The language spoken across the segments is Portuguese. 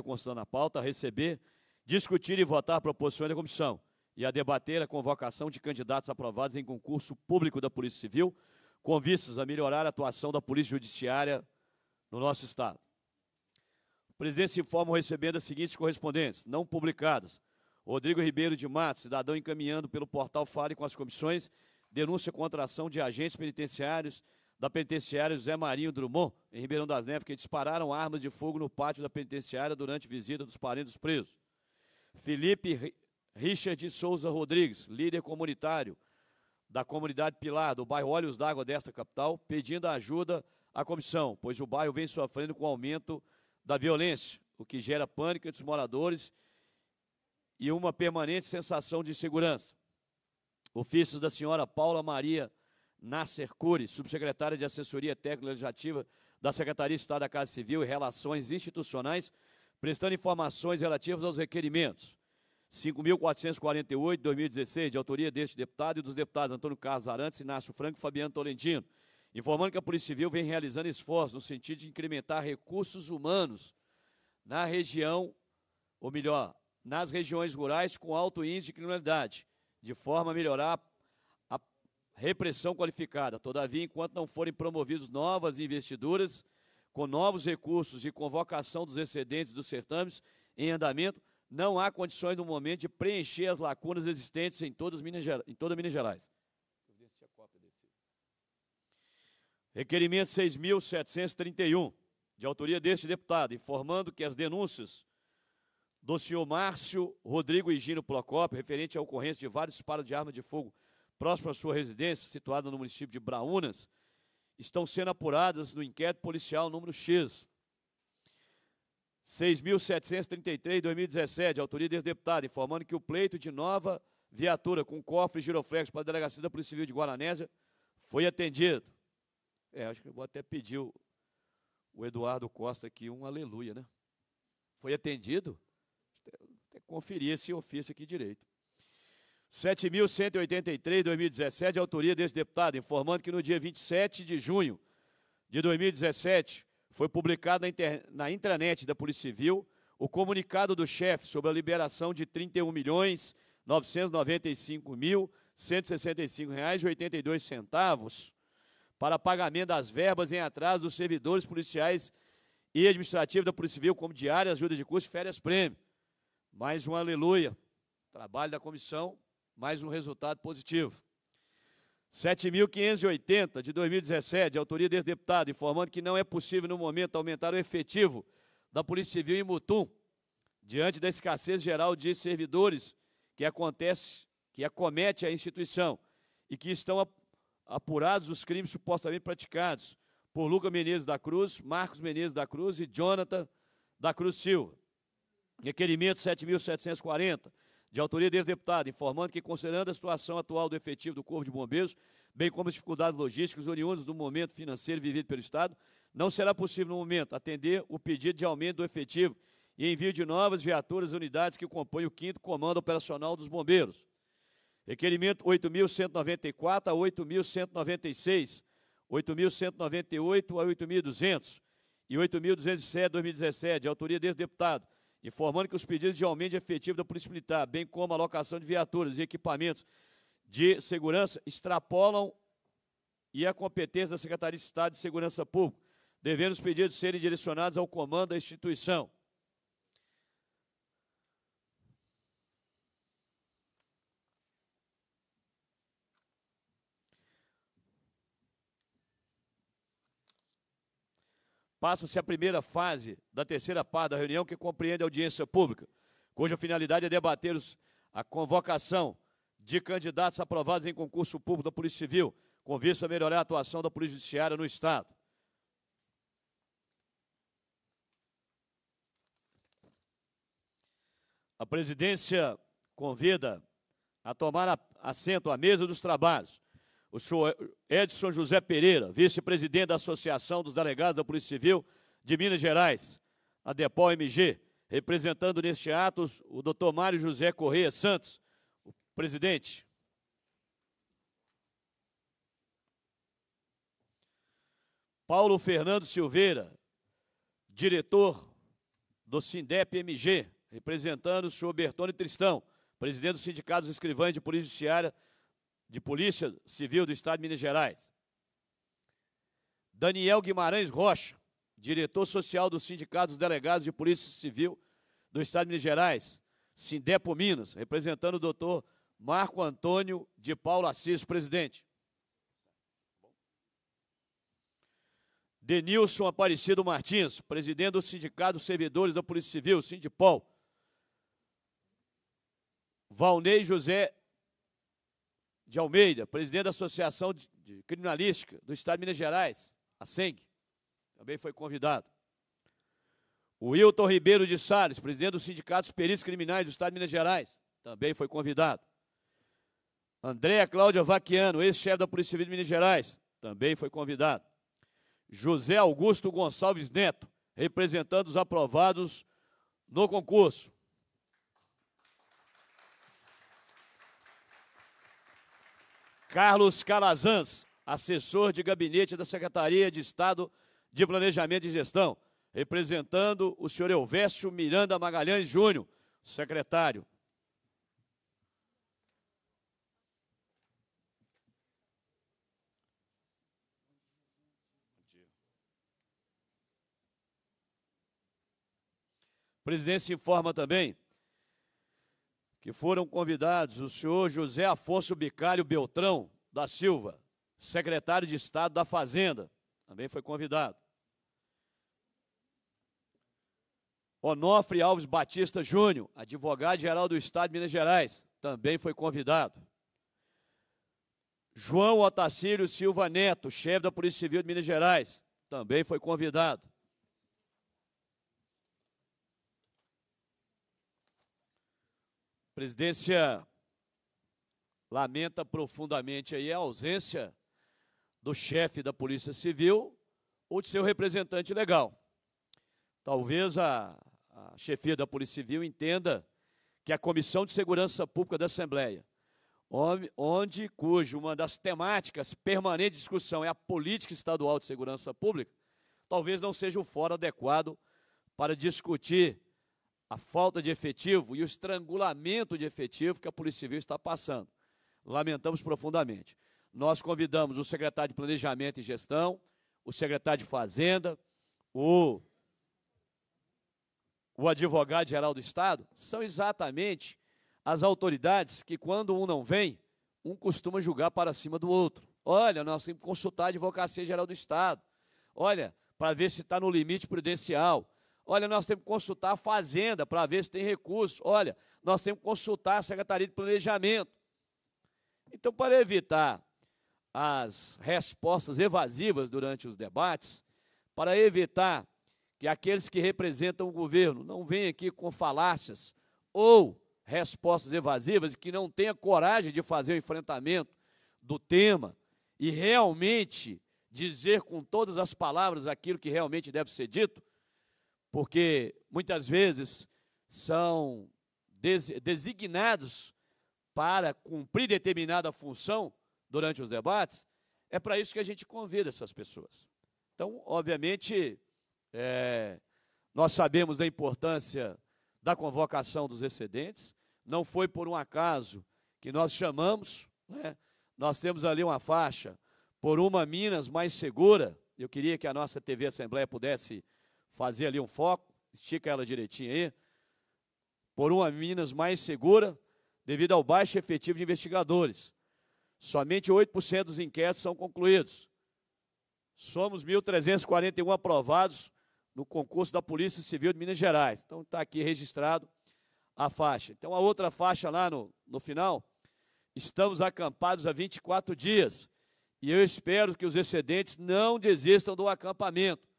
feita é constando a pauta, receber, discutir e votar proposições da comissão e a debater a convocação de candidatos aprovados em concurso público da Polícia Civil, com vistas a melhorar a atuação da Polícia Judiciária no nosso Estado. O presidente se informa recebendo as seguintes correspondências, não publicadas. Rodrigo Ribeiro de Matos, cidadão encaminhando pelo portal Fale com as Comissões, denúncia contra a ação de agentes penitenciários da penitenciária José Marinho Drummond, em Ribeirão das Neves, que dispararam armas de fogo no pátio da penitenciária durante visita dos parentes presos. Felipe Richard Souza Rodrigues, líder comunitário da comunidade Pilar, do bairro Olhos d'Água desta capital, pedindo ajuda à comissão, pois o bairro vem sofrendo com o aumento da violência, o que gera pânico entre os moradores e uma permanente sensação de insegurança. Ofícios da senhora Paula Maria Nasser Cury, subsecretária de Assessoria Técnico-Legislativa da Secretaria de Estado da Casa Civil e Relações Institucionais, prestando informações relativas aos requerimentos 5.448, 2016, de autoria deste deputado e dos deputados Antônio Carlos Arantes, Inácio Franco e Fabiano Tolentino, informando que a Polícia Civil vem realizando esforços no sentido de incrementar recursos humanos na região, ou melhor, nas regiões rurais com alto índice de criminalidade, de forma a melhorar a repressão qualificada. Todavia, enquanto não forem promovidos novas investiduras com novos recursos e convocação dos excedentes dos certames em andamento, não há condições no momento de preencher as lacunas existentes em, todas Minas Gerais, em toda Minas Gerais. Requerimento 6.731, de autoria deste deputado, informando que as denúncias do senhor Márcio Rodrigo Higino Procópio, referente à ocorrência de vários disparos de arma de fogo próximo à sua residência, situada no município de Braunas, estão sendo apuradas no inquérito policial número X. 6.733-2017, autoria desse deputado, informando que o pleito de nova viatura com cofre e giroflex para a Delegacia da Polícia Civil de Guaranésia foi atendido. É, acho que eu vou até pedir o, o Eduardo Costa aqui um aleluia, né? Foi atendido? Vou até conferir esse ofício aqui direito. 7.183, 2017, autoria desse deputado, informando que no dia 27 de junho de 2017 foi publicado na, inter... na intranet da Polícia Civil o comunicado do chefe sobre a liberação de milhões mil R$ 31.995.165,82 para pagamento das verbas em atraso dos servidores policiais e administrativos da Polícia Civil, como diária, ajuda de custo, férias, prêmio. Mais um aleluia. Trabalho da comissão mais um resultado positivo. 7.580 de 2017, autoria desse deputado, informando que não é possível no momento aumentar o efetivo da Polícia Civil em Mutum, diante da escassez geral de servidores que acontece, que acomete a instituição e que estão apurados os crimes supostamente praticados por Lucas Menezes da Cruz, Marcos Menezes da Cruz e Jonathan da Cruz Silva. Requerimento 7.740 de autoria deste deputado, informando que, considerando a situação atual do efetivo do Corpo de Bombeiros, bem como as dificuldades logísticas oriundas do momento financeiro vivido pelo Estado, não será possível, no momento, atender o pedido de aumento do efetivo e envio de novas viaturas e unidades que compõem o 5 Comando Operacional dos Bombeiros. Requerimento 8.194 a 8.196, 8.198 a 8.200 e 8.207 2017, de autoria deste deputado, informando que os pedidos de aumento de efetivo da Polícia Militar, bem como a alocação de viaturas e equipamentos de segurança, extrapolam e a competência da Secretaria de Estado de Segurança Pública, devendo os pedidos serem direcionados ao comando da instituição. passa-se a primeira fase da terceira parte da reunião, que compreende a audiência pública, cuja finalidade é debater os, a convocação de candidatos aprovados em concurso público da Polícia Civil, com vista a melhorar a atuação da Polícia Judiciária no Estado. A presidência convida a tomar assento à mesa dos trabalhos o senhor Edson José Pereira, vice-presidente da Associação dos Delegados da Polícia Civil de Minas Gerais, a DEPOL MG, representando neste ato o doutor Mário José Correia Santos, o presidente. Paulo Fernando Silveira, diretor do Sindep MG, representando o senhor Bertone Tristão, presidente do Sindicato dos Escrivães de Polícia Judiciária de Polícia Civil do Estado de Minas Gerais. Daniel Guimarães Rocha, diretor social do Sindicato dos Delegados de Polícia Civil do Estado de Minas Gerais, Sindepo Minas, representando o doutor Marco Antônio de Paulo Assis, presidente. Denilson Aparecido Martins, presidente do Sindicato dos Servidores da Polícia Civil, Sindipol. Valnei José de Almeida, presidente da Associação de Criminalística do Estado de Minas Gerais, a SENG, também foi convidado. O Hilton Ribeiro de Salles, presidente do Sindicato dos Peritos Criminais do Estado de Minas Gerais, também foi convidado. Andréa Cláudia Vaquiano, ex-chefe da Polícia Civil de Minas Gerais, também foi convidado. José Augusto Gonçalves Neto, representando os aprovados no concurso, Carlos Calazans, assessor de gabinete da Secretaria de Estado de Planejamento e Gestão, representando o senhor Elvésio Miranda Magalhães Júnior, secretário. Presidente se informa também que foram convidados o senhor José Afonso Bicalho Beltrão da Silva, secretário de Estado da Fazenda, também foi convidado. Onofre Alves Batista Júnior, advogado-geral do Estado de Minas Gerais, também foi convidado. João Otacílio Silva Neto, chefe da Polícia Civil de Minas Gerais, também foi convidado. presidência lamenta profundamente aí a ausência do chefe da Polícia Civil ou de seu representante legal. Talvez a, a chefia da Polícia Civil entenda que a Comissão de Segurança Pública da Assembleia, onde cujo uma das temáticas permanente de discussão é a política estadual de segurança pública, talvez não seja o fórum adequado para discutir a falta de efetivo e o estrangulamento de efetivo que a Polícia Civil está passando. Lamentamos profundamente. Nós convidamos o secretário de Planejamento e Gestão, o secretário de Fazenda, o, o advogado-geral do Estado, são exatamente as autoridades que, quando um não vem, um costuma julgar para cima do outro. Olha, nós temos que consultar a Advocacia Geral do Estado. Olha, para ver se está no limite prudencial. Olha, nós temos que consultar a Fazenda para ver se tem recurso. Olha, nós temos que consultar a Secretaria de Planejamento. Então, para evitar as respostas evasivas durante os debates, para evitar que aqueles que representam o governo não venham aqui com falácias ou respostas evasivas e que não tenha coragem de fazer o enfrentamento do tema e realmente dizer com todas as palavras aquilo que realmente deve ser dito, porque muitas vezes são designados para cumprir determinada função durante os debates, é para isso que a gente convida essas pessoas. Então, obviamente, é, nós sabemos da importância da convocação dos excedentes, não foi por um acaso que nós chamamos, né? nós temos ali uma faixa por uma Minas mais segura. Eu queria que a nossa TV Assembleia pudesse fazer ali um foco, estica ela direitinho aí, por uma Minas mais segura, devido ao baixo efetivo de investigadores. Somente 8% dos inquéritos são concluídos. Somos 1.341 aprovados no concurso da Polícia Civil de Minas Gerais. Então está aqui registrado a faixa. Então a outra faixa lá no, no final, estamos acampados há 24 dias. E eu espero que os excedentes não desistam do acampamento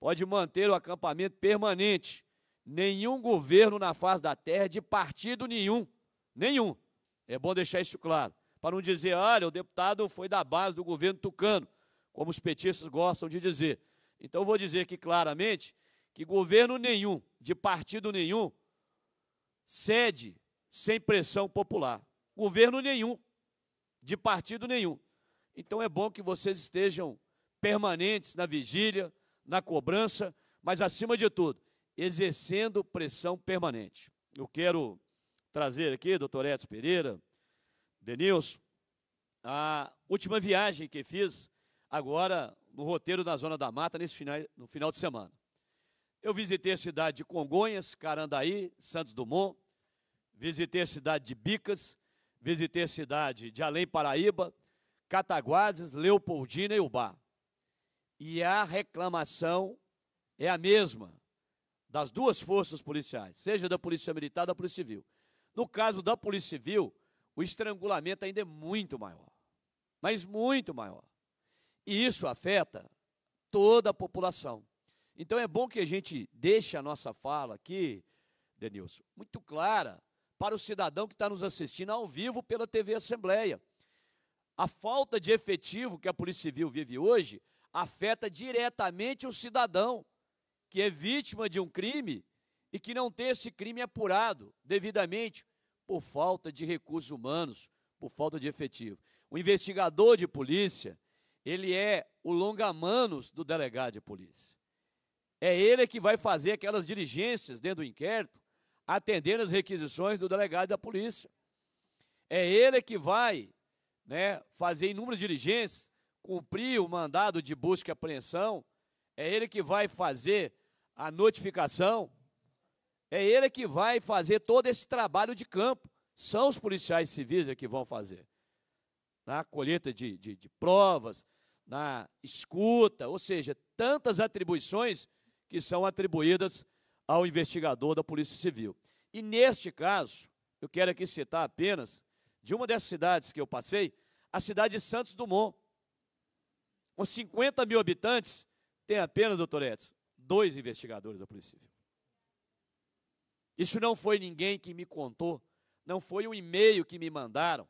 pode manter o acampamento permanente. Nenhum governo na face da terra, de partido nenhum, nenhum. É bom deixar isso claro, para não dizer, olha, o deputado foi da base do governo tucano, como os petistas gostam de dizer. Então, vou dizer aqui claramente que governo nenhum, de partido nenhum, cede sem pressão popular. Governo nenhum, de partido nenhum. Então, é bom que vocês estejam permanentes na vigília, na cobrança, mas acima de tudo, exercendo pressão permanente. Eu quero trazer aqui, doutor Edson Pereira, Denilson, a última viagem que fiz agora no roteiro da Zona da Mata nesse final, no final de semana. Eu visitei a cidade de Congonhas, Carandaí, Santos Dumont, visitei a cidade de Bicas, visitei a cidade de Além Paraíba, Cataguases, Leopoldina e Ubá. E a reclamação é a mesma das duas forças policiais, seja da Polícia Militar ou da Polícia Civil. No caso da Polícia Civil, o estrangulamento ainda é muito maior, mas muito maior. E isso afeta toda a população. Então é bom que a gente deixe a nossa fala aqui, Denilson, muito clara para o cidadão que está nos assistindo ao vivo pela TV Assembleia. A falta de efetivo que a Polícia Civil vive hoje afeta diretamente o cidadão que é vítima de um crime e que não tem esse crime apurado devidamente por falta de recursos humanos, por falta de efetivo. O investigador de polícia, ele é o longa-manos do delegado de polícia. É ele que vai fazer aquelas diligências dentro do inquérito, atendendo as requisições do delegado da polícia. É ele que vai né, fazer inúmeras diligências, cumprir o mandado de busca e apreensão, é ele que vai fazer a notificação, é ele que vai fazer todo esse trabalho de campo. São os policiais civis é que vão fazer. Na colheita de, de, de provas, na escuta, ou seja, tantas atribuições que são atribuídas ao investigador da Polícia Civil. E neste caso, eu quero aqui citar apenas de uma das cidades que eu passei, a cidade de Santos Dumont, com 50 mil habitantes, tem apenas, doutor Edson, dois investigadores da Polícia Civil. Isso não foi ninguém que me contou, não foi um e-mail que me mandaram.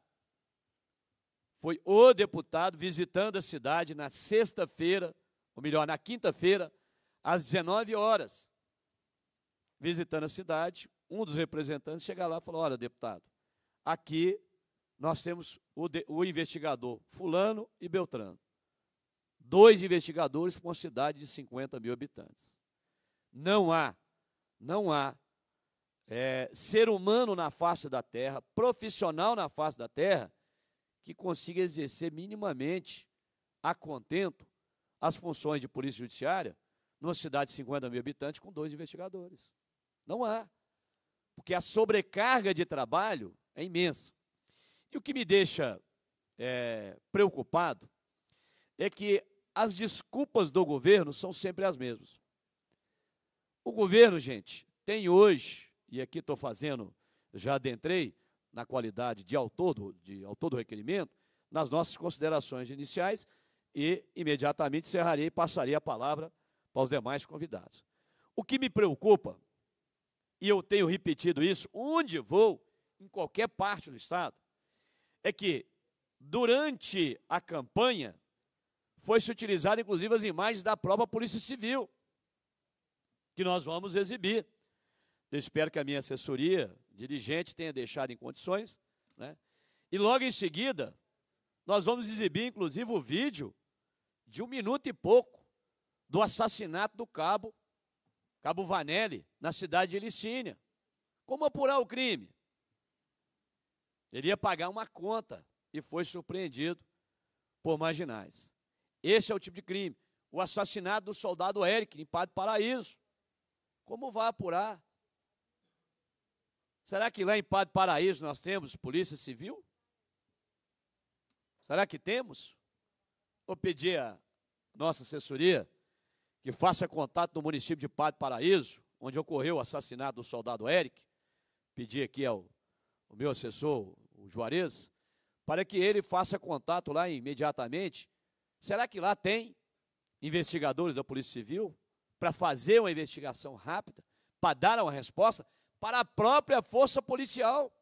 Foi o deputado visitando a cidade na sexta-feira, ou melhor, na quinta-feira, às 19 horas. Visitando a cidade, um dos representantes chega lá e fala: Olha, deputado, aqui nós temos o, de, o investigador Fulano e Beltrano dois investigadores para uma cidade de 50 mil habitantes. Não há, não há é, ser humano na face da terra, profissional na face da terra, que consiga exercer minimamente, a contento, as funções de polícia judiciária numa cidade de 50 mil habitantes com dois investigadores. Não há. Porque a sobrecarga de trabalho é imensa. E o que me deixa é, preocupado é que as desculpas do governo são sempre as mesmas. O governo, gente, tem hoje, e aqui estou fazendo, já adentrei na qualidade de autor, do, de autor do requerimento, nas nossas considerações iniciais, e imediatamente encerrarei e passarei a palavra para os demais convidados. O que me preocupa, e eu tenho repetido isso onde vou, em qualquer parte do Estado, é que durante a campanha, foi-se utilizado, inclusive, as imagens da própria Polícia Civil, que nós vamos exibir. Eu espero que a minha assessoria, dirigente, tenha deixado em condições. Né? E logo em seguida, nós vamos exibir, inclusive, o vídeo de um minuto e pouco do assassinato do cabo, cabo Vanelli, na cidade de Licínia. Como apurar o crime? Ele ia pagar uma conta e foi surpreendido por marginais. Esse é o tipo de crime. O assassinato do soldado Eric, em Padre Paraíso. Como vai apurar? Será que lá em Padre Paraíso nós temos polícia civil? Será que temos? Vou pedir a nossa assessoria que faça contato no município de Padre Paraíso, onde ocorreu o assassinato do soldado Eric. Pedir aqui ao, ao meu assessor, o Juarez, para que ele faça contato lá imediatamente Será que lá tem investigadores da Polícia Civil para fazer uma investigação rápida, para dar uma resposta para a própria força policial?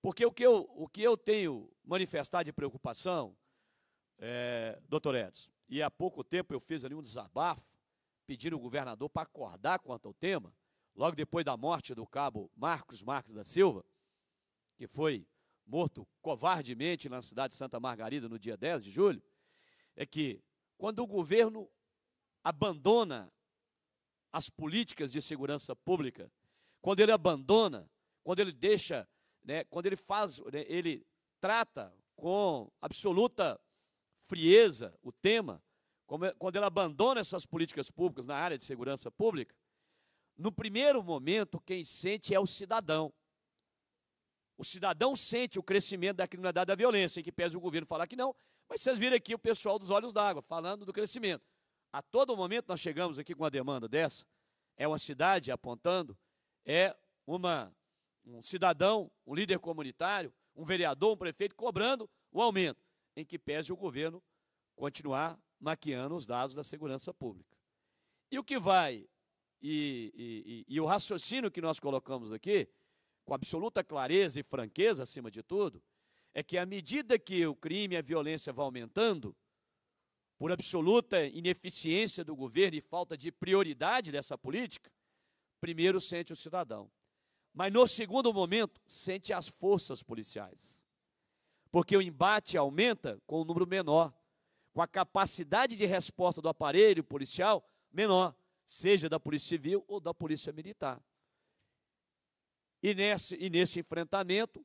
Porque o que eu, o que eu tenho manifestado de preocupação, é, doutor Edson, e há pouco tempo eu fiz ali um desabafo, pedindo o governador para acordar quanto ao tema, logo depois da morte do cabo Marcos Marques da Silva, que foi morto covardemente na cidade de Santa Margarida no dia 10 de julho, é que quando o governo abandona as políticas de segurança pública, quando ele abandona, quando ele deixa, né, quando ele faz, né, ele trata com absoluta frieza o tema, é, quando ele abandona essas políticas públicas na área de segurança pública, no primeiro momento quem sente é o cidadão. O cidadão sente o crescimento da criminalidade e da violência, em que pese o governo falar que não, mas vocês viram aqui o pessoal dos olhos d'água, falando do crescimento. A todo momento nós chegamos aqui com uma demanda dessa. É uma cidade apontando, é uma, um cidadão, um líder comunitário, um vereador, um prefeito cobrando o aumento, em que pese o governo continuar maquiando os dados da segurança pública. E o que vai, e, e, e, e o raciocínio que nós colocamos aqui, com absoluta clareza e franqueza, acima de tudo, é que à medida que o crime e a violência vão aumentando, por absoluta ineficiência do governo e falta de prioridade dessa política, primeiro sente o cidadão. Mas no segundo momento, sente as forças policiais. Porque o embate aumenta com o um número menor, com a capacidade de resposta do aparelho policial menor, seja da Polícia Civil ou da Polícia Militar. E nesse, e nesse enfrentamento,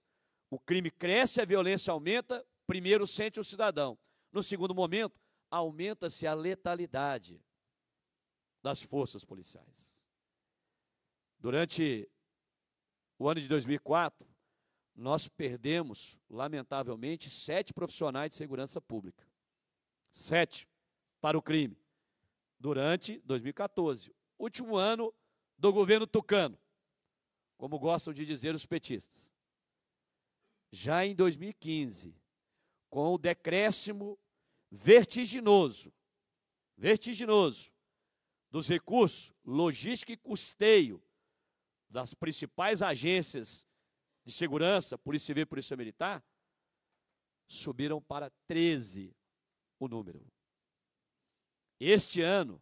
o crime cresce, a violência aumenta, primeiro sente o cidadão. No segundo momento, aumenta-se a letalidade das forças policiais. Durante o ano de 2004, nós perdemos, lamentavelmente, sete profissionais de segurança pública. Sete para o crime. Durante 2014, último ano do governo tucano, como gostam de dizer os petistas já em 2015, com o decréscimo vertiginoso, vertiginoso dos recursos, logística e custeio das principais agências de segurança, Polícia Civil e Polícia Militar, subiram para 13 o número. Este ano,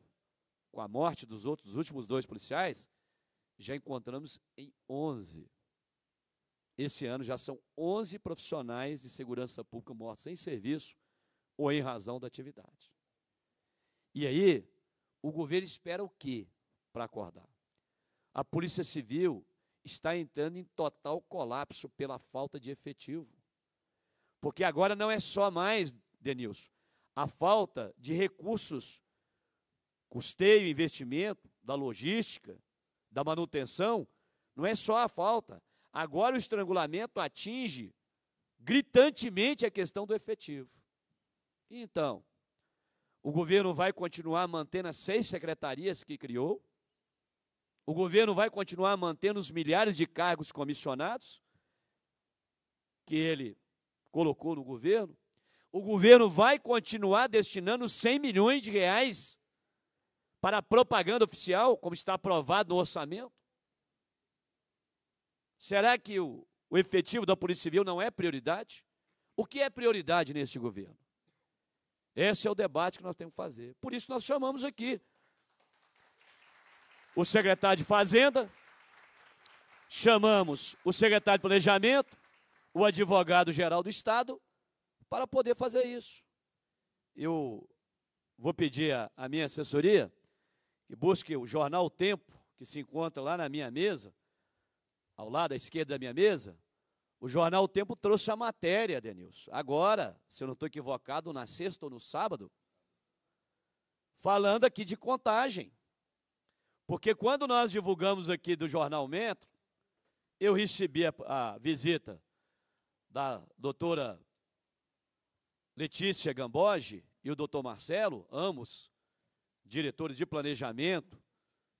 com a morte dos outros dos últimos dois policiais, já encontramos em 11 esse ano já são 11 profissionais de segurança pública mortos em serviço ou em razão da atividade. E aí, o governo espera o quê para acordar? A Polícia Civil está entrando em total colapso pela falta de efetivo. Porque agora não é só mais, Denilson, a falta de recursos, custeio, investimento, da logística, da manutenção, não é só a falta, Agora o estrangulamento atinge gritantemente a questão do efetivo. Então, o governo vai continuar mantendo as seis secretarias que criou? O governo vai continuar mantendo os milhares de cargos comissionados que ele colocou no governo? O governo vai continuar destinando 100 milhões de reais para propaganda oficial, como está aprovado no orçamento? Será que o, o efetivo da Polícia Civil não é prioridade? O que é prioridade nesse governo? Esse é o debate que nós temos que fazer. Por isso nós chamamos aqui o secretário de Fazenda, chamamos o secretário de Planejamento, o advogado-geral do Estado, para poder fazer isso. Eu vou pedir à minha assessoria que busque o jornal Tempo, que se encontra lá na minha mesa, ao lado, à esquerda da minha mesa, o jornal O Tempo trouxe a matéria, Denilson. Agora, se eu não estou equivocado, na sexta ou no sábado, falando aqui de contagem. Porque quando nós divulgamos aqui do Jornal Metro, eu recebi a, a visita da doutora Letícia Gamboge e o doutor Marcelo, ambos diretores de planejamento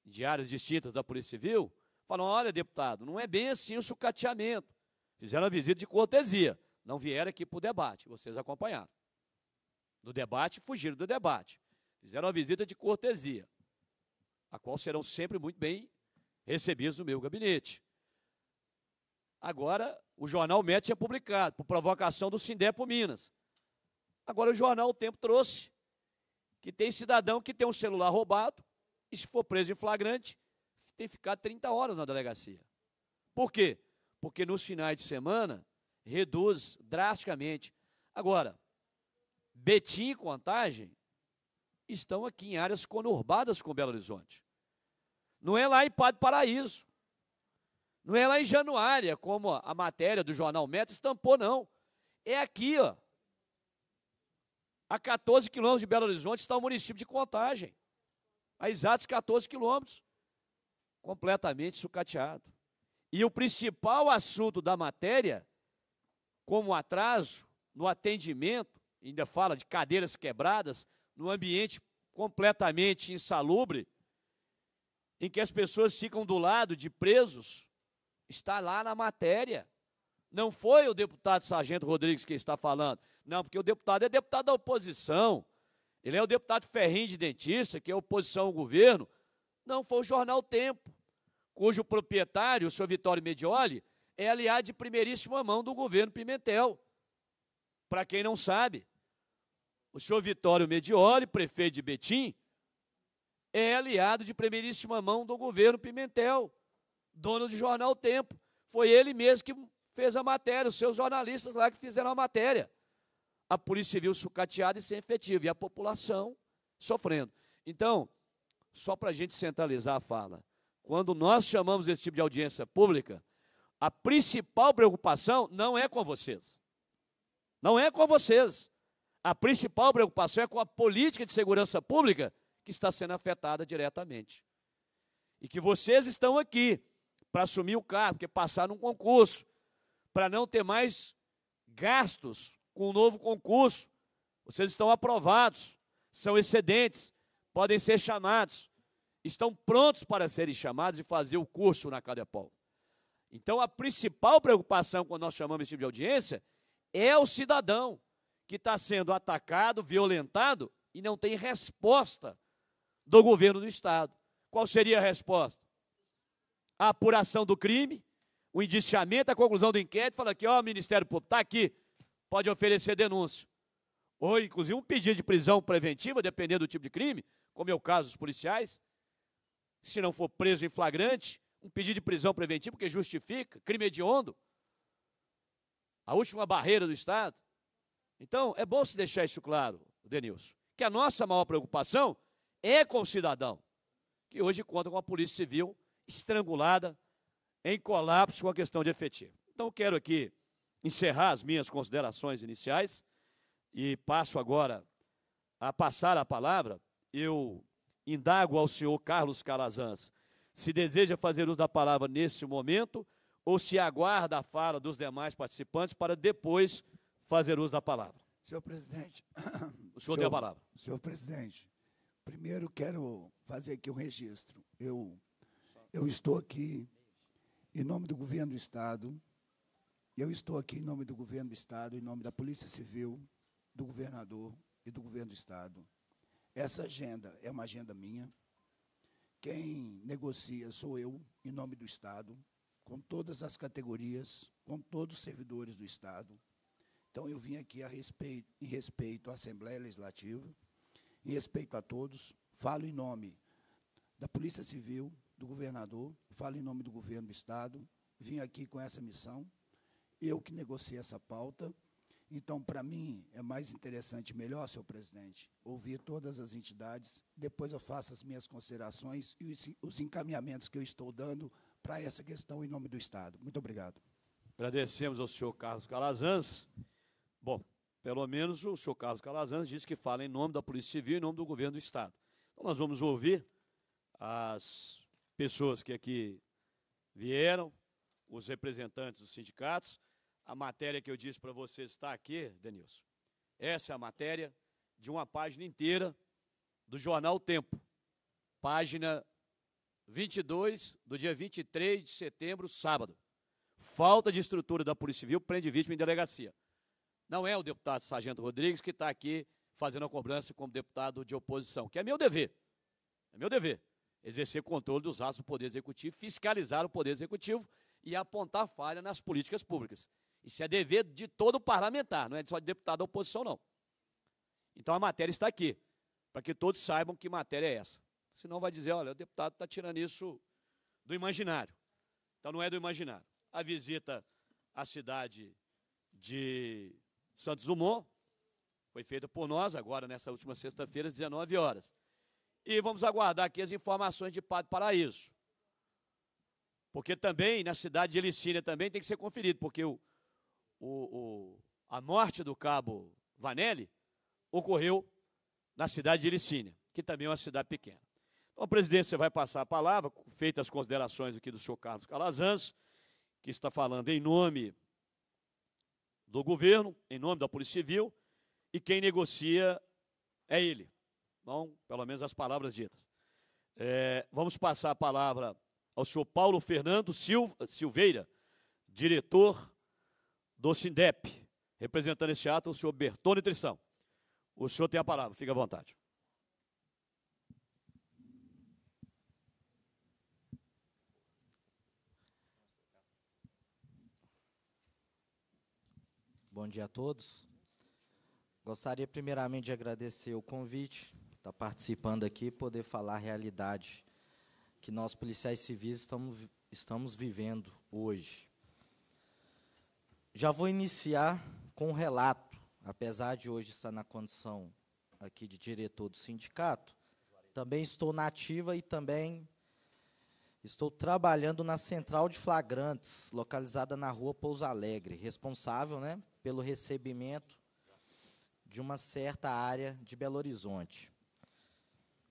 de áreas distintas da Polícia Civil, falam olha, deputado, não é bem assim o sucateamento. Fizeram a visita de cortesia. Não vieram aqui para o debate, vocês acompanharam. No debate, fugiram do debate. Fizeram a visita de cortesia, a qual serão sempre muito bem recebidos no meu gabinete. Agora, o jornal MET é publicado, por provocação do Sindepo Minas. Agora, o jornal O Tempo trouxe que tem cidadão que tem um celular roubado e, se for preso em flagrante, ter ficado 30 horas na delegacia. Por quê? Porque nos finais de semana reduz drasticamente. Agora, Betim e Contagem estão aqui em áreas conurbadas com Belo Horizonte. Não é lá em Padre Paraíso. Não é lá em Januária, como a matéria do jornal Meta estampou, não. É aqui, ó. A 14 quilômetros de Belo Horizonte está o município de Contagem. A exatos 14 quilômetros completamente sucateado. E o principal assunto da matéria, como atraso no atendimento, ainda fala de cadeiras quebradas, no ambiente completamente insalubre, em que as pessoas ficam do lado de presos, está lá na matéria. Não foi o deputado Sargento Rodrigues que está falando. Não, porque o deputado é deputado da oposição. Ele é o deputado ferrinho de dentista, que é oposição ao governo. Não, foi o jornal Tempo, cujo proprietário, o senhor Vitório Medioli, é aliado de primeiríssima mão do governo Pimentel. Para quem não sabe, o senhor Vitório Medioli, prefeito de Betim, é aliado de primeiríssima mão do governo Pimentel, dono do jornal Tempo. Foi ele mesmo que fez a matéria, os seus jornalistas lá que fizeram a matéria. A Polícia Civil sucateada e sem efetivo, e a população sofrendo. Então, só para a gente centralizar a fala, quando nós chamamos esse tipo de audiência pública, a principal preocupação não é com vocês. Não é com vocês. A principal preocupação é com a política de segurança pública que está sendo afetada diretamente. E que vocês estão aqui para assumir o cargo, porque passaram um concurso, para não ter mais gastos com o um novo concurso. Vocês estão aprovados, são excedentes podem ser chamados, estão prontos para serem chamados e fazer o curso na Cadepol. Então, a principal preocupação quando nós chamamos esse tipo de audiência é o cidadão que está sendo atacado, violentado e não tem resposta do governo do Estado. Qual seria a resposta? A apuração do crime, o indiciamento, a conclusão do inquérito, fala aqui, ó, o Ministério Público está aqui, pode oferecer denúncia. Ou, inclusive, um pedido de prisão preventiva, dependendo do tipo de crime, como é o caso dos policiais, se não for preso em flagrante, um pedido de prisão preventiva, que justifica, crime hediondo, a última barreira do Estado. Então, é bom se deixar isso claro, Denilson, que a nossa maior preocupação é com o cidadão, que hoje conta com a Polícia Civil estrangulada, em colapso com a questão de efetivo. Então, quero aqui encerrar as minhas considerações iniciais e passo agora a passar a palavra eu indago ao senhor Carlos Calazans se deseja fazer uso da palavra neste momento ou se aguarda a fala dos demais participantes para depois fazer uso da palavra. Senhor presidente. O senhor, senhor tem a palavra. Senhor presidente, primeiro quero fazer aqui um registro. Eu, eu estou aqui em nome do governo do Estado, eu estou aqui em nome do governo do Estado, em nome da Polícia Civil, do governador e do governo do Estado. Essa agenda é uma agenda minha. Quem negocia sou eu, em nome do Estado, com todas as categorias, com todos os servidores do Estado. Então, eu vim aqui a respeito, em respeito à Assembleia Legislativa, em respeito a todos, falo em nome da Polícia Civil, do governador, falo em nome do governo do Estado, vim aqui com essa missão, eu que negociei essa pauta, então, para mim, é mais interessante, melhor, senhor presidente, ouvir todas as entidades, depois eu faço as minhas considerações e os encaminhamentos que eu estou dando para essa questão em nome do Estado. Muito obrigado. Agradecemos ao senhor Carlos Calazans. Bom, pelo menos o senhor Carlos Calazans disse que fala em nome da Polícia Civil e em nome do governo do Estado. Então, nós vamos ouvir as pessoas que aqui vieram, os representantes dos sindicatos a matéria que eu disse para vocês está aqui, Denilson. Essa é a matéria de uma página inteira do jornal Tempo. Página 22, do dia 23 de setembro, sábado. Falta de estrutura da Polícia Civil prende vítima em delegacia. Não é o deputado Sargento Rodrigues que está aqui fazendo a cobrança como deputado de oposição, que é meu dever. É meu dever exercer controle dos atos do Poder Executivo, fiscalizar o Poder Executivo e apontar falha nas políticas públicas. Isso é dever de todo parlamentar, não é só de deputado da oposição, não. Então a matéria está aqui, para que todos saibam que matéria é essa. Senão vai dizer, olha, o deputado está tirando isso do imaginário. Então não é do imaginário. A visita à cidade de Santos Dumont foi feita por nós agora, nessa última sexta-feira, às 19 horas. E vamos aguardar aqui as informações de Padre Paraíso. Porque também, na cidade de Elicínia, também tem que ser conferido, porque o o, o, a morte do cabo Vanelli ocorreu na cidade de Licínia, que também é uma cidade pequena. Então, a presidência vai passar a palavra, feitas as considerações aqui do senhor Carlos Calazans, que está falando em nome do governo, em nome da Polícia Civil, e quem negocia é ele. Então, pelo menos as palavras ditas. É, vamos passar a palavra ao senhor Paulo Fernando Silva, Silveira, diretor do SINDEP. Representando este ato, o senhor Bertone Trição. O senhor tem a palavra, fique à vontade. Bom dia a todos. Gostaria primeiramente de agradecer o convite, estar tá participando aqui, poder falar a realidade que nós policiais civis estamos, estamos vivendo hoje. Já vou iniciar com um relato, apesar de hoje estar na condição aqui de diretor do sindicato, também estou na ativa e também estou trabalhando na Central de Flagrantes, localizada na rua Pouso Alegre, responsável né, pelo recebimento de uma certa área de Belo Horizonte.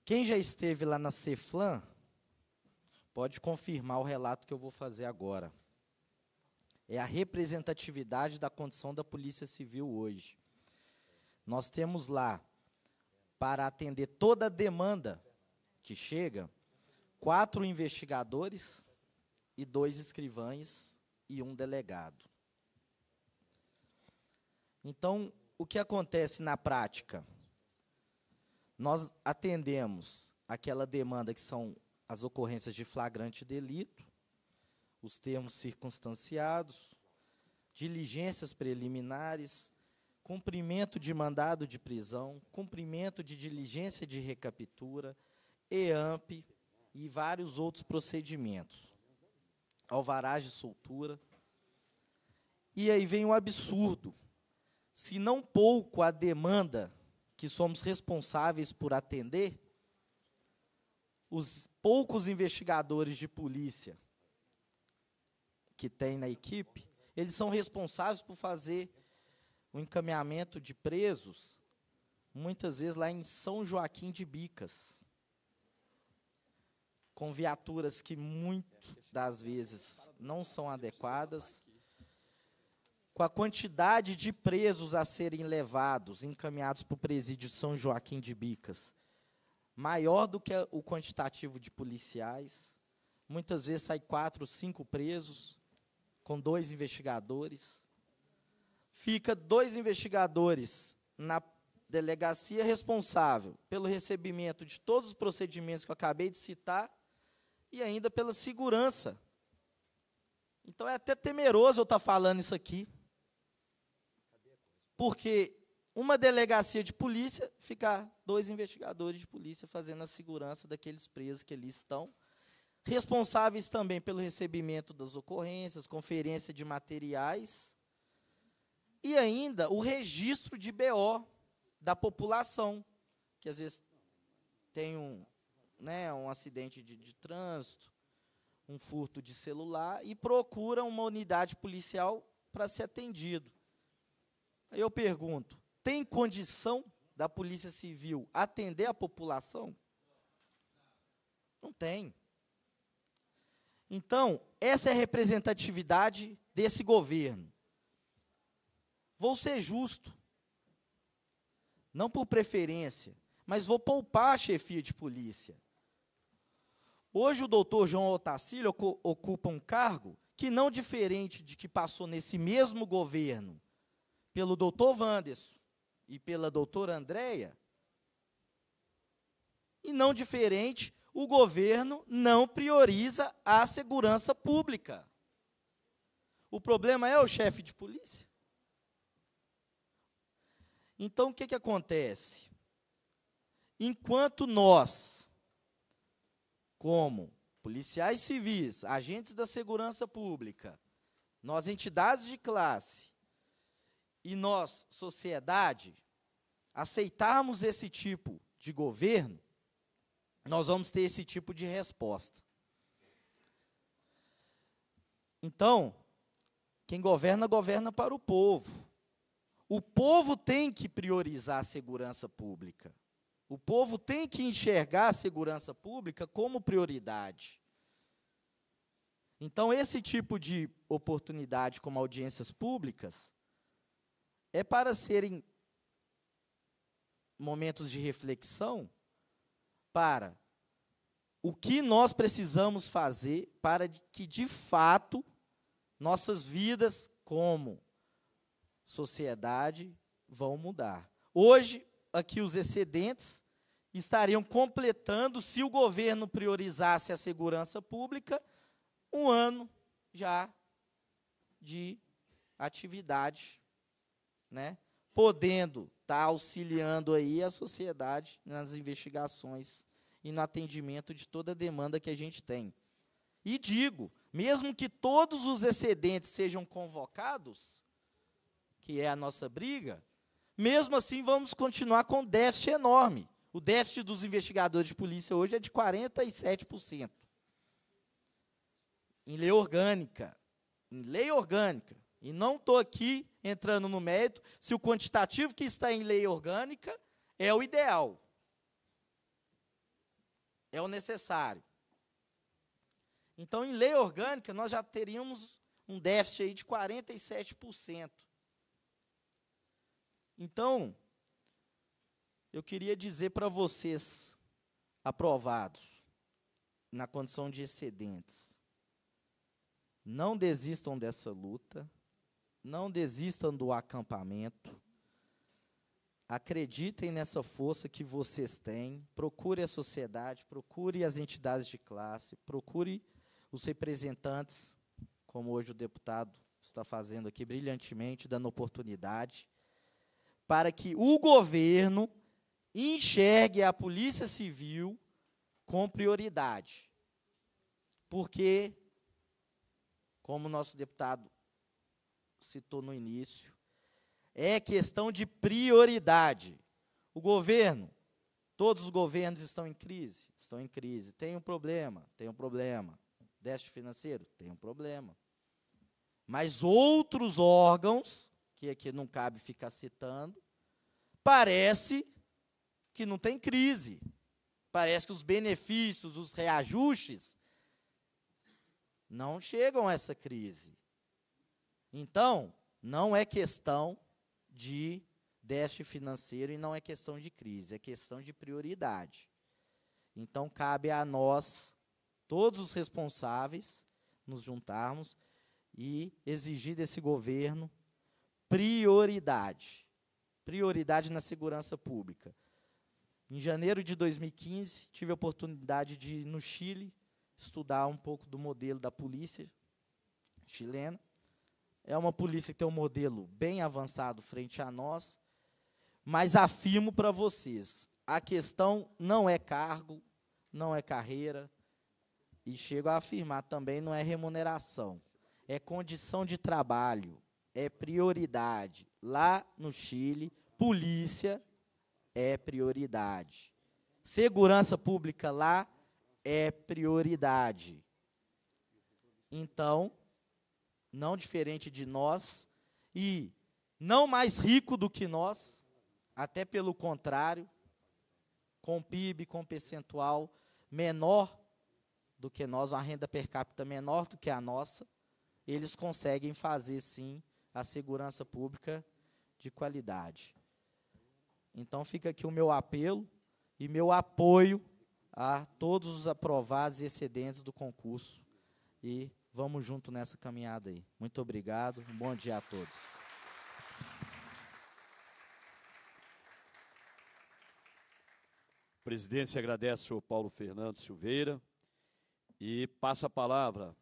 Quem já esteve lá na Ceflan pode confirmar o relato que eu vou fazer agora é a representatividade da condição da Polícia Civil hoje. Nós temos lá, para atender toda a demanda que chega, quatro investigadores e dois escrivães e um delegado. Então, o que acontece na prática? Nós atendemos aquela demanda que são as ocorrências de flagrante delito, os termos circunstanciados, diligências preliminares, cumprimento de mandado de prisão, cumprimento de diligência de recaptura, EAMP e vários outros procedimentos. Alvarás de soltura. E aí vem o absurdo. Se não pouco a demanda que somos responsáveis por atender, os poucos investigadores de polícia que tem na equipe, eles são responsáveis por fazer o encaminhamento de presos, muitas vezes lá em São Joaquim de Bicas, com viaturas que muitas das vezes não são adequadas, com a quantidade de presos a serem levados, encaminhados para o presídio São Joaquim de Bicas, maior do que o quantitativo de policiais, muitas vezes sai quatro, cinco presos, com dois investigadores. Fica dois investigadores na delegacia responsável pelo recebimento de todos os procedimentos que eu acabei de citar e ainda pela segurança. Então é até temeroso eu estar tá falando isso aqui. Porque uma delegacia de polícia ficar dois investigadores de polícia fazendo a segurança daqueles presos que ali estão responsáveis também pelo recebimento das ocorrências, conferência de materiais e ainda o registro de BO da população, que às vezes tem um, né, um acidente de, de trânsito, um furto de celular e procura uma unidade policial para ser atendido. Aí eu pergunto: tem condição da Polícia Civil atender a população? Não tem. Então, essa é a representatividade desse governo. Vou ser justo, não por preferência, mas vou poupar a chefia de polícia. Hoje o doutor João Otacílio ocupa um cargo que não diferente de que passou nesse mesmo governo pelo doutor Vandes e pela doutora Andréia, e não diferente o governo não prioriza a segurança pública. O problema é o chefe de polícia. Então, o que, que acontece? Enquanto nós, como policiais civis, agentes da segurança pública, nós, entidades de classe, e nós, sociedade, aceitarmos esse tipo de governo, nós vamos ter esse tipo de resposta. Então, quem governa, governa para o povo. O povo tem que priorizar a segurança pública. O povo tem que enxergar a segurança pública como prioridade. Então, esse tipo de oportunidade, como audiências públicas, é para serem momentos de reflexão para o que nós precisamos fazer para que, de fato, nossas vidas, como sociedade, vão mudar. Hoje, aqui os excedentes estariam completando, se o governo priorizasse a segurança pública, um ano já de atividade, né? podendo está auxiliando aí a sociedade nas investigações e no atendimento de toda a demanda que a gente tem. E digo, mesmo que todos os excedentes sejam convocados, que é a nossa briga, mesmo assim vamos continuar com déficit enorme. O déficit dos investigadores de polícia hoje é de 47%. Em lei orgânica. Em lei orgânica. E não estou aqui entrando no mérito se o quantitativo que está em lei orgânica é o ideal, é o necessário. Então, em lei orgânica, nós já teríamos um déficit aí de 47%. Então, eu queria dizer para vocês, aprovados, na condição de excedentes, não desistam dessa luta não desistam do acampamento. Acreditem nessa força que vocês têm. Procure a sociedade, procure as entidades de classe, procure os representantes, como hoje o deputado está fazendo aqui brilhantemente, dando oportunidade, para que o governo enxergue a Polícia Civil com prioridade. Porque, como o nosso deputado citou no início, é questão de prioridade. O governo, todos os governos estão em crise, estão em crise. Tem um problema, tem um problema. Déficit financeiro, tem um problema. Mas outros órgãos, que aqui não cabe ficar citando, parece que não tem crise. Parece que os benefícios, os reajustes, não chegam a essa crise. Então, não é questão de déficit financeiro e não é questão de crise, é questão de prioridade. Então, cabe a nós, todos os responsáveis, nos juntarmos e exigir desse governo prioridade. Prioridade na segurança pública. Em janeiro de 2015, tive a oportunidade de ir no Chile estudar um pouco do modelo da polícia chilena é uma polícia que tem um modelo bem avançado frente a nós, mas afirmo para vocês, a questão não é cargo, não é carreira, e chego a afirmar também não é remuneração, é condição de trabalho, é prioridade. Lá no Chile, polícia é prioridade. Segurança pública lá é prioridade. Então, não diferente de nós, e não mais rico do que nós, até pelo contrário, com PIB, com percentual menor do que nós, uma renda per capita menor do que a nossa, eles conseguem fazer sim a segurança pública de qualidade. Então fica aqui o meu apelo e meu apoio a todos os aprovados e excedentes do concurso e Vamos junto nessa caminhada aí. Muito obrigado. Um bom dia a todos. A presidência agradece ao Paulo Fernando Silveira e passa a palavra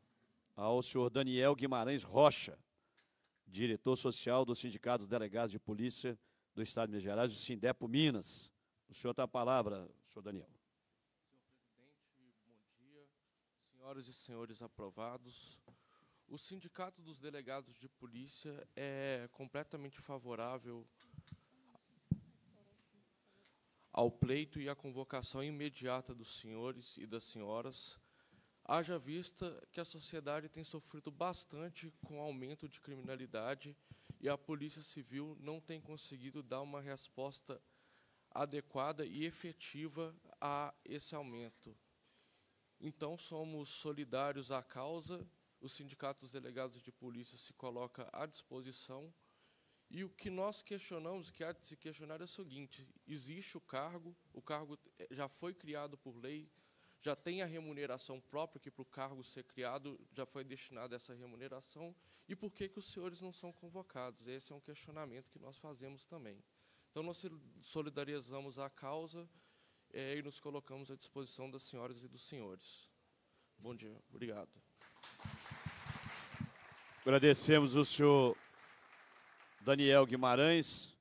ao senhor Daniel Guimarães Rocha, diretor social do Sindicato dos Delegados de Polícia do Estado de Minas Gerais, o Sindepo Minas. O senhor tem a palavra, senhor Daniel. Senhoras e senhores aprovados, o Sindicato dos Delegados de Polícia é completamente favorável ao pleito e à convocação imediata dos senhores e das senhoras, haja vista que a sociedade tem sofrido bastante com o aumento de criminalidade e a Polícia Civil não tem conseguido dar uma resposta adequada e efetiva a esse aumento. Então, somos solidários à causa, o Sindicato dos Delegados de Polícia se coloca à disposição. E o que nós questionamos, que há de se questionar é o seguinte: existe o cargo, o cargo já foi criado por lei, já tem a remuneração própria que para o cargo ser criado já foi destinada essa remuneração, e por que que os senhores não são convocados? Esse é um questionamento que nós fazemos também. Então nós solidarizamos a causa, é, e nos colocamos à disposição das senhoras e dos senhores. Bom dia, obrigado. Agradecemos o senhor Daniel Guimarães.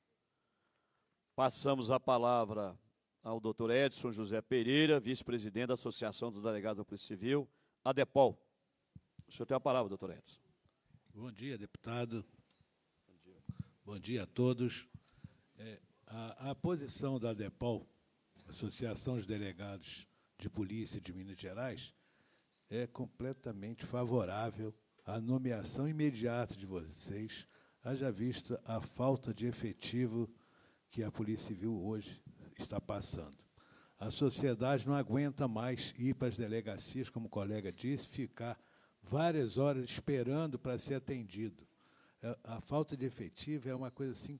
Passamos a palavra ao doutor Edson José Pereira, vice-presidente da Associação dos Delegados da Polícia Civil, ADEPOL. O senhor tem a palavra, doutor Edson. Bom dia, deputado. Bom dia, Bom dia a todos. É, a, a posição da ADEPOL Associação dos Delegados de Polícia de Minas Gerais, é completamente favorável à nomeação imediata de vocês, haja vista a falta de efetivo que a Polícia Civil hoje está passando. A sociedade não aguenta mais ir para as delegacias, como o colega disse, ficar várias horas esperando para ser atendido. É, a falta de efetivo é uma coisa assim,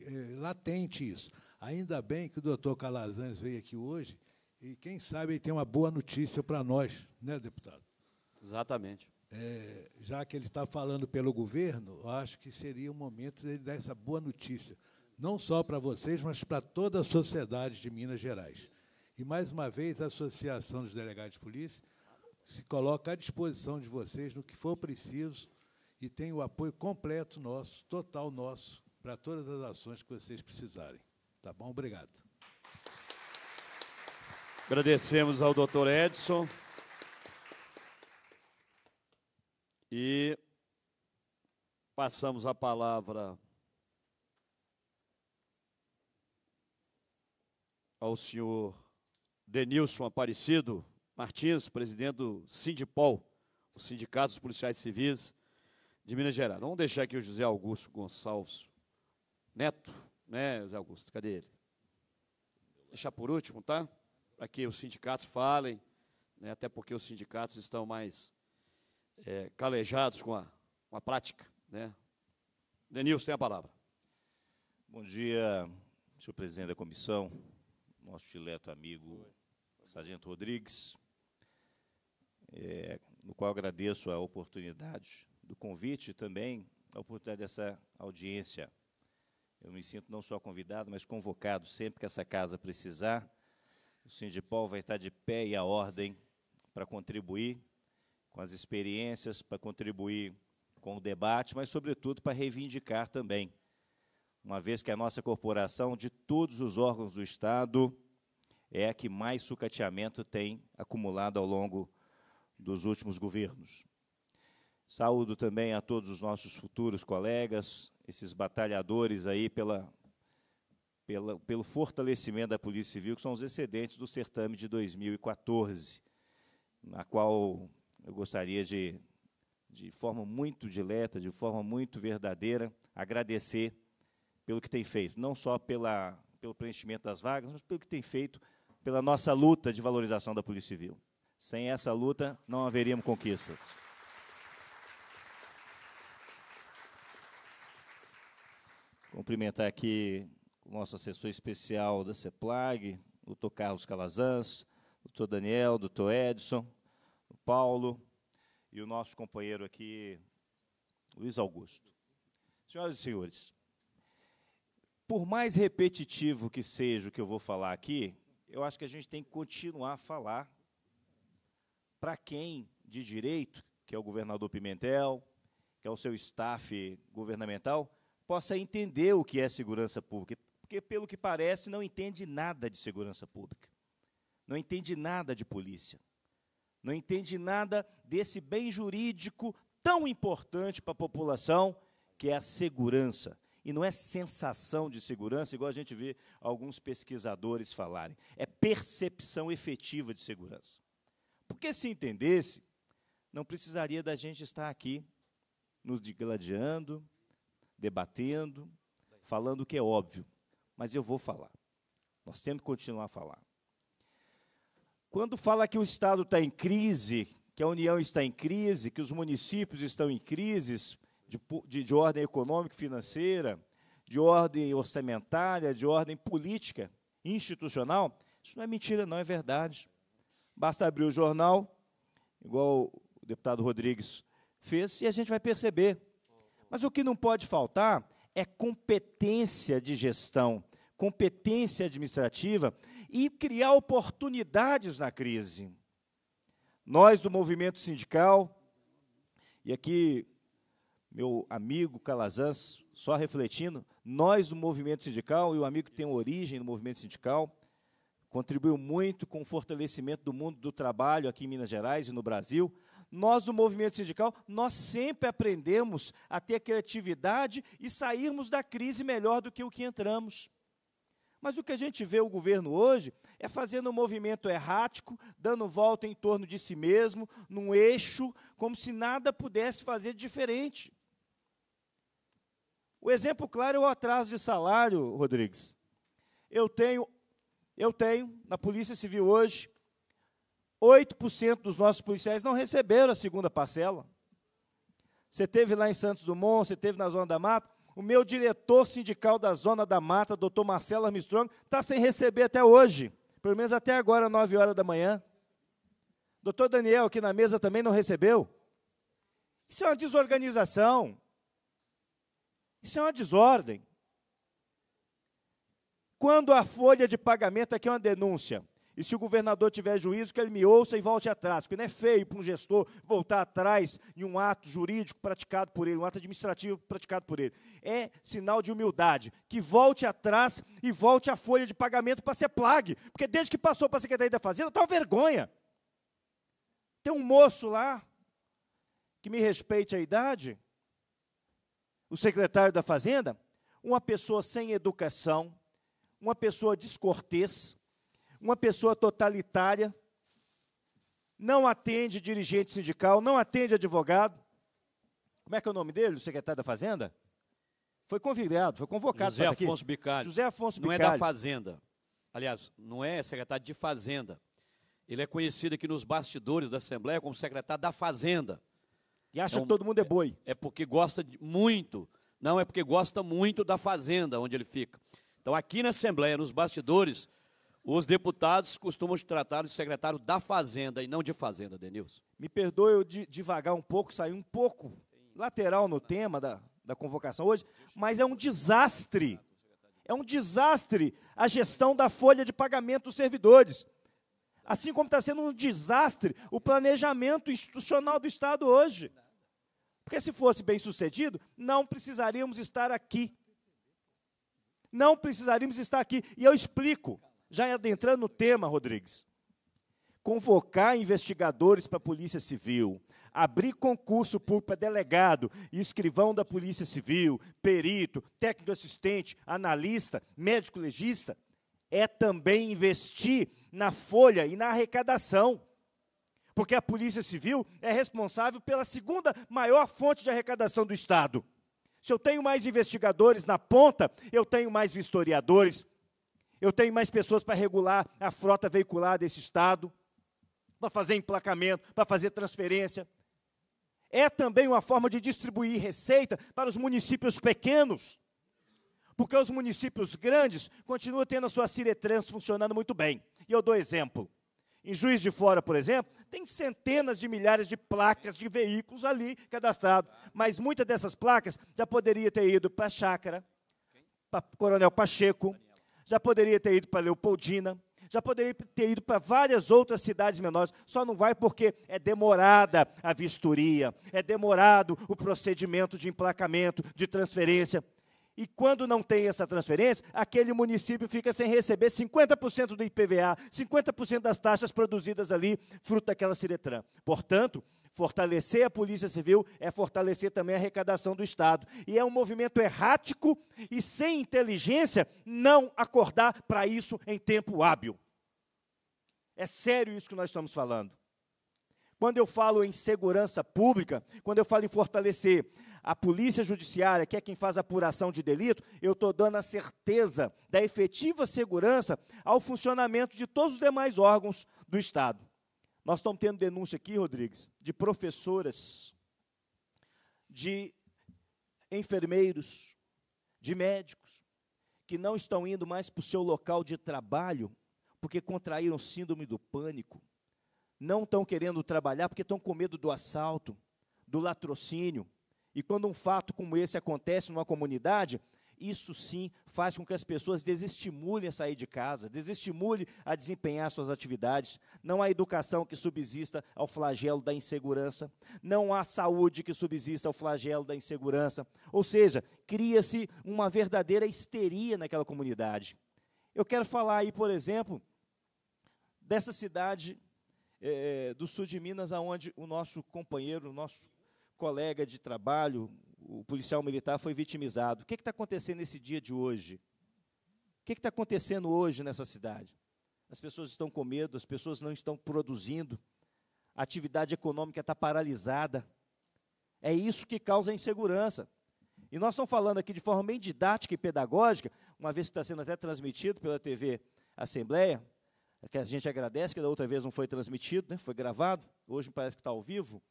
é latente isso. Ainda bem que o doutor Calazans veio aqui hoje e, quem sabe, ele tem uma boa notícia para nós, né, deputado? Exatamente. É, já que ele está falando pelo governo, acho que seria o momento de ele dar essa boa notícia, não só para vocês, mas para toda a sociedade de Minas Gerais. E, mais uma vez, a Associação dos Delegados de Polícia se coloca à disposição de vocês no que for preciso e tem o apoio completo nosso, total nosso, para todas as ações que vocês precisarem. Tá bom? Obrigado. Agradecemos ao doutor Edson. E passamos a palavra ao senhor Denilson Aparecido Martins, presidente do Sindipol, o Sindicato dos Policiais Civis de Minas Gerais. Vamos deixar aqui o José Augusto Gonçalves Neto né, Zé Augusto? Cadê ele? Deixar por último, tá? Para que os sindicatos falem, né, até porque os sindicatos estão mais é, calejados com a, com a prática. Né? Denilson, tem a palavra. Bom dia, senhor presidente da comissão, nosso dileto amigo Sargento Rodrigues, é, no qual agradeço a oportunidade do convite e também a oportunidade dessa audiência. Eu me sinto não só convidado, mas convocado. Sempre que essa casa precisar, o Sindipol vai estar de pé e à ordem para contribuir com as experiências, para contribuir com o debate, mas, sobretudo, para reivindicar também, uma vez que a nossa corporação, de todos os órgãos do Estado, é a que mais sucateamento tem acumulado ao longo dos últimos governos. Saúdo também a todos os nossos futuros colegas, esses batalhadores aí pela, pela, pelo fortalecimento da Polícia Civil, que são os excedentes do certame de 2014, na qual eu gostaria de, de forma muito direta, de forma muito verdadeira, agradecer pelo que tem feito, não só pela, pelo preenchimento das vagas, mas pelo que tem feito pela nossa luta de valorização da Polícia Civil. Sem essa luta, não haveríamos conquistas. Cumprimentar aqui o nosso assessor especial da CEPLAG, o doutor Carlos Calazans, o doutor Daniel, o doutor Edson, o Paulo e o nosso companheiro aqui, Luiz Augusto. Senhoras e senhores, por mais repetitivo que seja o que eu vou falar aqui, eu acho que a gente tem que continuar a falar para quem de direito, que é o governador Pimentel, que é o seu staff governamental, possa entender o que é segurança pública, porque, pelo que parece, não entende nada de segurança pública, não entende nada de polícia, não entende nada desse bem jurídico tão importante para a população, que é a segurança. E não é sensação de segurança, igual a gente vê alguns pesquisadores falarem. É percepção efetiva de segurança. Porque se entendesse, não precisaria da gente estar aqui nos digladiando, debatendo, falando o que é óbvio, mas eu vou falar. Nós temos que continuar a falar. Quando fala que o Estado está em crise, que a União está em crise, que os municípios estão em crises de, de, de ordem econômica e financeira, de ordem orçamentária, de ordem política, institucional, isso não é mentira, não é verdade. Basta abrir o jornal, igual o deputado Rodrigues fez, e a gente vai perceber mas o que não pode faltar é competência de gestão, competência administrativa e criar oportunidades na crise. Nós do movimento sindical, e aqui meu amigo Calazans, só refletindo, nós do movimento sindical, e o amigo que tem origem no movimento sindical, contribuiu muito com o fortalecimento do mundo do trabalho aqui em Minas Gerais e no Brasil, nós do movimento sindical, nós sempre aprendemos a ter criatividade e sairmos da crise melhor do que o que entramos. Mas o que a gente vê o governo hoje é fazendo um movimento errático, dando volta em torno de si mesmo, num eixo, como se nada pudesse fazer diferente. O exemplo claro é o atraso de salário, Rodrigues. Eu tenho, eu tenho na Polícia Civil hoje 8% dos nossos policiais não receberam a segunda parcela. Você teve lá em Santos Dumont, você teve na Zona da Mata. O meu diretor sindical da Zona da Mata, doutor Marcelo Armstrong, está sem receber até hoje. Pelo menos até agora, 9 horas da manhã. Doutor Daniel, aqui na mesa, também não recebeu. Isso é uma desorganização. Isso é uma desordem. Quando a folha de pagamento, aqui é uma denúncia, e se o governador tiver juízo, que ele me ouça e volte atrás, porque não é feio para um gestor voltar atrás em um ato jurídico praticado por ele, um ato administrativo praticado por ele. É sinal de humildade, que volte atrás e volte a folha de pagamento para ser plague, porque desde que passou para a Secretaria da Fazenda, está uma vergonha. Tem um moço lá, que me respeite a idade, o secretário da Fazenda, uma pessoa sem educação, uma pessoa descortês, uma pessoa totalitária, não atende dirigente sindical, não atende advogado. Como é que é o nome dele, o secretário da Fazenda? Foi convidado, foi convocado. José Afonso Bicalho. José Afonso Bicalho. Não é da Fazenda. Aliás, não é secretário de Fazenda. Ele é conhecido aqui nos bastidores da Assembleia como secretário da Fazenda. E acha então, que todo mundo é boi. É, é porque gosta de, muito. Não, é porque gosta muito da Fazenda, onde ele fica. Então, aqui na Assembleia, nos bastidores, os deputados costumam tratar o secretário da Fazenda e não de Fazenda, Denilson. Me perdoe eu de, devagar um pouco, sair um pouco lateral no tema da, da convocação hoje, mas é um desastre. É um desastre a gestão da folha de pagamento dos servidores. Assim como está sendo um desastre o planejamento institucional do Estado hoje. Porque se fosse bem sucedido, não precisaríamos estar aqui. Não precisaríamos estar aqui. E eu explico. Já adentrando no tema, Rodrigues, convocar investigadores para a Polícia Civil, abrir concurso público para delegado, escrivão da Polícia Civil, perito, técnico assistente, analista, médico legista, é também investir na folha e na arrecadação. Porque a Polícia Civil é responsável pela segunda maior fonte de arrecadação do Estado. Se eu tenho mais investigadores na ponta, eu tenho mais vistoriadores, eu tenho mais pessoas para regular a frota veicular desse Estado, para fazer emplacamento, para fazer transferência. É também uma forma de distribuir receita para os municípios pequenos, porque os municípios grandes continuam tendo a sua Ciretrans funcionando muito bem. E eu dou exemplo. Em Juiz de Fora, por exemplo, tem centenas de milhares de placas de veículos ali cadastrados, mas muitas dessas placas já poderia ter ido para a Chácara, para Coronel Pacheco, já poderia ter ido para Leopoldina, já poderia ter ido para várias outras cidades menores, só não vai porque é demorada a vistoria, é demorado o procedimento de emplacamento, de transferência. E quando não tem essa transferência, aquele município fica sem receber 50% do IPVA, 50% das taxas produzidas ali, fruto daquela Ciretran. Portanto, Fortalecer a Polícia Civil é fortalecer também a arrecadação do Estado. E é um movimento errático e sem inteligência não acordar para isso em tempo hábil. É sério isso que nós estamos falando. Quando eu falo em segurança pública, quando eu falo em fortalecer a polícia judiciária, que é quem faz a apuração de delito, eu estou dando a certeza da efetiva segurança ao funcionamento de todos os demais órgãos do Estado. Nós estamos tendo denúncia aqui, Rodrigues, de professoras, de enfermeiros, de médicos, que não estão indo mais para o seu local de trabalho porque contraíram síndrome do pânico, não estão querendo trabalhar porque estão com medo do assalto, do latrocínio. E quando um fato como esse acontece numa comunidade, isso sim faz com que as pessoas desestimulem a sair de casa, desestimulem a desempenhar suas atividades. Não há educação que subsista ao flagelo da insegurança, não há saúde que subsista ao flagelo da insegurança. Ou seja, cria-se uma verdadeira histeria naquela comunidade. Eu quero falar aí, por exemplo, dessa cidade é, do sul de Minas, onde o nosso companheiro, o nosso colega de trabalho, o policial militar foi vitimizado. O que está acontecendo nesse dia de hoje? O que está acontecendo hoje nessa cidade? As pessoas estão com medo, as pessoas não estão produzindo, a atividade econômica está paralisada. É isso que causa a insegurança. E nós estamos falando aqui de forma bem didática e pedagógica, uma vez que está sendo até transmitido pela TV Assembleia, que a gente agradece, que da outra vez não foi transmitido, né, foi gravado, hoje parece que está ao vivo,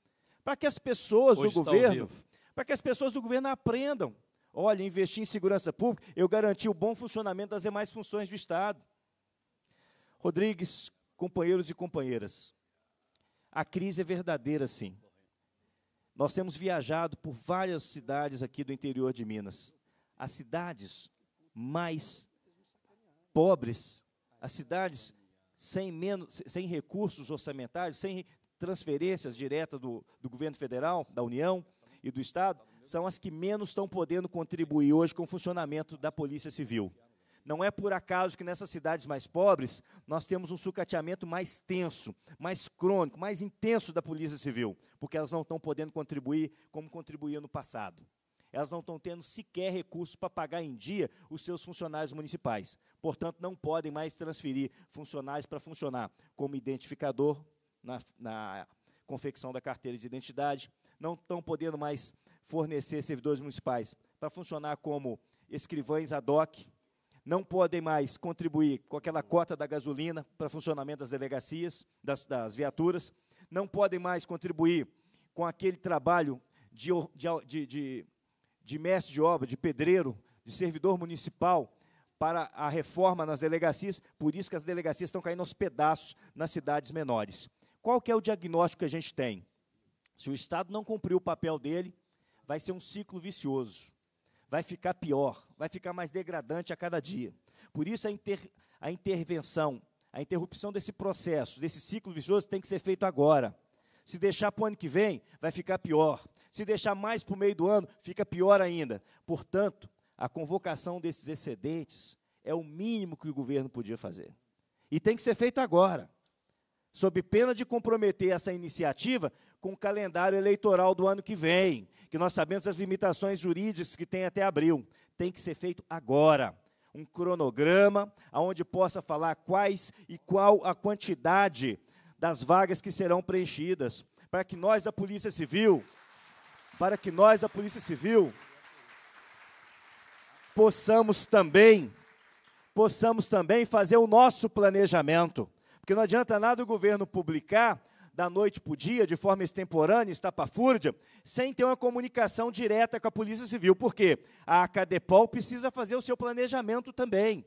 para que as pessoas hoje do governo para que as pessoas do governo aprendam. Olha, investir em segurança pública, eu garanti o bom funcionamento das demais funções do Estado. Rodrigues, companheiros e companheiras, a crise é verdadeira, sim. Nós temos viajado por várias cidades aqui do interior de Minas. As cidades mais pobres, as cidades sem, menos, sem recursos orçamentários, sem transferências diretas do, do governo federal, da União, e do Estado são as que menos estão podendo contribuir hoje com o funcionamento da Polícia Civil. Não é por acaso que nessas cidades mais pobres nós temos um sucateamento mais tenso, mais crônico, mais intenso da Polícia Civil, porque elas não estão podendo contribuir como contribuíam no passado. Elas não estão tendo sequer recursos para pagar em dia os seus funcionários municipais. Portanto, não podem mais transferir funcionários para funcionar como identificador na, na confecção da carteira de identidade, não estão podendo mais fornecer servidores municipais para funcionar como escrivães ad hoc, não podem mais contribuir com aquela cota da gasolina para funcionamento das delegacias, das, das viaturas, não podem mais contribuir com aquele trabalho de, de, de, de mestre de obra, de pedreiro, de servidor municipal, para a reforma nas delegacias, por isso que as delegacias estão caindo aos pedaços nas cidades menores. Qual que é o diagnóstico que a gente tem? Se o Estado não cumprir o papel dele, vai ser um ciclo vicioso. Vai ficar pior, vai ficar mais degradante a cada dia. Por isso, a, inter, a intervenção, a interrupção desse processo, desse ciclo vicioso, tem que ser feito agora. Se deixar para o ano que vem, vai ficar pior. Se deixar mais para o meio do ano, fica pior ainda. Portanto, a convocação desses excedentes é o mínimo que o governo podia fazer. E tem que ser feito agora. Sob pena de comprometer essa iniciativa, com o calendário eleitoral do ano que vem, que nós sabemos as limitações jurídicas que tem até abril. Tem que ser feito agora. Um cronograma onde possa falar quais e qual a quantidade das vagas que serão preenchidas, para que nós, a Polícia Civil, para que nós, a Polícia Civil, possamos também possamos também fazer o nosso planejamento. Porque não adianta nada o governo publicar da noite para o dia, de forma extemporânea, estapafúrdia, sem ter uma comunicação direta com a Polícia Civil. Por quê? A Cadepol precisa fazer o seu planejamento também.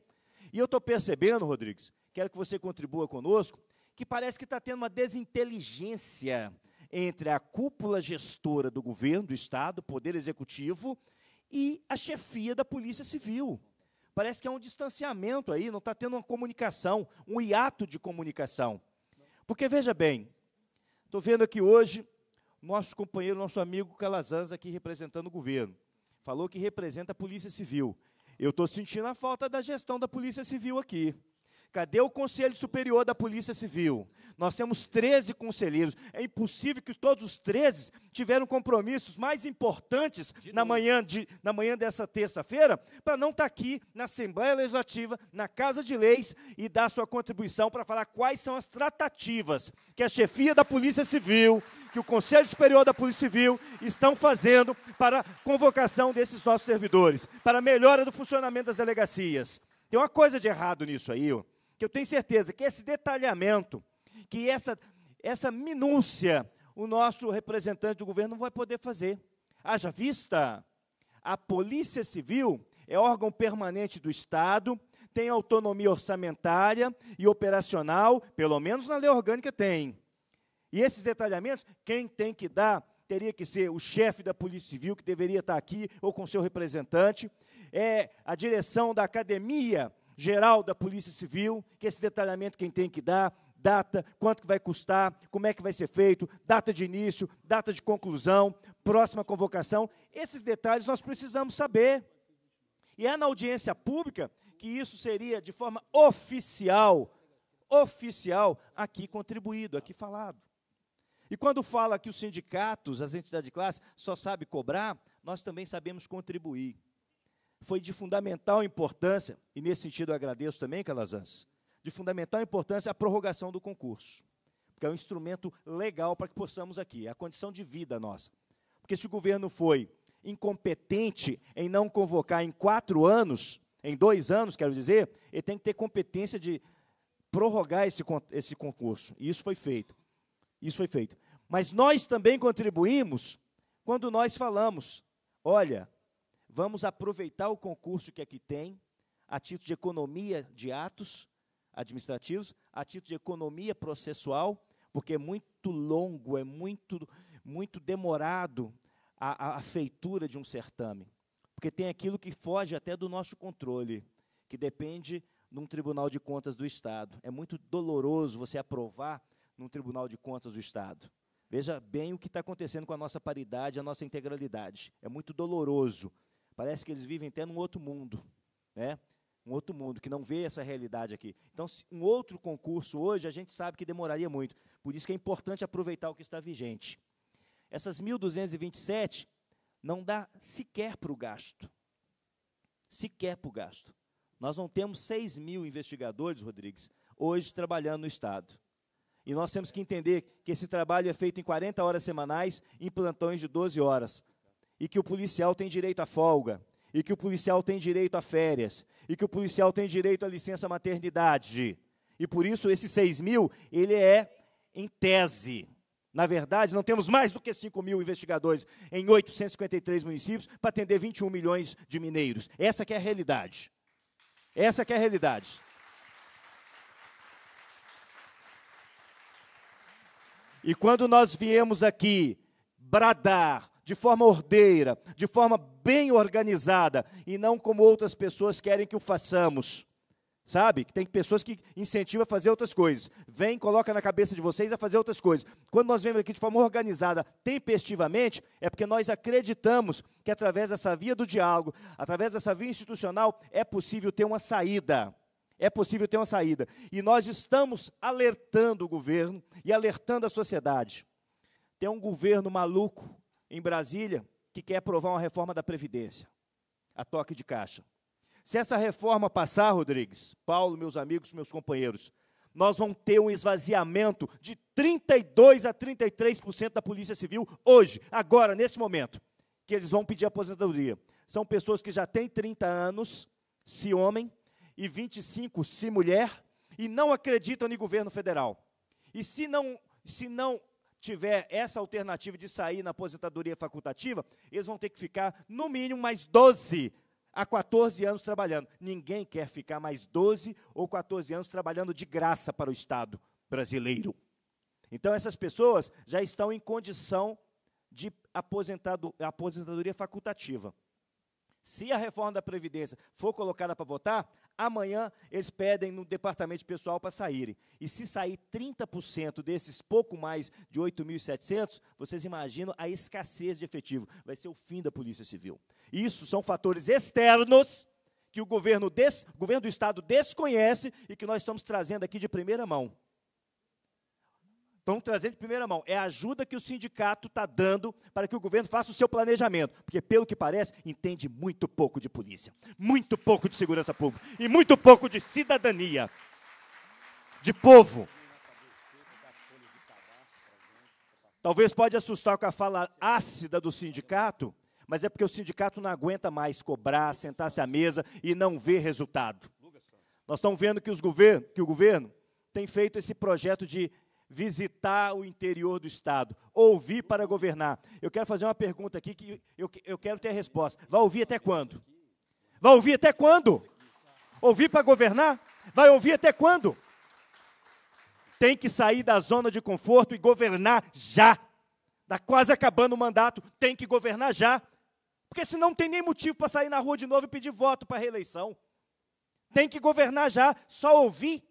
E eu estou percebendo, Rodrigues, quero que você contribua conosco, que parece que está tendo uma desinteligência entre a cúpula gestora do governo, do Estado, Poder Executivo, e a chefia da Polícia Civil. Parece que há é um distanciamento aí, não está tendo uma comunicação, um hiato de comunicação. Porque, veja bem, Estou vendo aqui hoje nosso companheiro, nosso amigo Calazans aqui representando o governo. Falou que representa a Polícia Civil. Eu estou sentindo a falta da gestão da Polícia Civil aqui. Cadê o Conselho Superior da Polícia Civil? Nós temos 13 conselheiros. É impossível que todos os 13 tiveram compromissos mais importantes na manhã, de, na manhã dessa terça-feira para não estar tá aqui na Assembleia Legislativa, na Casa de Leis e dar sua contribuição para falar quais são as tratativas que a chefia da Polícia Civil, que o Conselho Superior da Polícia Civil estão fazendo para a convocação desses nossos servidores, para a melhora do funcionamento das delegacias. Tem uma coisa de errado nisso aí, ó que eu tenho certeza que esse detalhamento, que essa, essa minúcia, o nosso representante do governo não vai poder fazer. Haja vista, a Polícia Civil é órgão permanente do Estado, tem autonomia orçamentária e operacional, pelo menos na lei orgânica tem. E esses detalhamentos, quem tem que dar teria que ser o chefe da Polícia Civil, que deveria estar aqui, ou com seu representante, é a direção da academia geral da Polícia Civil, que esse detalhamento quem tem que dar, data, quanto que vai custar, como é que vai ser feito, data de início, data de conclusão, próxima convocação. Esses detalhes nós precisamos saber. E é na audiência pública que isso seria de forma oficial, oficial, aqui contribuído, aqui falado. E quando fala que os sindicatos, as entidades de classe, só sabem cobrar, nós também sabemos contribuir foi de fundamental importância, e nesse sentido eu agradeço também, Calazans, de fundamental importância a prorrogação do concurso, porque é um instrumento legal para que possamos aqui, é a condição de vida nossa. Porque se o governo foi incompetente em não convocar em quatro anos, em dois anos, quero dizer, ele tem que ter competência de prorrogar esse, esse concurso. E isso foi feito. Isso foi feito. Mas nós também contribuímos quando nós falamos: olha, Vamos aproveitar o concurso que aqui tem, a título de economia de atos administrativos, a título de economia processual, porque é muito longo, é muito, muito demorado a, a, a feitura de um certame. Porque tem aquilo que foge até do nosso controle, que depende num Tribunal de Contas do Estado. É muito doloroso você aprovar num Tribunal de Contas do Estado. Veja bem o que está acontecendo com a nossa paridade, a nossa integralidade. É muito doloroso Parece que eles vivem até num outro mundo, né? Um outro mundo que não vê essa realidade aqui. Então, um outro concurso hoje, a gente sabe que demoraria muito. Por isso que é importante aproveitar o que está vigente. Essas 1.227 não dá sequer para o gasto. Sequer para o gasto. Nós não temos 6 mil investigadores, Rodrigues, hoje trabalhando no Estado. E nós temos que entender que esse trabalho é feito em 40 horas semanais, em plantões de 12 horas e que o policial tem direito à folga, e que o policial tem direito a férias, e que o policial tem direito à licença maternidade. E por isso esse 6 mil, ele é em tese. Na verdade, não temos mais do que 5 mil investigadores em 853 municípios para atender 21 milhões de mineiros. Essa é a realidade. Essa é a realidade. E quando nós viemos aqui bradar de forma ordeira, de forma bem organizada, e não como outras pessoas querem que o façamos. Sabe? Tem pessoas que incentivam a fazer outras coisas. Vem, coloca na cabeça de vocês a fazer outras coisas. Quando nós vemos aqui de forma organizada, tempestivamente, é porque nós acreditamos que através dessa via do diálogo, através dessa via institucional, é possível ter uma saída. É possível ter uma saída. E nós estamos alertando o governo e alertando a sociedade. Tem um governo maluco em Brasília que quer aprovar uma reforma da Previdência, a toque de caixa. Se essa reforma passar, Rodrigues, Paulo, meus amigos, meus companheiros, nós vamos ter um esvaziamento de 32 a 33% da Polícia Civil hoje, agora, nesse momento, que eles vão pedir aposentadoria. São pessoas que já têm 30 anos, se homem, e 25 se mulher, e não acreditam no governo federal. E se não, se não tiver essa alternativa de sair na aposentadoria facultativa, eles vão ter que ficar no mínimo mais 12 a 14 anos trabalhando. Ninguém quer ficar mais 12 ou 14 anos trabalhando de graça para o Estado brasileiro. Então, essas pessoas já estão em condição de aposentado, aposentadoria facultativa. Se a reforma da Previdência for colocada para votar, amanhã eles pedem no departamento pessoal para saírem. E se sair 30% desses pouco mais de 8.700, vocês imaginam a escassez de efetivo. Vai ser o fim da Polícia Civil. Isso são fatores externos que o governo, des, o governo do Estado desconhece e que nós estamos trazendo aqui de primeira mão. Estão trazendo de primeira mão. É a ajuda que o sindicato está dando para que o governo faça o seu planejamento. Porque, pelo que parece, entende muito pouco de polícia, muito pouco de segurança pública e muito pouco de cidadania, de povo. Talvez pode assustar com a fala ácida do sindicato, mas é porque o sindicato não aguenta mais cobrar, sentar-se à mesa e não ver resultado. Nós estamos vendo que, os que o governo tem feito esse projeto de visitar o interior do Estado, ouvir para governar. Eu quero fazer uma pergunta aqui que eu, eu quero ter a resposta. Vai ouvir até quando? Vai ouvir até quando? Ouvir para governar? Vai ouvir até quando? Tem que sair da zona de conforto e governar já. Está quase acabando o mandato, tem que governar já. Porque senão não tem nem motivo para sair na rua de novo e pedir voto para reeleição. Tem que governar já, só ouvir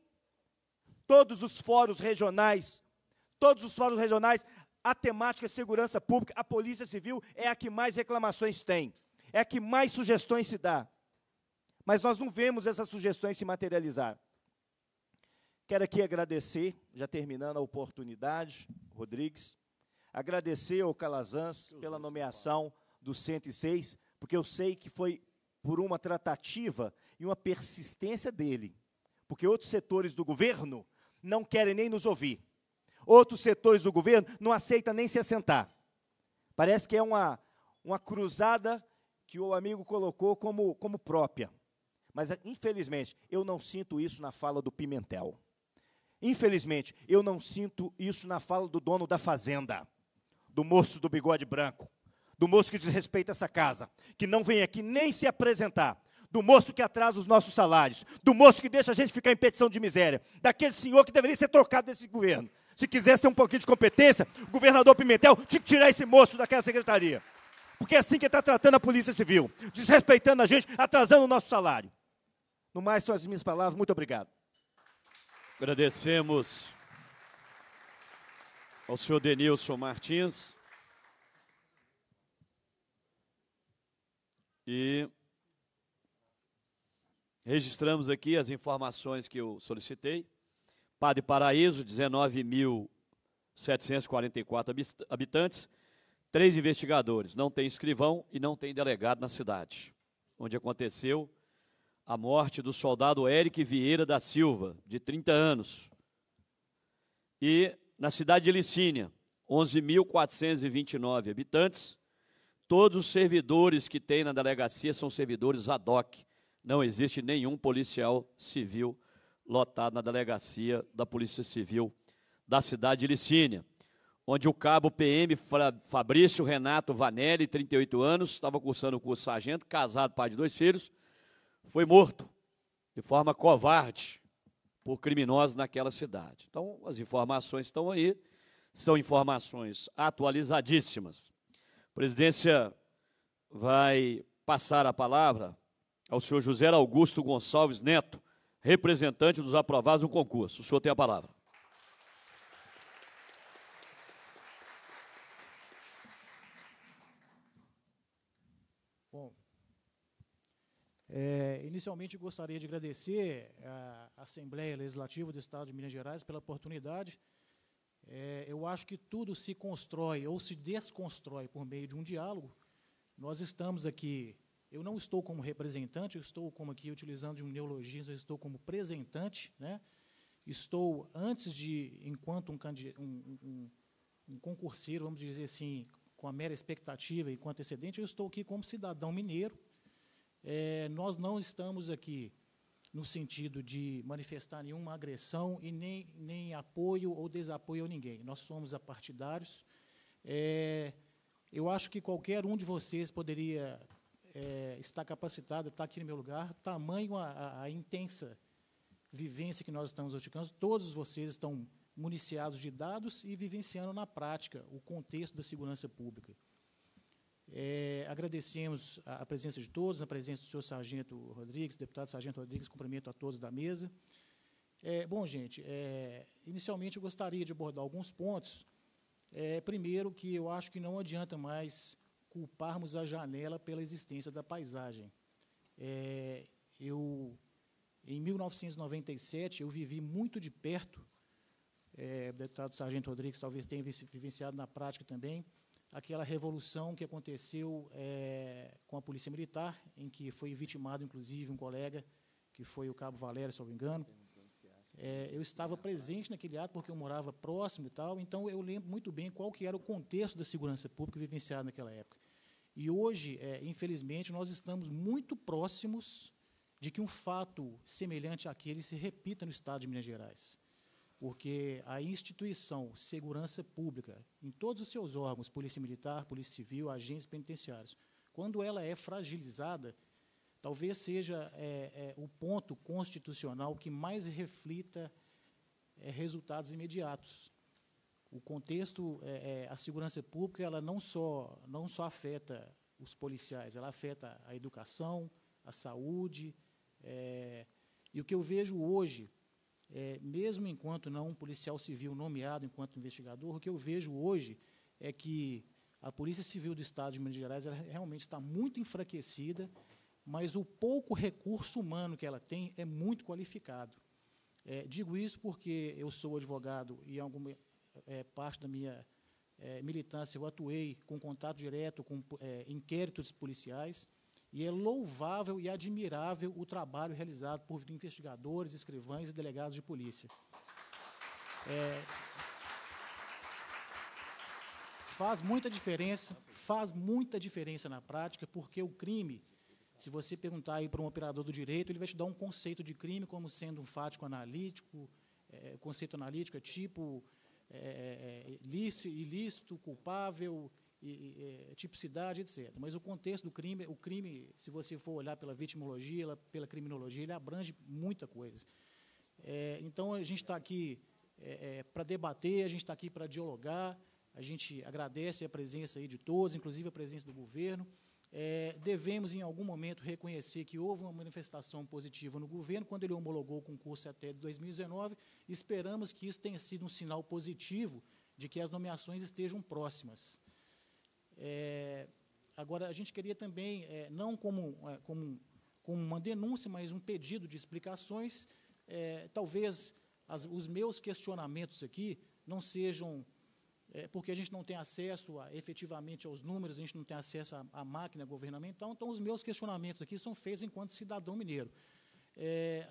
todos os fóruns regionais, todos os fóruns regionais, a temática é segurança pública, a Polícia Civil é a que mais reclamações tem, é a que mais sugestões se dá. Mas nós não vemos essas sugestões se materializar. Quero aqui agradecer, já terminando a oportunidade, Rodrigues, agradecer ao Calazans pela nomeação do 106, porque eu sei que foi por uma tratativa e uma persistência dele, porque outros setores do governo não querem nem nos ouvir. Outros setores do governo não aceitam nem se assentar. Parece que é uma, uma cruzada que o amigo colocou como, como própria. Mas, infelizmente, eu não sinto isso na fala do Pimentel. Infelizmente, eu não sinto isso na fala do dono da fazenda, do moço do bigode branco, do moço que desrespeita essa casa, que não vem aqui nem se apresentar, do moço que atrasa os nossos salários, do moço que deixa a gente ficar em petição de miséria, daquele senhor que deveria ser trocado desse governo. Se quisesse ter um pouquinho de competência, o governador Pimentel tinha que tirar esse moço daquela secretaria. Porque é assim que está tratando a Polícia Civil, desrespeitando a gente, atrasando o nosso salário. No mais, são as minhas palavras. Muito obrigado. Agradecemos ao senhor Denilson Martins. E Registramos aqui as informações que eu solicitei. Padre Paraíso, 19.744 habitantes, três investigadores, não tem escrivão e não tem delegado na cidade, onde aconteceu a morte do soldado Eric Vieira da Silva, de 30 anos. E na cidade de Licínia, 11.429 habitantes, todos os servidores que tem na delegacia são servidores ad hoc, não existe nenhum policial civil lotado na delegacia da Polícia Civil da cidade de Licínia, onde o cabo PM Fabrício Renato Vanelli, 38 anos, estava cursando o curso sargento, casado, pai de dois filhos, foi morto de forma covarde por criminosos naquela cidade. Então, as informações estão aí, são informações atualizadíssimas. A presidência vai passar a palavra ao é senhor José Augusto Gonçalves Neto, representante dos aprovados no concurso. O senhor tem a palavra. Bom, é, inicialmente gostaria de agradecer à Assembleia Legislativa do Estado de Minas Gerais pela oportunidade. É, eu acho que tudo se constrói ou se desconstrói por meio de um diálogo. Nós estamos aqui eu não estou como representante, eu estou como aqui utilizando de um neologismo, eu estou como presentante, né? Estou antes de, enquanto um, um, um, um concurseiro, vamos dizer assim, com a mera expectativa e com antecedente, eu estou aqui como cidadão mineiro. É, nós não estamos aqui no sentido de manifestar nenhuma agressão e nem, nem apoio ou desapoio a ninguém. Nós somos apartidários. É, eu acho que qualquer um de vocês poderia é, está capacitado, está aqui no meu lugar, tamanho a, a, a intensa vivência que nós estamos praticando, todos vocês estão municiados de dados e vivenciando na prática o contexto da segurança pública. É, agradecemos a, a, presença de todos, a presença do senhor Sargento Rodrigues, deputado Sargento Rodrigues, cumprimento a todos da mesa. É, bom, gente, é, inicialmente eu gostaria de abordar alguns pontos. É, primeiro, que eu acho que não adianta mais culparmos a janela pela existência da paisagem. É, eu, em 1997, eu vivi muito de perto, é, o deputado Sargento Rodrigues talvez tenha vivenciado na prática também, aquela revolução que aconteceu é, com a Polícia Militar, em que foi vitimado, inclusive, um colega, que foi o Cabo Valério, se não me engano. É, eu estava presente naquele ato porque eu morava próximo e tal, então eu lembro muito bem qual que era o contexto da segurança pública vivenciado naquela época. E hoje, é, infelizmente, nós estamos muito próximos de que um fato semelhante àquele se repita no Estado de Minas Gerais. Porque a instituição Segurança Pública, em todos os seus órgãos, Polícia Militar, Polícia Civil, agências penitenciárias, quando ela é fragilizada, talvez seja é, é, o ponto constitucional que mais reflita é, resultados imediatos o contexto, é, é, a segurança pública, ela não só, não só afeta os policiais, ela afeta a educação, a saúde. É, e o que eu vejo hoje, é, mesmo enquanto não um policial civil nomeado enquanto investigador, o que eu vejo hoje é que a Polícia Civil do Estado de Minas Gerais ela realmente está muito enfraquecida, mas o pouco recurso humano que ela tem é muito qualificado. É, digo isso porque eu sou advogado e, em alguma, é, parte da minha é, militância, eu atuei com contato direto com é, inquéritos policiais, e é louvável e admirável o trabalho realizado por investigadores, escrivães e delegados de polícia. É, faz muita diferença, faz muita diferença na prática, porque o crime, se você perguntar aí para um operador do direito, ele vai te dar um conceito de crime como sendo um fático analítico, é, conceito analítico é tipo é, é, é ilícito, culpável, e, e, é, tipicidade, etc. Mas o contexto do crime, o crime, se você for olhar pela vitimologia, pela criminologia, ele abrange muita coisa. É, então a gente está aqui é, é, para debater, a gente está aqui para dialogar, a gente agradece a presença aí de todos, inclusive a presença do governo é, devemos, em algum momento, reconhecer que houve uma manifestação positiva no governo quando ele homologou o concurso até 2019. Esperamos que isso tenha sido um sinal positivo de que as nomeações estejam próximas. É, agora, a gente queria também, é, não como, é, como, como uma denúncia, mas um pedido de explicações. É, talvez as, os meus questionamentos aqui não sejam é, porque a gente não tem acesso a, efetivamente aos números, a gente não tem acesso à, máquina governamental. Então, os meus questionamentos aqui são feitos enquanto cidadão mineiro. É,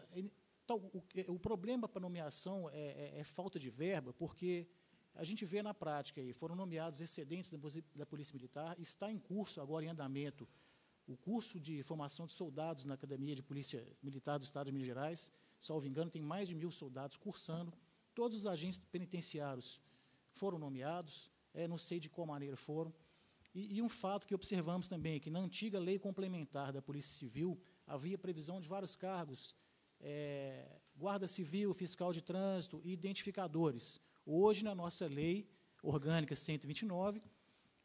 então, o, o, problema para nomeação é, é, é, falta de verba, porque a gente vê na prática aí, foram nomeados excedentes da, da Polícia Militar, está em curso agora em andamento o curso de formação de soldados na Academia de Polícia Militar do Estado de Minas Gerais, salvo engano, tem mais de mil soldados cursando. Todos os agentes penitenciários foram nomeados, é, não sei de qual maneira foram. E, e, um fato que observamos também é que na antiga lei complementar da Polícia Civil havia previsão de vários cargos, é, guarda civil, fiscal de trânsito e identificadores. Hoje, na nossa lei orgânica 129,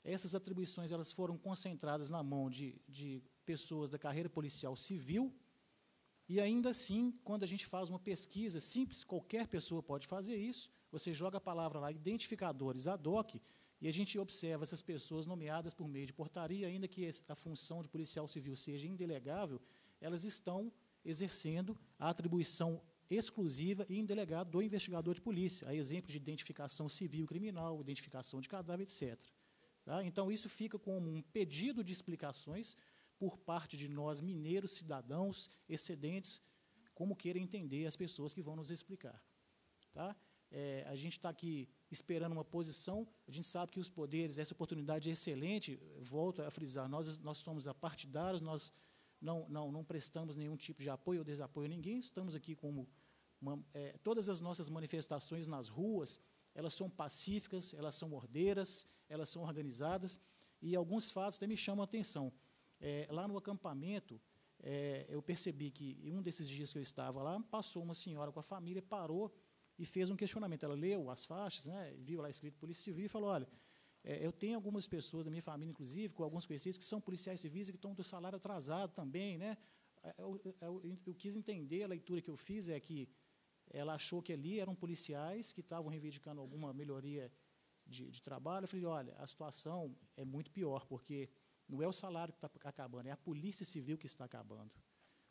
essas atribuições elas foram concentradas na mão de, de pessoas da carreira policial civil, e ainda assim, quando a gente faz uma pesquisa simples, qualquer pessoa pode fazer isso, você joga a palavra lá, identificadores ad hoc, e a gente observa essas pessoas nomeadas por meio de portaria, ainda que a função de policial civil seja indelegável, elas estão exercendo a atribuição exclusiva e indelegada do investigador de polícia, a exemplo de identificação civil criminal, identificação de cadáver, etc. Tá? Então, isso fica como um pedido de explicações por parte de nós, mineiros, cidadãos, excedentes, como queira entender as pessoas que vão nos explicar. Tá? é, a gente está aqui esperando uma posição, a gente sabe que os poderes, essa oportunidade é excelente, volto a frisar, nós, nós somos apartidários, nós não, não, não prestamos nenhum tipo de apoio ou desapoio a ninguém, estamos aqui como. Uma, é, todas as nossas manifestações nas ruas, elas são pacíficas, elas são ordeiras, elas são organizadas, e alguns fatos até me chamam a atenção. É, lá no acampamento, é, eu percebi que, em um desses dias que eu estava lá, passou uma senhora com a família, parou e fez um questionamento. Ela leu as faixas, né, viu lá escrito Polícia Civil e falou: olha, é, eu tenho algumas pessoas da minha família, inclusive, com alguns conhecidos, que são policiais civis e que estão do salário atrasado também. Né? Eu, é, eu, é é eu quis entender, a leitura que eu fiz é que ela achou que ali eram policiais que estavam reivindicando alguma melhoria de, de, trabalho. Eu falei: olha, a situação é muito pior, porque não é o salário que está acabando, é a Polícia Civil que está acabando.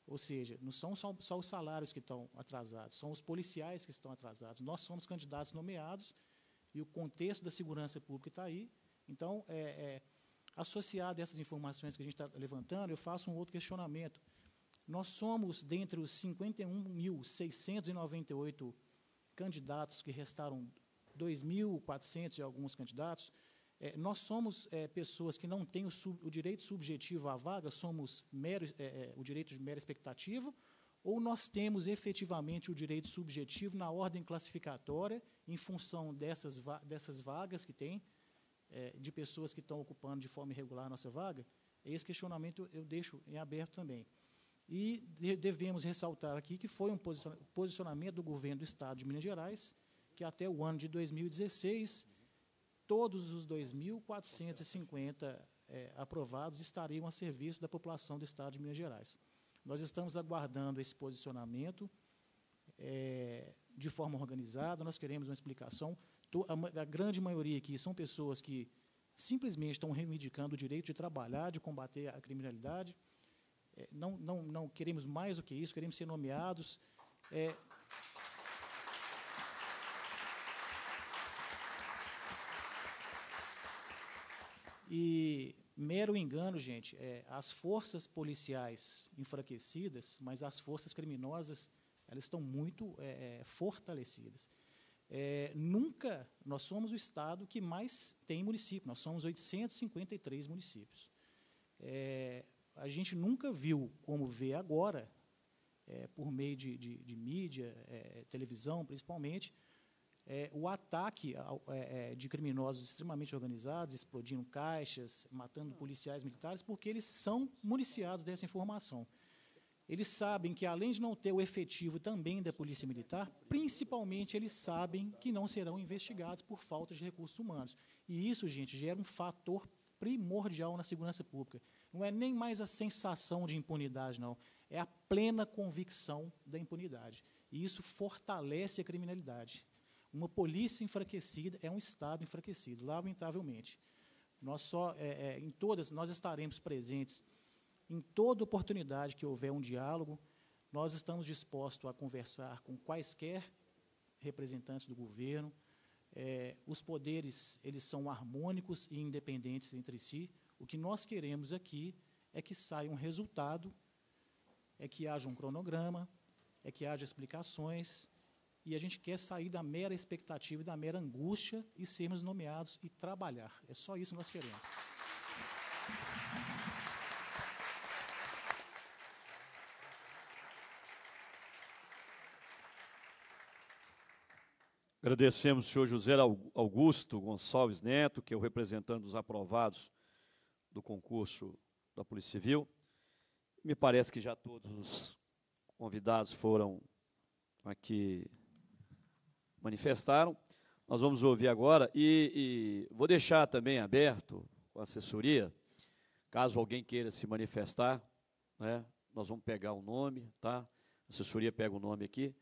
Ou seja, não são só, só os salários que estão atrasados, são os policiais que estão atrasados. Nós somos candidatos nomeados e o contexto da segurança pública está aí. Então, é, é, associado a essas informações que a gente está levantando, eu faço um outro questionamento. Nós somos, dentre os 51.698 candidatos que restaram 2.400 e alguns candidatos, é, nós somos é, pessoas que não têm o, sub, o, direito subjetivo à vaga, somos mero, é, é o direito de mera expectativa, ou nós temos efetivamente o direito subjetivo na ordem classificatória, em função dessas, va dessas vagas que tem, é, de pessoas que estão ocupando de forma irregular a nossa vaga? É esse questionamento eu deixo em aberto também. E devemos ressaltar aqui que foi um posicionamento do governo do Estado de Minas Gerais, que até o ano de 2016 todos os 2.450 é, aprovados estariam a serviço da população do Estado de Minas Gerais. Nós estamos aguardando esse posicionamento é, de forma organizada, nós queremos uma explicação. A, grande maioria aqui são pessoas que simplesmente estão reivindicando o direito de trabalhar, de combater a criminalidade. É, não, não, não queremos mais do que isso, queremos ser nomeados. É, E mero engano, gente, é, as forças policiais enfraquecidas, mas as forças criminosas, elas estão muito é, é fortalecidas. É, nunca, nós somos o estado que mais tem município, nós somos 853 municípios. É, a gente nunca viu, como vê agora, é, por meio de, de, de mídia, televisão principalmente, é, o ataque é, é, de criminosos extremamente organizados, explodindo caixas, matando policiais militares, porque eles são municiados dessa informação. Eles sabem que, além de não ter o efetivo também da Polícia Militar, principalmente eles sabem que não serão investigados por falta de recursos humanos. E isso, gente, gera um fator primordial na segurança pública. Não é nem mais a sensação de impunidade, não. É a plena convicção da impunidade. E isso fortalece a criminalidade. Uma polícia enfraquecida é um Estado enfraquecido, lamentavelmente. Nós só, é, é, em todas, nós estaremos presentes em toda oportunidade que houver um diálogo. Nós estamos dispostos a conversar com quaisquer representantes do governo. É, os poderes eles são harmônicos e independentes entre si. O que nós queremos aqui é que saia um resultado, é que haja um cronograma, é que haja explicações e a gente quer sair da mera expectativa e da mera angústia e sermos nomeados e trabalhar. É só isso que nós queremos. Agradecemos o senhor José Augusto Gonçalves Neto, que é o representante dos aprovados do concurso da Polícia Civil. Me parece que já todos os convidados foram aqui manifestaram. Nós vamos ouvir agora e, e vou deixar também aberto com a assessoria, caso alguém queira se manifestar, né, nós vamos pegar o nome, tá? A assessoria pega o nome aqui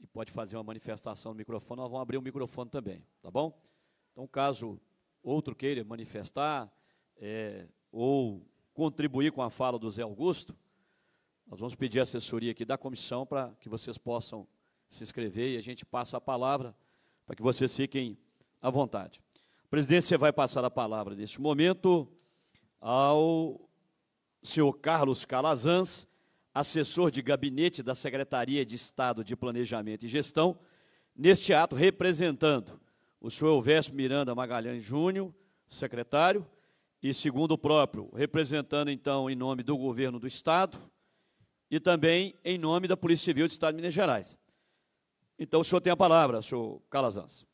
e pode fazer uma manifestação no microfone, nós vamos abrir o microfone também, tá bom? Então, caso outro queira manifestar é, ou contribuir com a fala do Zé Augusto, nós vamos pedir a assessoria aqui da comissão para que vocês possam se inscrever e a gente passa a palavra para que vocês fiquem à vontade. A presidência vai passar a palavra neste momento ao senhor Carlos Calazans, assessor de gabinete da Secretaria de Estado de Planejamento e Gestão, neste ato representando o senhor Elvésio Miranda Magalhães Júnior, secretário, e segundo o próprio, representando então em nome do governo do Estado e também em nome da Polícia Civil do Estado de Minas Gerais. Então o senhor tem a palavra, senhor Calazans.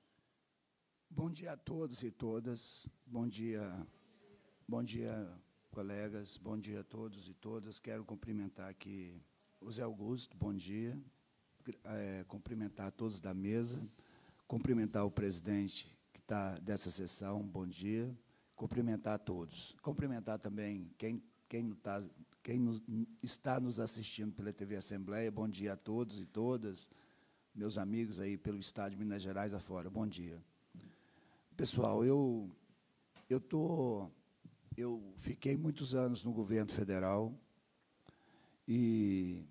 Bom dia a todos e todas. Bom dia, bom dia, colegas. Bom dia a todos e todas. Quero cumprimentar aqui o Zé Augusto. Bom dia. É, cumprimentar a todos da mesa. Cumprimentar o presidente que está dessa sessão. Bom dia. Cumprimentar a todos. Cumprimentar também quem, quem, tá, quem nos, está nos assistindo pela TV Assembleia. Bom dia a todos e todas meus amigos aí pelo estado de Minas Gerais afora. Bom dia. Pessoal, eu eu tô eu fiquei muitos anos no governo federal e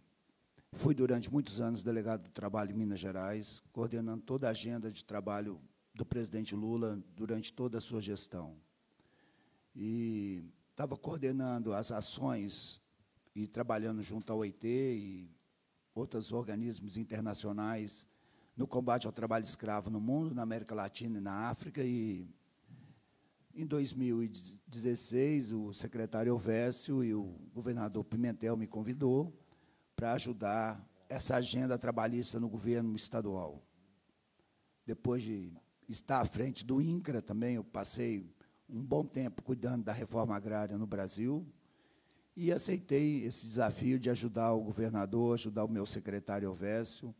fui durante muitos anos delegado do trabalho em Minas Gerais, coordenando toda a agenda de trabalho do presidente Lula durante toda a sua gestão. E estava coordenando as ações e trabalhando junto ao OIT e outros organismos internacionais no combate ao trabalho escravo no mundo, na América Latina e na África. E em 2016, o secretário Elvésio e o governador Pimentel me convidou para ajudar essa agenda trabalhista no governo estadual. Depois de estar à frente do INCRA também, eu passei um bom tempo cuidando da reforma agrária no Brasil, e aceitei esse desafio de ajudar o governador, ajudar o meu secretário Elvésio,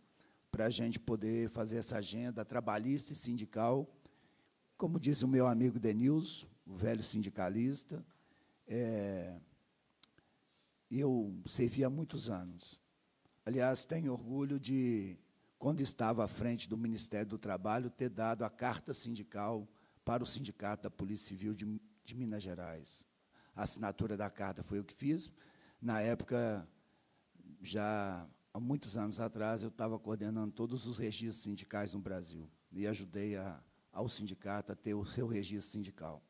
para a gente poder fazer essa agenda trabalhista e sindical. Como diz o meu amigo Denilson, o velho sindicalista, é, eu servi há muitos anos. Aliás, tenho orgulho de, quando estava à frente do Ministério do Trabalho, ter dado a carta sindical para o Sindicato da Polícia Civil de, de Minas Gerais a assinatura da carta foi o que fiz. Na época, já há muitos anos atrás, eu estava coordenando todos os registros sindicais no Brasil e ajudei a, ao sindicato a ter o seu registro sindical.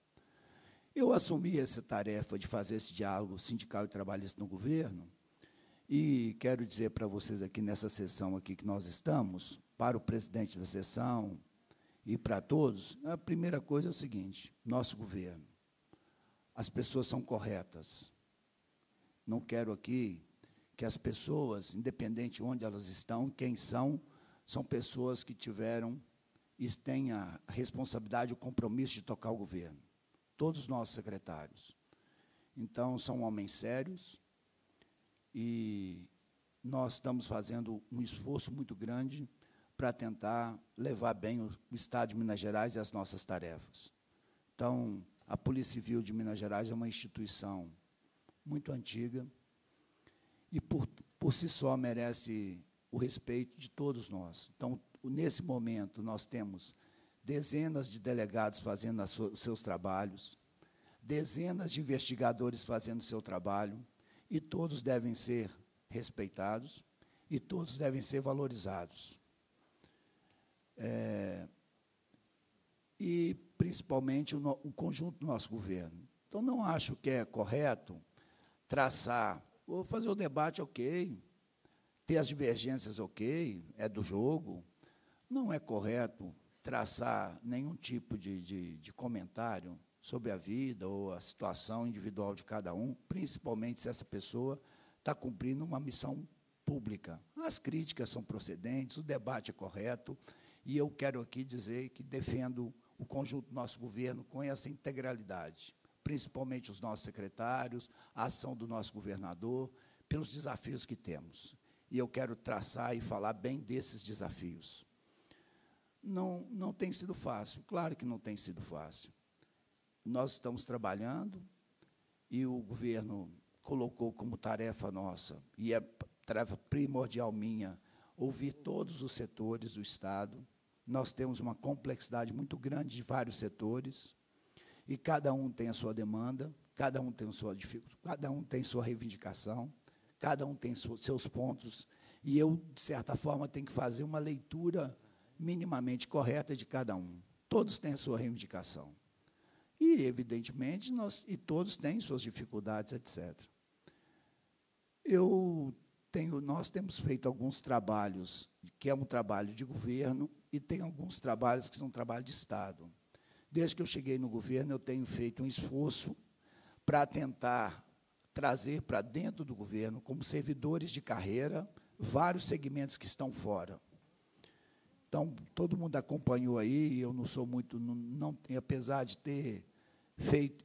Eu assumi essa tarefa de fazer esse diálogo sindical e trabalhista no governo e quero dizer para vocês aqui nessa sessão aqui que nós estamos, para o presidente da sessão e para todos, a primeira coisa é o seguinte, nosso governo as pessoas são corretas. Não quero aqui que as pessoas, independente de onde elas estão, quem são, são pessoas que tiveram e têm a responsabilidade, o compromisso de tocar o governo. Todos os nossos secretários. Então, são homens sérios e nós estamos fazendo um esforço muito grande para tentar levar bem o Estado de Minas Gerais e as nossas tarefas. Então, a Polícia Civil de Minas Gerais é uma instituição muito antiga e, por, por si só, merece o respeito de todos nós. Então, nesse momento, nós temos dezenas de delegados fazendo os seus trabalhos, dezenas de investigadores fazendo seu trabalho, e todos devem ser respeitados e todos devem ser valorizados. É, e principalmente o, no, o conjunto do nosso governo. Então, não acho que é correto traçar, vou fazer o debate, ok, ter as divergências, ok, é do jogo. Não é correto traçar nenhum tipo de, de, de comentário sobre a vida ou a situação individual de cada um, principalmente se essa pessoa está cumprindo uma missão pública. As críticas são procedentes, o debate é correto, e eu quero aqui dizer que defendo o conjunto do nosso governo com essa integralidade, principalmente os nossos secretários, a ação do nosso governador, pelos desafios que temos. E eu quero traçar e falar bem desses desafios. Não, não tem sido fácil, claro que não tem sido fácil. Nós estamos trabalhando e o governo colocou como tarefa nossa, e é tarefa primordial minha, ouvir todos os setores do Estado, nós temos uma complexidade muito grande de vários setores, e cada um tem a sua demanda, cada um tem a sua dificuldade, cada um tem sua reivindicação, cada um tem seus pontos, e eu, de certa forma, tenho que fazer uma leitura minimamente correta de cada um. Todos têm a sua reivindicação. E, evidentemente, nós, e todos têm suas dificuldades, etc. Eu tenho, nós temos feito alguns trabalhos, que é um trabalho de governo, e tem alguns trabalhos que são trabalho de Estado. Desde que eu cheguei no governo, eu tenho feito um esforço para tentar trazer para dentro do governo, como servidores de carreira, vários segmentos que estão fora. Então, todo mundo acompanhou aí, eu não sou muito, não, não apesar de ter feito,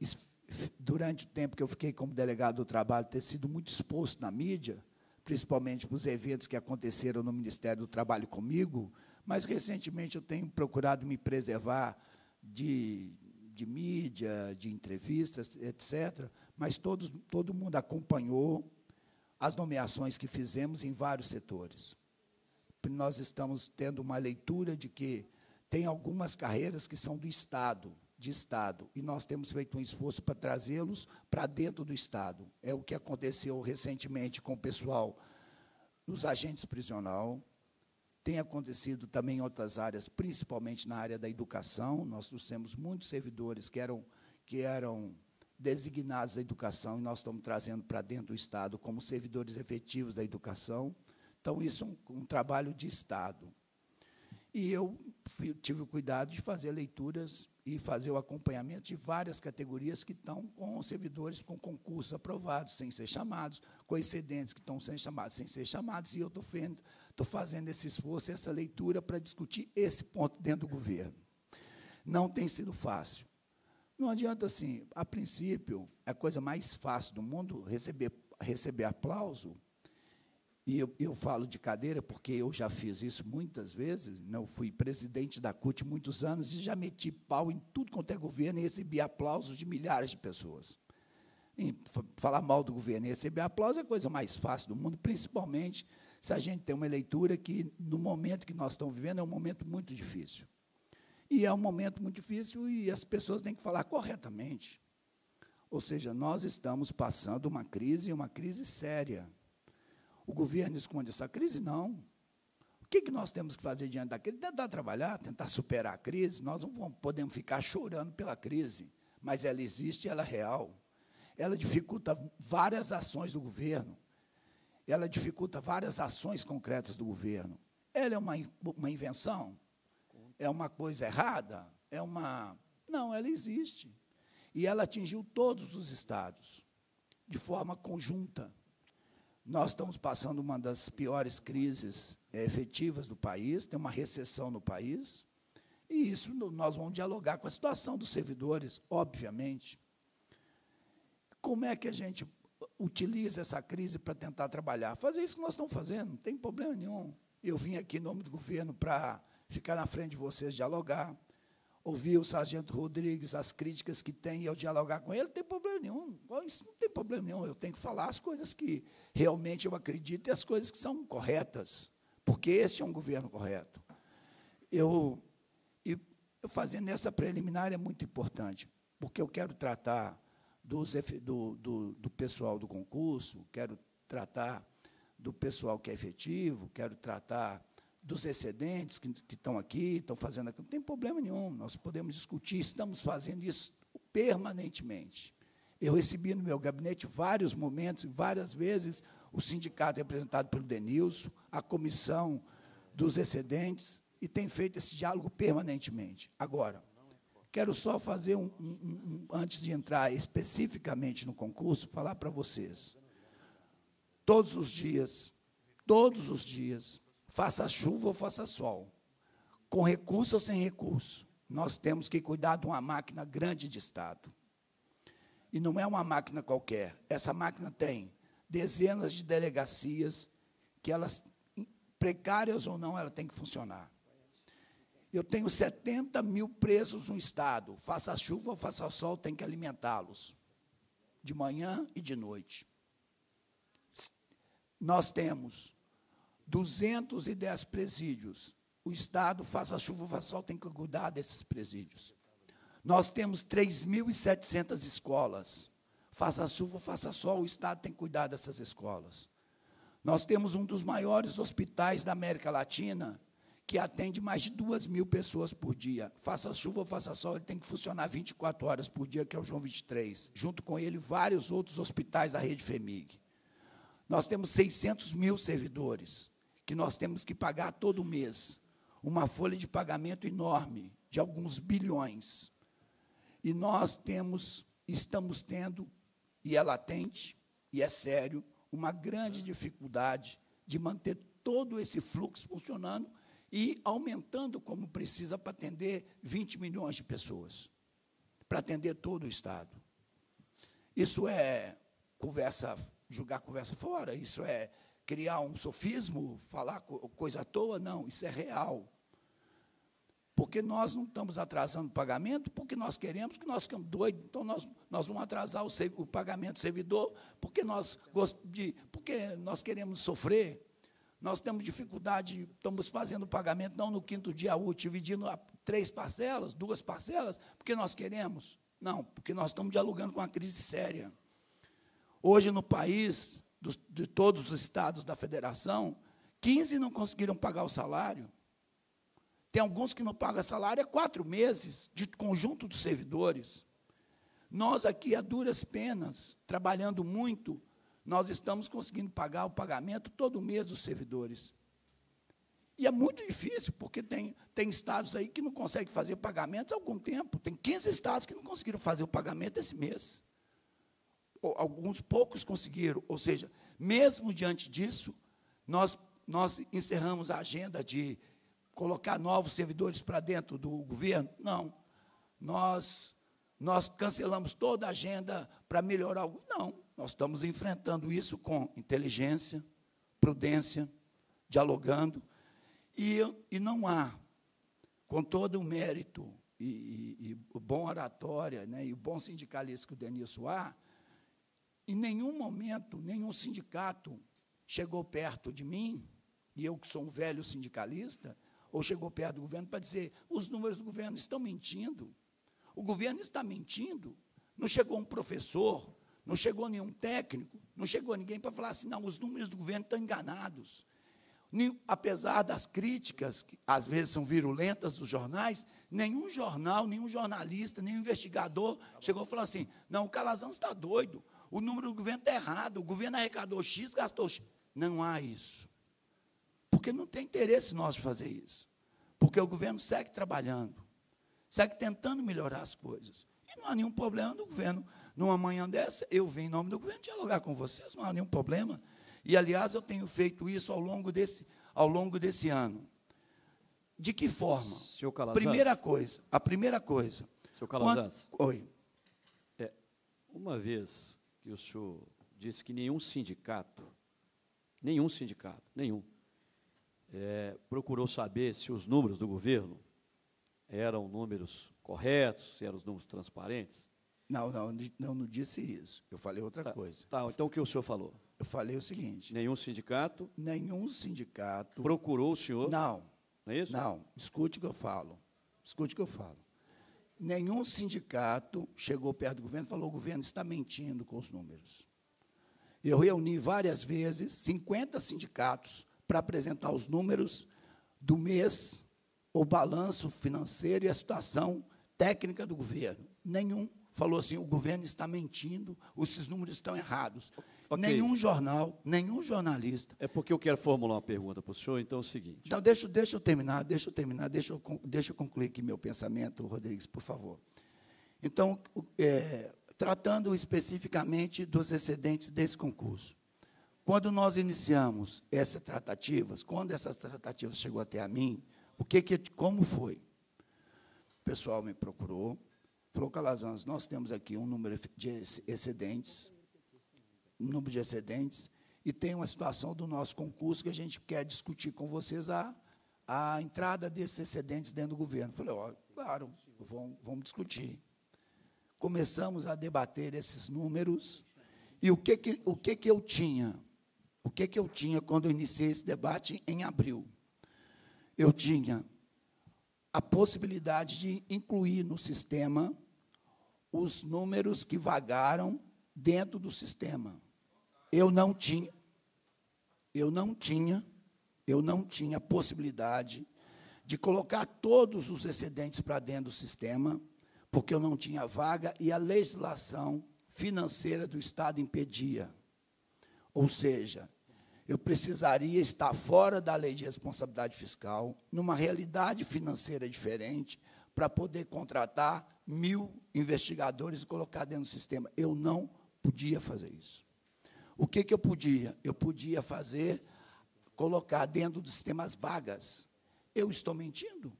durante o tempo que eu fiquei como delegado do trabalho, ter sido muito exposto na mídia, principalmente para os eventos que aconteceram no Ministério do Trabalho comigo, mas, recentemente, eu tenho procurado me preservar de, de mídia, de entrevistas, etc. Mas todos, todo mundo acompanhou as nomeações que fizemos em vários setores. Nós estamos tendo uma leitura de que tem algumas carreiras que são do Estado, de Estado, e nós temos feito um esforço para trazê-los para dentro do Estado. É o que aconteceu recentemente com o pessoal dos agentes prisional, tem acontecido também em outras áreas, principalmente na área da educação. Nós trouxemos muitos servidores que eram, que eram designados à educação e nós estamos trazendo para dentro do Estado como servidores efetivos da educação. Então, isso é um, um trabalho de Estado. E eu tive o cuidado de fazer leituras e fazer o acompanhamento de várias categorias que estão com servidores com concurso aprovados, sem ser chamados, com excedentes que estão sem chamados, sem ser chamados, e eu estou vendo estou fazendo esse esforço, essa leitura para discutir esse ponto dentro do governo. Não tem sido fácil. Não adianta assim, a princípio, a coisa mais fácil do mundo receber, receber aplauso. E eu, eu falo de cadeira porque eu já fiz isso muitas vezes. Não né? fui presidente da CUT muitos anos e já meti pau em tudo quanto é governo e recebi aplausos de milhares de pessoas. E falar mal do governo e receber aplauso é a coisa mais fácil do mundo, principalmente se a gente tem uma leitura que, no momento que nós estamos vivendo, é um momento muito difícil. E é um momento muito difícil e as pessoas têm que falar corretamente. Ou seja, nós estamos passando uma crise, uma crise séria. O governo esconde essa crise? Não. O que, que nós temos que fazer diante da crise? Tentar trabalhar, tentar superar a crise. Nós não podemos ficar chorando pela crise, mas ela existe, ela é real. Ela dificulta várias ações do governo ela dificulta várias ações concretas do governo. Ela é uma, uma invenção? É uma coisa errada? É uma. Não, ela existe. E ela atingiu todos os estados, de forma conjunta. Nós estamos passando uma das piores crises é, efetivas do país, tem uma recessão no país, e isso nós vamos dialogar com a situação dos servidores, obviamente. Como é que a gente utiliza essa crise para tentar trabalhar. Fazer isso que nós estamos fazendo, não tem problema nenhum. Eu vim aqui em nome do governo para ficar na frente de vocês, dialogar. Ouvir o sargento Rodrigues, as críticas que tem, eu dialogar com ele, não tem problema nenhum. Isso não tem problema nenhum. Eu tenho que falar as coisas que realmente eu acredito e as coisas que são corretas, porque este é um governo correto. Eu, e eu fazendo essa preliminar é muito importante, porque eu quero tratar dos, do, do, do pessoal do concurso, quero tratar do pessoal que é efetivo, quero tratar dos excedentes que, que estão aqui, estão fazendo aquilo. Não tem problema nenhum, nós podemos discutir, estamos fazendo isso permanentemente. Eu recebi no meu gabinete vários momentos, várias vezes, o sindicato representado é pelo Denilson, a comissão dos excedentes, e tem feito esse diálogo permanentemente. Agora, Quero só fazer um, um, um antes de entrar especificamente no concurso, falar para vocês. Todos os dias, todos os dias, faça chuva ou faça sol, com recurso ou sem recurso, nós temos que cuidar de uma máquina grande de Estado. E não é uma máquina qualquer. Essa máquina tem dezenas de delegacias que elas, precárias ou não, ela tem que funcionar. Eu tenho 70 mil presos no Estado. Faça chuva ou faça sol, tem que alimentá-los. De manhã e de noite. Nós temos 210 presídios. O Estado, faça chuva ou faça sol, tem que cuidar desses presídios. Nós temos 3.700 escolas. Faça chuva ou faça sol, o Estado tem que cuidar dessas escolas. Nós temos um dos maiores hospitais da América Latina, que atende mais de duas mil pessoas por dia. Faça chuva ou faça sol, ele tem que funcionar 24 horas por dia, que é o João 23. Junto com ele, vários outros hospitais da rede FEMIG. Nós temos 600 mil servidores, que nós temos que pagar todo mês. Uma folha de pagamento enorme, de alguns bilhões. E nós temos, estamos tendo, e é latente, e é sério, uma grande dificuldade de manter todo esse fluxo funcionando e aumentando como precisa para atender 20 milhões de pessoas, para atender todo o Estado. Isso é conversa, julgar conversa fora, isso é criar um sofismo, falar coisa à toa, não, isso é real. Porque nós não estamos atrasando o pagamento, porque nós queremos, que nós ficamos doidos, então nós, nós vamos atrasar o, o pagamento do servidor, porque nós, de, porque nós queremos sofrer, nós temos dificuldade, estamos fazendo pagamento não no quinto dia útil, dividindo três parcelas, duas parcelas, porque nós queremos. Não, porque nós estamos dialogando com uma crise séria. Hoje, no país, dos, de todos os estados da federação, 15 não conseguiram pagar o salário. Tem alguns que não pagam salário há quatro meses, de conjunto dos servidores. Nós aqui, a duras penas, trabalhando muito, nós estamos conseguindo pagar o pagamento todo mês dos servidores. E é muito difícil, porque tem, tem estados aí que não conseguem fazer pagamentos há algum tempo. Tem 15 estados que não conseguiram fazer o pagamento esse mês. Ou, alguns poucos conseguiram. Ou seja, mesmo diante disso, nós, nós encerramos a agenda de colocar novos servidores para dentro do governo. Não. Nós, nós cancelamos toda a agenda para melhorar. Não. Nós estamos enfrentando isso com inteligência, prudência, dialogando, e, e não há, com todo o mérito e, e, e bom oratória, né, e o bom sindicalista que o Denilson há, em nenhum momento, nenhum sindicato chegou perto de mim, e eu que sou um velho sindicalista, ou chegou perto do governo para dizer: os números do governo estão mentindo, o governo está mentindo. Não chegou um professor, não chegou nenhum técnico, não chegou ninguém para falar assim, não, os números do governo estão enganados. Nem, apesar das críticas, que às vezes são virulentas dos jornais, nenhum jornal, nenhum jornalista, nenhum investigador chegou a falar assim, não, o Calazans está doido, o número do governo está errado, o governo arrecadou X, gastou X. Não há isso. Porque não tem interesse de fazer isso. Porque o governo segue trabalhando, segue tentando melhorar as coisas. E não há nenhum problema do governo numa manhã dessa, eu venho em nome do governo dialogar com vocês, não há nenhum problema. E, aliás, eu tenho feito isso ao longo desse, ao longo desse ano. De que forma? Senhor Calazans, primeira coisa, a primeira coisa. Senhor Calazans. Quando, oi. É, uma vez que o senhor disse que nenhum sindicato, nenhum sindicato, nenhum, é, procurou saber se os números do governo eram números corretos, se eram os números transparentes. Não, não, não, não disse isso. Eu falei outra tá, coisa. Tá, então o que o senhor falou? Eu falei o seguinte. Nenhum sindicato? Nenhum sindicato. Procurou o senhor? Não. Não é isso? Não. Escute o que eu falo. Escute o que eu falo. Nenhum sindicato chegou perto do governo e falou: o governo está mentindo com os números. Eu reuni várias vezes 50 sindicatos para apresentar os números do mês, o balanço financeiro e a situação técnica do governo. Nenhum falou assim: o governo está mentindo, esses números estão errados. Okay. Nenhum jornal, nenhum jornalista. É porque eu quero formular uma pergunta para o senhor, então é o seguinte. Então, deixa, deixa eu terminar, deixa eu terminar, deixa eu, deixa eu concluir aqui meu pensamento, Rodrigues, por favor. Então, é, tratando especificamente dos excedentes desse concurso. Quando nós iniciamos essas tratativas, quando essas tratativas chegou até a mim, o que, que como foi? O pessoal me procurou, Falou, Calazans, nós temos aqui um número de excedentes, um número de excedentes, e tem uma situação do nosso concurso que a gente quer discutir com vocês a, a entrada desses excedentes dentro do governo. Falei, ó, claro, vamos, vamos discutir. Começamos a debater esses números, e o que, que, o que, que eu tinha? O que, que eu tinha quando eu iniciei esse debate em abril? Eu tinha a possibilidade de incluir no sistema os números que vagaram dentro do sistema. Eu não tinha, eu não tinha, eu não tinha possibilidade de colocar todos os excedentes para dentro do sistema, porque eu não tinha vaga e a legislação financeira do Estado impedia. Ou seja, eu precisaria estar fora da lei de responsabilidade fiscal, numa realidade financeira diferente, para poder contratar mil investigadores e colocar dentro do sistema. Eu não podia fazer isso. O que, que eu podia? Eu podia fazer, colocar dentro do sistema as vagas. Eu estou mentindo?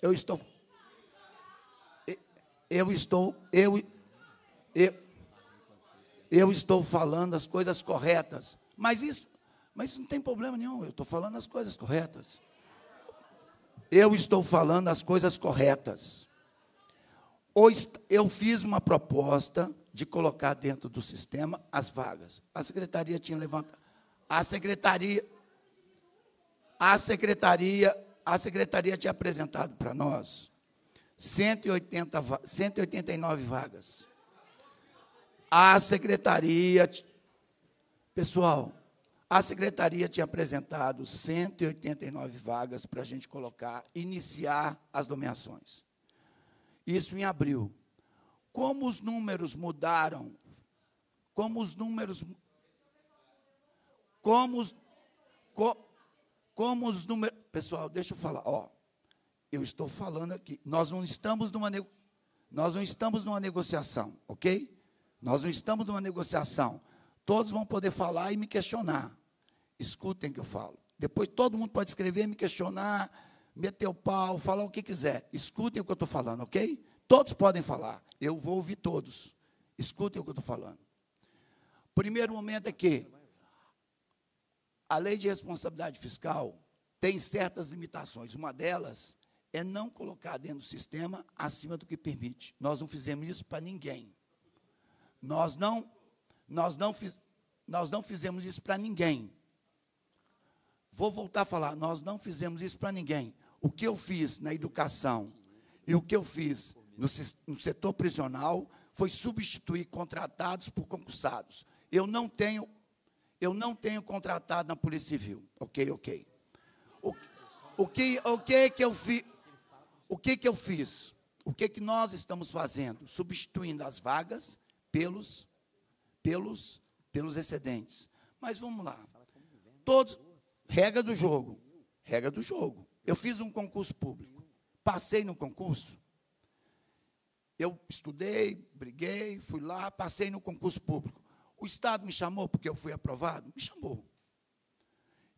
Eu estou. Eu estou. Eu, eu, eu estou falando as coisas corretas. Mas isso, mas isso não tem problema nenhum. Eu estou falando as coisas corretas. Eu estou falando as coisas corretas ou eu fiz uma proposta de colocar dentro do sistema as vagas. A secretaria tinha levantado. A secretaria a secretaria a secretaria tinha apresentado para nós 180 189 vagas. A secretaria pessoal, a secretaria tinha apresentado 189 vagas para a gente colocar, iniciar as nomeações. Isso em abril. Como os números mudaram? Como os números. Como os. Co, como os números. Pessoal, deixa eu falar. Ó, eu estou falando aqui. Nós não estamos numa. Nós não estamos numa negociação, ok? Nós não estamos numa negociação. Todos vão poder falar e me questionar. Escutem o que eu falo. Depois todo mundo pode escrever, me questionar, meter o pau, falar o que quiser. Escutem o que eu estou falando, ok? Todos podem falar. Eu vou ouvir todos. Escutem o que eu estou falando. Primeiro momento é que a lei de responsabilidade fiscal tem certas limitações. Uma delas é não colocar dentro do sistema acima do que permite. Nós não fizemos isso para ninguém. Nós não, nós não, fiz, nós não fizemos isso para ninguém. Vou voltar a falar, nós não fizemos isso para ninguém o que eu fiz na educação e o que eu fiz no, no setor prisional foi substituir contratados por concursados. Eu não tenho eu não tenho contratado na Polícia Civil. OK, OK. O, o que o que é é que eu fiz? O que que eu fiz? O que que nós estamos fazendo? Substituindo as vagas pelos pelos pelos excedentes. Mas vamos lá. Todos regra do jogo. Regra do jogo. Eu fiz um concurso público, passei no concurso. Eu estudei, briguei, fui lá, passei no concurso público. O Estado me chamou porque eu fui aprovado? Me chamou.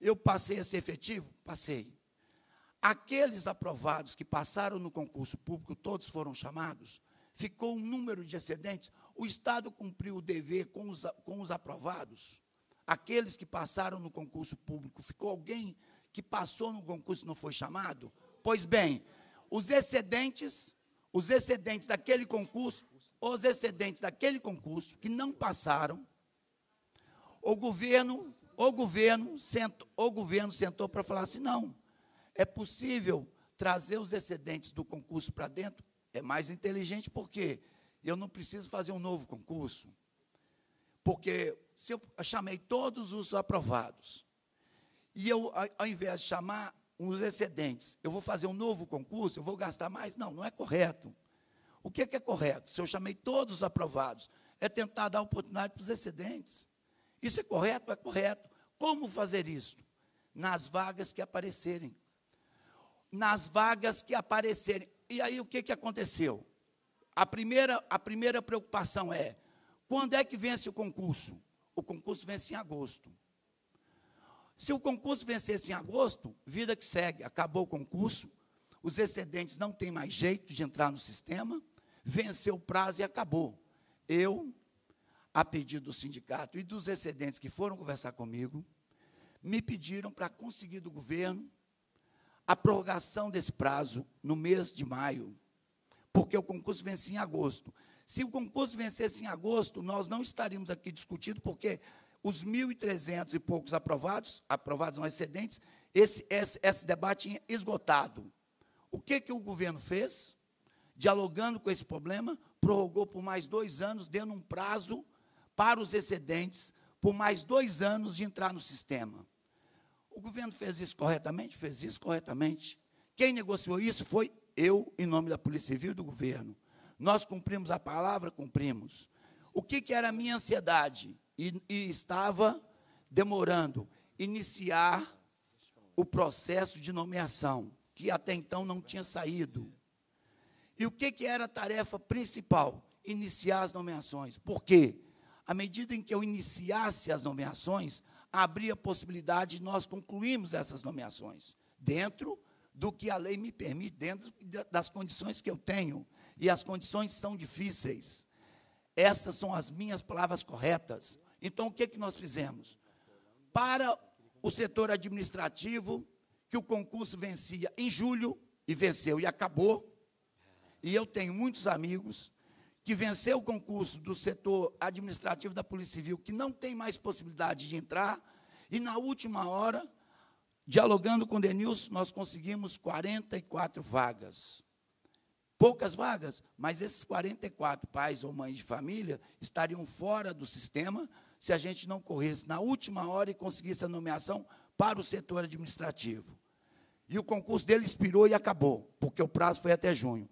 Eu passei a ser efetivo? Passei. Aqueles aprovados que passaram no concurso público, todos foram chamados, ficou um número de excedentes. O Estado cumpriu o dever com os, com os aprovados. Aqueles que passaram no concurso público, ficou alguém que passou no concurso e não foi chamado? Pois bem, os excedentes, os excedentes daquele concurso, os excedentes daquele concurso que não passaram, o governo, o governo sentou, o governo sentou para falar assim: "Não, é possível trazer os excedentes do concurso para dentro? É mais inteligente porque eu não preciso fazer um novo concurso. Porque se eu chamei todos os aprovados, e eu, ao invés de chamar os excedentes, eu vou fazer um novo concurso, eu vou gastar mais? Não, não é correto. O que é, que é correto? Se eu chamei todos os aprovados, é tentar dar oportunidade para os excedentes. Isso é correto? É correto. Como fazer isso? Nas vagas que aparecerem. Nas vagas que aparecerem. E aí o que, que aconteceu? A primeira, a primeira preocupação é: quando é que vence o concurso? O concurso vence em agosto. Se o concurso vencesse em agosto, vida que segue, acabou o concurso, os excedentes não têm mais jeito de entrar no sistema, venceu o prazo e acabou. Eu, a pedido do sindicato e dos excedentes que foram conversar comigo, me pediram para conseguir do governo a prorrogação desse prazo no mês de maio, porque o concurso vencia em agosto. Se o concurso vencesse em agosto, nós não estaríamos aqui discutindo, porque os 1.300 e poucos aprovados, aprovados não excedentes, esse, esse, esse debate tinha esgotado. O que, que o governo fez? Dialogando com esse problema, prorrogou por mais dois anos, dando um prazo para os excedentes, por mais dois anos de entrar no sistema. O governo fez isso corretamente? Fez isso corretamente. Quem negociou isso foi eu, em nome da Polícia Civil e do governo. Nós cumprimos a palavra, cumprimos. O que, que era a minha ansiedade? e, e estava demorando iniciar o processo de nomeação, que até então não tinha saído. E o que, que era a tarefa principal? Iniciar as nomeações. Por quê? À medida em que eu iniciasse as nomeações, abria a possibilidade de nós concluirmos essas nomeações, dentro do que a lei me permite, dentro das condições que eu tenho. E as condições são difíceis. Essas são as minhas palavras corretas. Então, o que, é que nós fizemos? Para o setor administrativo, que o concurso vencia em julho, e venceu e acabou, e eu tenho muitos amigos que venceu o concurso do setor administrativo da Polícia Civil, que não tem mais possibilidade de entrar, e na última hora, dialogando com o Denilson, nós conseguimos 44 vagas. Poucas vagas, mas esses 44 pais ou mães de família estariam fora do sistema, se a gente não corresse na última hora e conseguisse a nomeação para o setor administrativo. E o concurso dele expirou e acabou, porque o prazo foi até junho.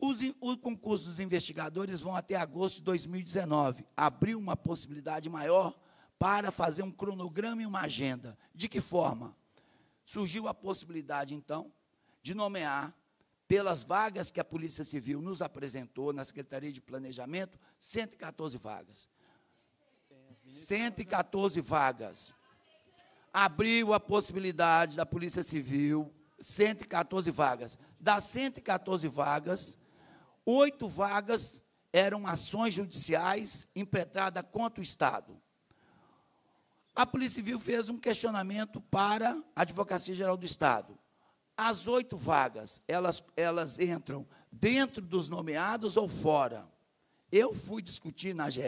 Os, o concurso dos investigadores vão até agosto de 2019. Abriu uma possibilidade maior para fazer um cronograma e uma agenda. De que forma? Surgiu a possibilidade, então, de nomear, pelas vagas que a Polícia Civil nos apresentou na Secretaria de Planejamento, 114 vagas. 114 vagas. Abriu a possibilidade da Polícia Civil, 114 vagas. Das 114 vagas, oito vagas eram ações judiciais impetradas contra o Estado. A Polícia Civil fez um questionamento para a Advocacia Geral do Estado. As oito vagas, elas, elas entram dentro dos nomeados ou fora? Eu fui discutir na GE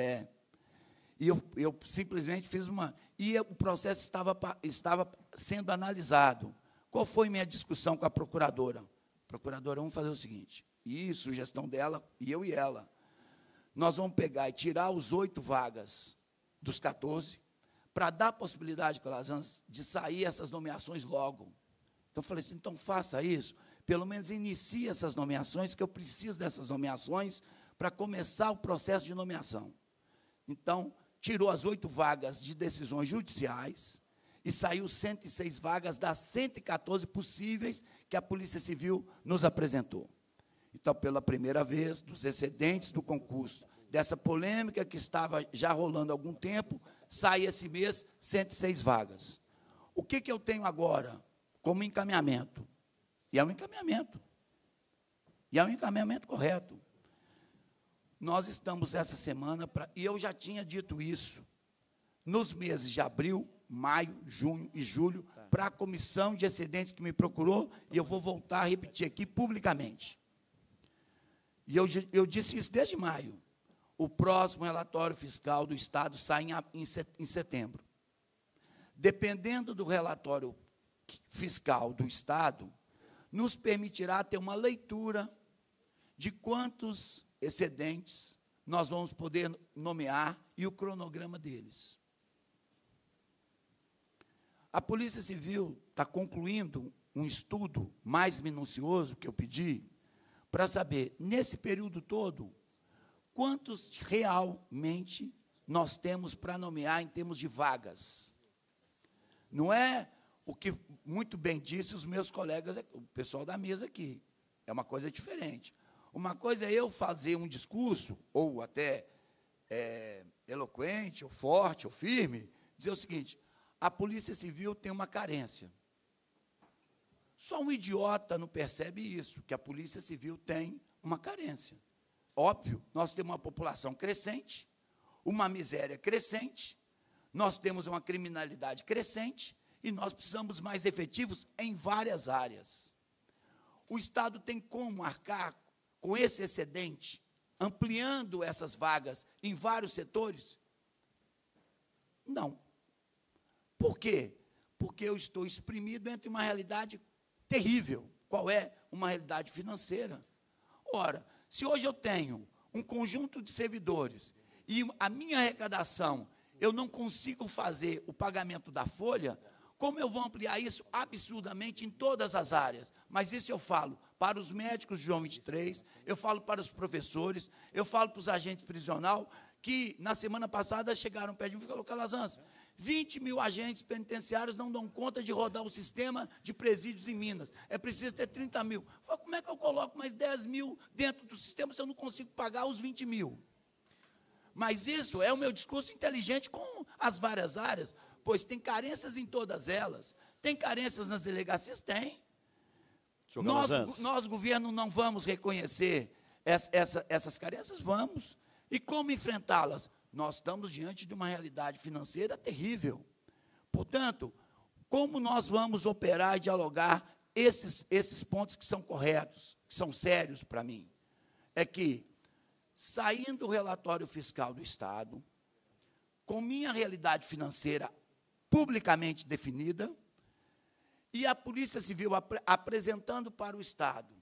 e eu, eu simplesmente fiz uma. E o processo estava, estava sendo analisado. Qual foi minha discussão com a procuradora? Procuradora, vamos fazer o seguinte. E sugestão dela, e eu e ela. Nós vamos pegar e tirar os oito vagas dos 14, para dar a possibilidade, Calazans, de sair essas nomeações logo. Então, eu falei assim, então faça isso, pelo menos inicie essas nomeações, que eu preciso dessas nomeações para começar o processo de nomeação. Então, tirou as oito vagas de decisões judiciais e saiu 106 vagas das 114 possíveis que a Polícia Civil nos apresentou. Então, pela primeira vez, dos excedentes do concurso, dessa polêmica que estava já rolando há algum tempo, sai esse mês 106 vagas. O que, que eu tenho agora como encaminhamento? E é um encaminhamento. E é um encaminhamento correto. Nós estamos essa semana, e eu já tinha dito isso, nos meses de abril, maio, junho e julho, tá. para a comissão de excedentes que me procurou, e eu vou voltar a repetir aqui publicamente. E eu, eu disse isso desde maio. O próximo relatório fiscal do Estado sai em setembro. Dependendo do relatório fiscal do Estado, nos permitirá ter uma leitura de quantos excedentes, nós vamos poder nomear e o cronograma deles. A Polícia Civil está concluindo um estudo mais minucioso que eu pedi, para saber, nesse período todo, quantos realmente nós temos para nomear em termos de vagas. Não é o que muito bem disse os meus colegas, o pessoal da mesa aqui. É uma coisa diferente. Uma coisa é eu fazer um discurso, ou até é, eloquente, ou forte, ou firme, dizer o seguinte: a Polícia Civil tem uma carência. Só um idiota não percebe isso, que a Polícia Civil tem uma carência. Óbvio, nós temos uma população crescente, uma miséria crescente, nós temos uma criminalidade crescente e nós precisamos mais efetivos em várias áreas. O Estado tem como arcar com esse excedente, ampliando essas vagas em vários setores? Não. Por quê? Porque eu estou exprimido entre uma realidade terrível. Qual é? Uma realidade financeira. Ora, se hoje eu tenho um conjunto de servidores e a minha arrecadação eu não consigo fazer o pagamento da folha, como eu vou ampliar isso absurdamente em todas as áreas? Mas isso eu falo para os médicos de João 23, eu falo para os professores, eu falo para os agentes prisional, que na semana passada chegaram perto de mim e falaram, Calazans, 20 mil agentes penitenciários não dão conta de rodar o sistema de presídios em Minas. É preciso ter 30 mil. Fala, como é que eu coloco mais 10 mil dentro do sistema se eu não consigo pagar os 20 mil? Mas isso é o meu discurso inteligente com as várias áreas, pois tem carências em todas elas. Tem carências nas delegacias? Tem. Nós, nós, governo, não vamos reconhecer essa, essa, essas carências? Vamos. E como enfrentá-las? Nós estamos diante de uma realidade financeira terrível. Portanto, como nós vamos operar e dialogar esses, esses pontos que são corretos, que são sérios para mim? É que, saindo o relatório fiscal do Estado, com minha realidade financeira publicamente definida, e a Polícia Civil ap apresentando para o Estado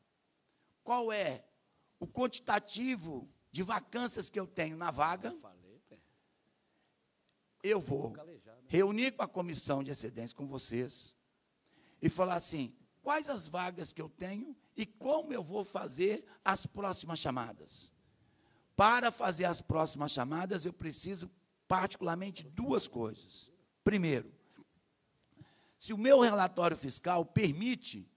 qual é o quantitativo de vacâncias que eu tenho na vaga, eu vou né? reunir com a comissão de excedentes com vocês e falar assim: quais as vagas que eu tenho e como eu vou fazer as próximas chamadas. Para fazer as próximas chamadas, eu preciso particularmente duas coisas. Primeiro, se o meu relatório fiscal permite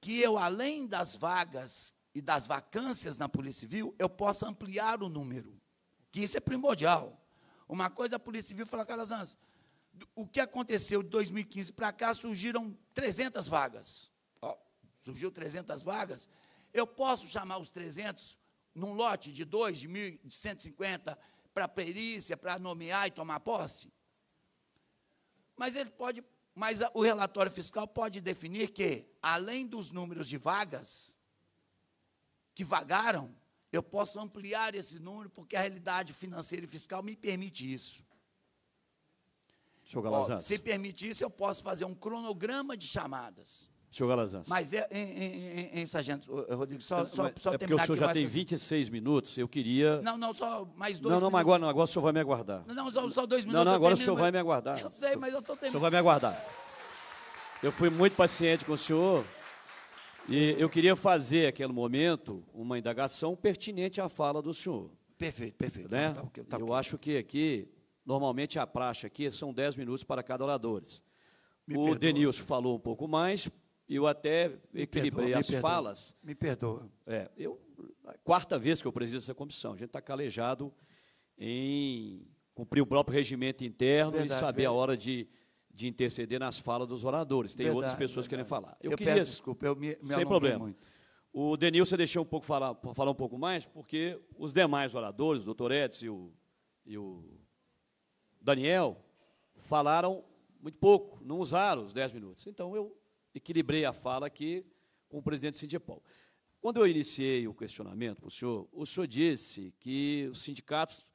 que eu, além das vagas e das vacâncias na Polícia Civil, eu possa ampliar o número. Que isso é primordial. Uma coisa é a Polícia Civil fala, Calazans, o que aconteceu de 2015 para cá, surgiram 300 vagas. Ó, surgiu 300 vagas. Eu posso chamar os 300 num lote de 2, de 1.150, para perícia, para nomear e tomar posse? Mas ele pode mas o relatório fiscal pode definir que, além dos números de vagas que vagaram, eu posso ampliar esse número porque a realidade financeira e fiscal me permite isso. se permite isso, eu posso fazer um cronograma de chamadas. Senhor Mas, é, em, em, em, Sargento Rodrigo, só, é, só, só é porque o senhor já tem 26 minutos, eu queria... Não, não, só mais dois Não, não, mas agora, não, agora o senhor vai me aguardar. Não, não só, dois minutos. Não, não, agora termino, o senhor mas... vai me aguardar. Eu sei, mas eu estou terminando. O senhor vai me aguardar. Eu fui muito paciente com o senhor e eu queria fazer, naquele momento, uma indagação pertinente à fala do senhor. Perfeito, perfeito. Né? Tá, tá, tá, tá eu acho que aqui, normalmente a praxe aqui são 10 minutos para cada orador. O Denilson falou um pouco mais, eu até equilibrei perdoa, as falas. Me perdoa. É, eu, quarta vez que eu presido essa comissão. A gente está calejado em cumprir o próprio regimento interno verdade, e saber verdade. a hora de, de interceder nas falas dos oradores. Tem verdade, outras pessoas verdade. que querem falar. Eu, eu queria, peço desculpa, eu me, me Sem problema. Muito. O você deixou um pouco falar, falar um pouco mais, porque os demais oradores, o doutor Edson e o, e o Daniel, falaram muito pouco, não usaram os 10 minutos. Então, eu equilibrei a fala aqui com o presidente Sindipol. Quando eu iniciei o questionamento para o senhor, o senhor disse que os sindicatos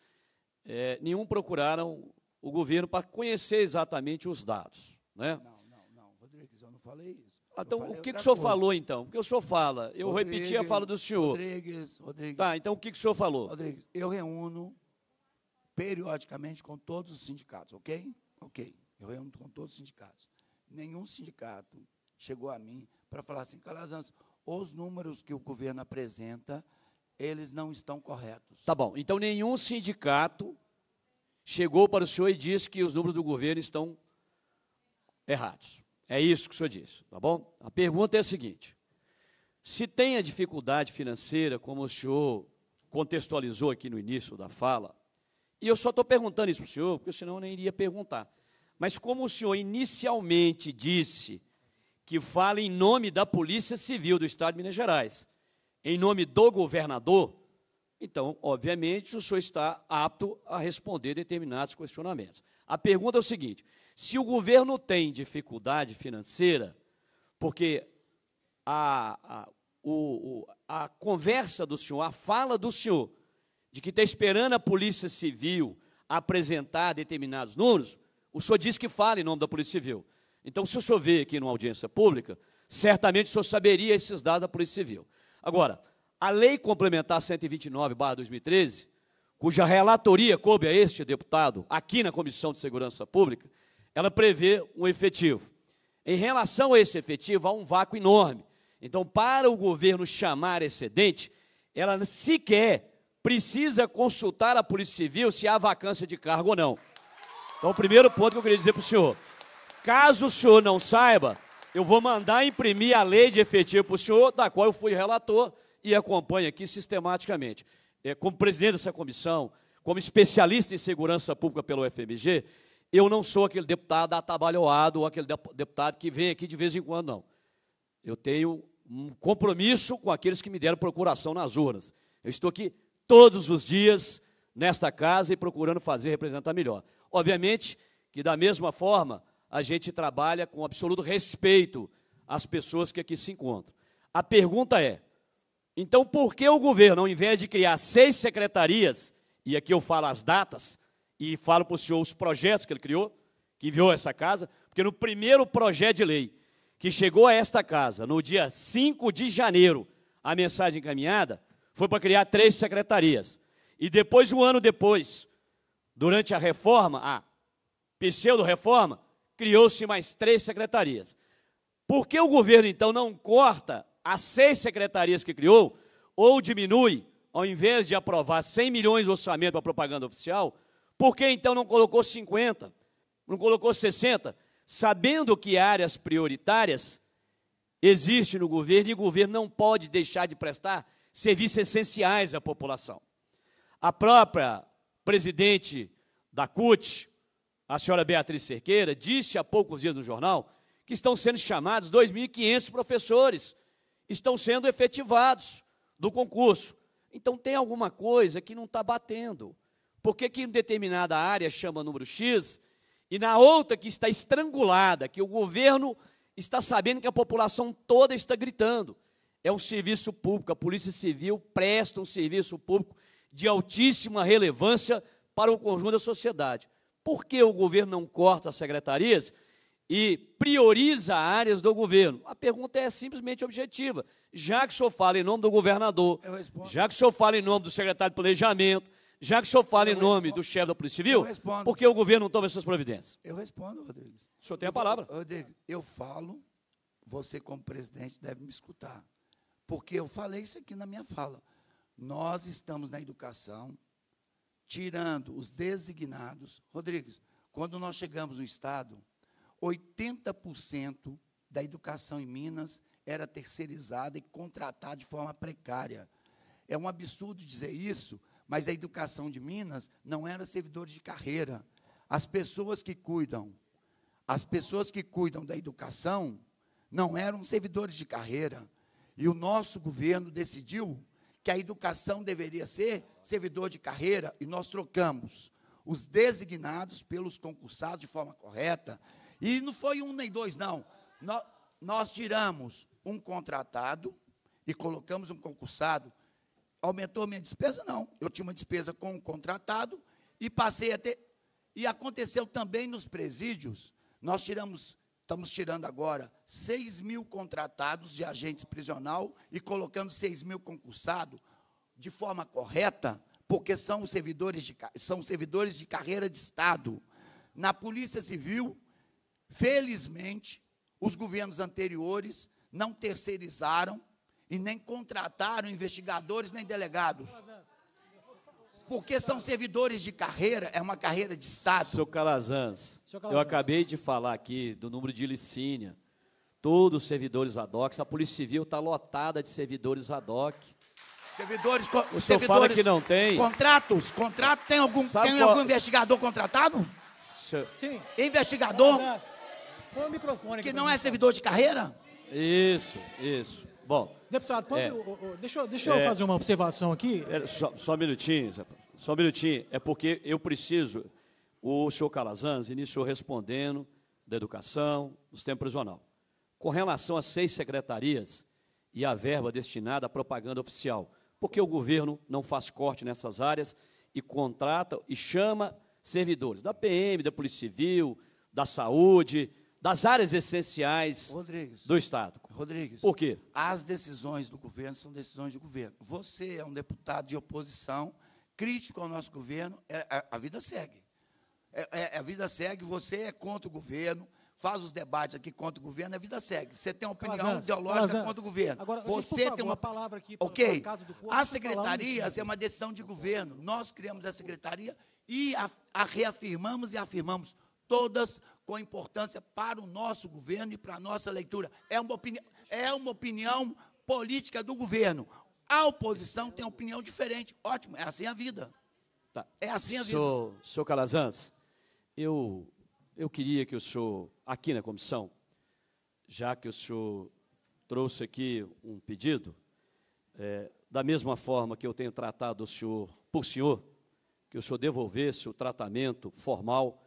é, nenhum procuraram o governo para conhecer exatamente os dados. Né? Não, não, não, Rodrigues, eu não falei isso. Ah, então, o que, que o senhor coisa. falou, então? O que o senhor fala? Eu Rodrigues, repeti a fala do senhor. Rodrigues, Rodrigues. Tá, então o que, que o senhor falou? Rodrigues, eu reúno periodicamente com todos os sindicatos, ok? Ok, eu reúno com todos os sindicatos. Nenhum sindicato chegou a mim para falar assim: Calazans, os números que o governo apresenta, eles não estão corretos. Tá bom. Então, nenhum sindicato chegou para o senhor e disse que os números do governo estão errados. É isso que o senhor disse, tá bom? A pergunta é a seguinte: se tem a dificuldade financeira, como o senhor contextualizou aqui no início da fala, e eu só estou perguntando isso para o senhor, porque senão eu nem iria perguntar. Mas como o senhor inicialmente disse que fala em nome da Polícia Civil do Estado de Minas Gerais, em nome do governador, então, obviamente, o senhor está apto a responder determinados questionamentos. A pergunta é o seguinte: se o governo tem dificuldade financeira, porque a, a, o, a conversa do senhor, a fala do senhor, de que está esperando a Polícia Civil apresentar determinados números, o senhor diz que fala em nome da Polícia Civil. Então, se o senhor vê aqui numa audiência pública, certamente o senhor saberia esses dados da Polícia Civil. Agora, a Lei Complementar 129-2013, cuja relatoria coube a este deputado, aqui na Comissão de Segurança Pública, ela prevê um efetivo. Em relação a esse efetivo, há um vácuo enorme. Então, para o governo chamar excedente, ela sequer precisa consultar a Polícia Civil se há vacância de cargo ou não. Então, o primeiro ponto que eu queria dizer para o senhor. Caso o senhor não saiba, eu vou mandar imprimir a lei de efetivo para o senhor, da qual eu fui relator e acompanho aqui sistematicamente. É, como presidente dessa comissão, como especialista em segurança pública pelo FMG, eu não sou aquele deputado atabalhoado ou aquele deputado que vem aqui de vez em quando, não. Eu tenho um compromisso com aqueles que me deram procuração nas urnas. Eu estou aqui todos os dias nesta casa e procurando fazer representar melhor. Obviamente que, da mesma forma, a gente trabalha com absoluto respeito às pessoas que aqui se encontram. A pergunta é: então por que o governo, ao invés de criar seis secretarias, e aqui eu falo as datas, e falo para o senhor os projetos que ele criou, que enviou essa casa, porque no primeiro projeto de lei que chegou a esta casa, no dia 5 de janeiro, a mensagem encaminhada foi para criar três secretarias. E depois, um ano depois, durante a reforma, a pseudo-reforma, criou-se mais três secretarias. Por que o governo, então, não corta as seis secretarias que criou, ou diminui, ao invés de aprovar 100 milhões de orçamento para propaganda oficial, por que então não colocou 50? Não colocou 60? Sabendo que áreas prioritárias existem no governo e o governo não pode deixar de prestar serviços essenciais à população. A própria presidente da CUT, a senhora Beatriz Cerqueira, disse há poucos dias no jornal que estão sendo chamados 2.500 professores, estão sendo efetivados do concurso. Então tem alguma coisa que não está batendo. Por que, que em determinada área chama número X e na outra que está estrangulada, que o governo está sabendo que a população toda está gritando? É um serviço público, a Polícia Civil presta um serviço público de altíssima relevância para o conjunto da sociedade. Por que o governo não corta as secretarias e prioriza áreas do governo? A pergunta é simplesmente objetiva. Já que o senhor fala em nome do governador, é já que o senhor fala em nome do secretário de Planejamento, já que o senhor fala em é nome do chefe da Polícia Civil, por que o governo não toma essas providências? Eu respondo, Rodrigues. O senhor tem a palavra. Rodrigues, eu falo, você como presidente deve me escutar. Porque eu falei isso aqui na minha fala. Nós estamos na educação, tirando os designados. Rodrigues, quando nós chegamos no Estado, 80% da educação em Minas era terceirizada e contratada de forma precária. É um absurdo dizer isso, mas a educação de Minas não era servidores de carreira. As pessoas que cuidam, as pessoas que cuidam da educação não eram servidores de carreira. E o nosso governo decidiu que a educação deveria ser servidor de carreira e nós trocamos os designados pelos concursados de forma correta. E não foi um nem dois, não. Nós, nós tiramos um contratado e colocamos um concursado. Aumentou minha despesa? Não. Eu tinha uma despesa com um contratado e passei a ter. E aconteceu também nos presídios. Nós tiramos Estamos tirando agora 6 mil contratados de agentes prisional e colocando 6 mil concursados de forma correta, porque são servidores de, são servidores de carreira de Estado. Na Polícia Civil, felizmente, os governos anteriores não terceirizaram e nem contrataram investigadores nem delegados porque são servidores de carreira, é uma carreira de Estado. Seu Calazans, eu acabei de falar aqui do número de licínia. Todos os servidores ad hoc, a Polícia Civil está lotada de servidores ad hoc. Servidores, o senhor servidores, fala que não tem. Contratos, contrato tem algum, tem qual... algum investigador contratado? Senhor... Sim. Investigador? Põe o microfone aqui que não é então. servidor de carreira? Isso, isso. Bom. Deputado, pode, é, deixa, deixa é, eu fazer uma observação aqui. É, só, só um minutinho, só um minutinho. É porque eu preciso. O senhor Calazans iniciou respondendo da educação, do sistema prisional. Com relação às seis secretarias e à verba destinada à propaganda oficial, porque o governo não faz corte nessas áreas e contrata e chama servidores da PM, da Polícia Civil, da Saúde, das áreas essenciais Rodrigues, do Estado. Rodrigues. Por quê? As decisões do governo são decisões de governo. Você é um deputado de oposição, crítico ao nosso governo, é, a, a, vida segue. É, é, a vida segue, você é contra o governo, faz os debates aqui contra o governo, a vida segue. Você tem uma opinião Calazans, ideológica Calazans. contra o governo. Agora, você gente, favor, tem uma palavra aqui para okay. o caso do corpo, As secretarias é uma decisão de governo. Nós criamos a secretaria e a, a reafirmamos e afirmamos todas com importância para o nosso governo e para a nossa leitura. É uma, opinião, é uma opinião política do governo. A oposição tem opinião diferente. Ótimo, é assim a vida. Tá. É assim a vida. senhor Calazans, eu, eu queria que o senhor, aqui na comissão, já que o senhor trouxe aqui um pedido, é, da mesma forma que eu tenho tratado o senhor por senhor, que o senhor devolvesse o tratamento formal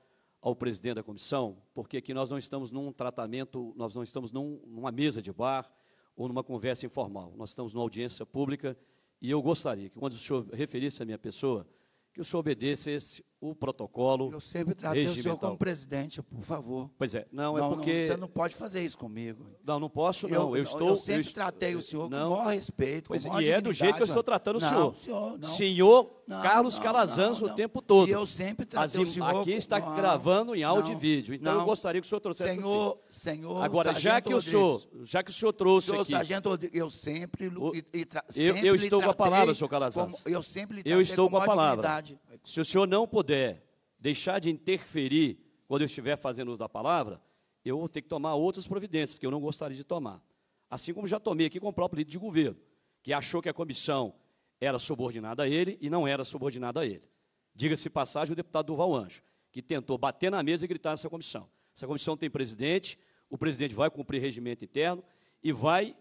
ao presidente da comissão, porque aqui nós não estamos num tratamento, nós não estamos num, numa mesa de bar ou numa conversa informal. Nós estamos numa audiência pública e eu gostaria que, quando o senhor referisse à minha pessoa, que o senhor obedecesse o protocolo. Eu sempre tratei o senhor como presidente, por favor. Pois é, não, é não é porque. Não, você não pode fazer isso comigo. Não, não posso, não. Eu, eu estou. Eu sempre eu est... tratei o senhor não. com o maior respeito. Pois, com é, maior e é do jeito que eu estou tratando o senhor. Senhor, não. senhor Carlos Calazans o tempo todo. E eu sempre tratei As, o senhor. Aqui está gravando em áudio e vídeo. Então eu gostaria que o senhor trouxesse. Assim. Senhor, assim. senhor. Agora, já que, o senhor, já que o senhor trouxe senhor, aqui. Sargento eu sempre. eu, sempre eu estou com a palavra, senhor Calazans. eu sempre lhe Eu estou com, a palavra. Se o senhor não puder deixar de interferir quando eu estiver fazendo uso da palavra, eu vou ter que tomar outras providências que eu não gostaria de tomar. Assim como já tomei aqui com o próprio líder de governo, que achou que a comissão era subordinada a ele e não era subordinada a ele. Diga-se passagem o deputado Duval Anjo, que tentou bater na mesa e gritar nessa comissão. Essa comissão tem presidente, o presidente vai cumprir regimento interno e vai,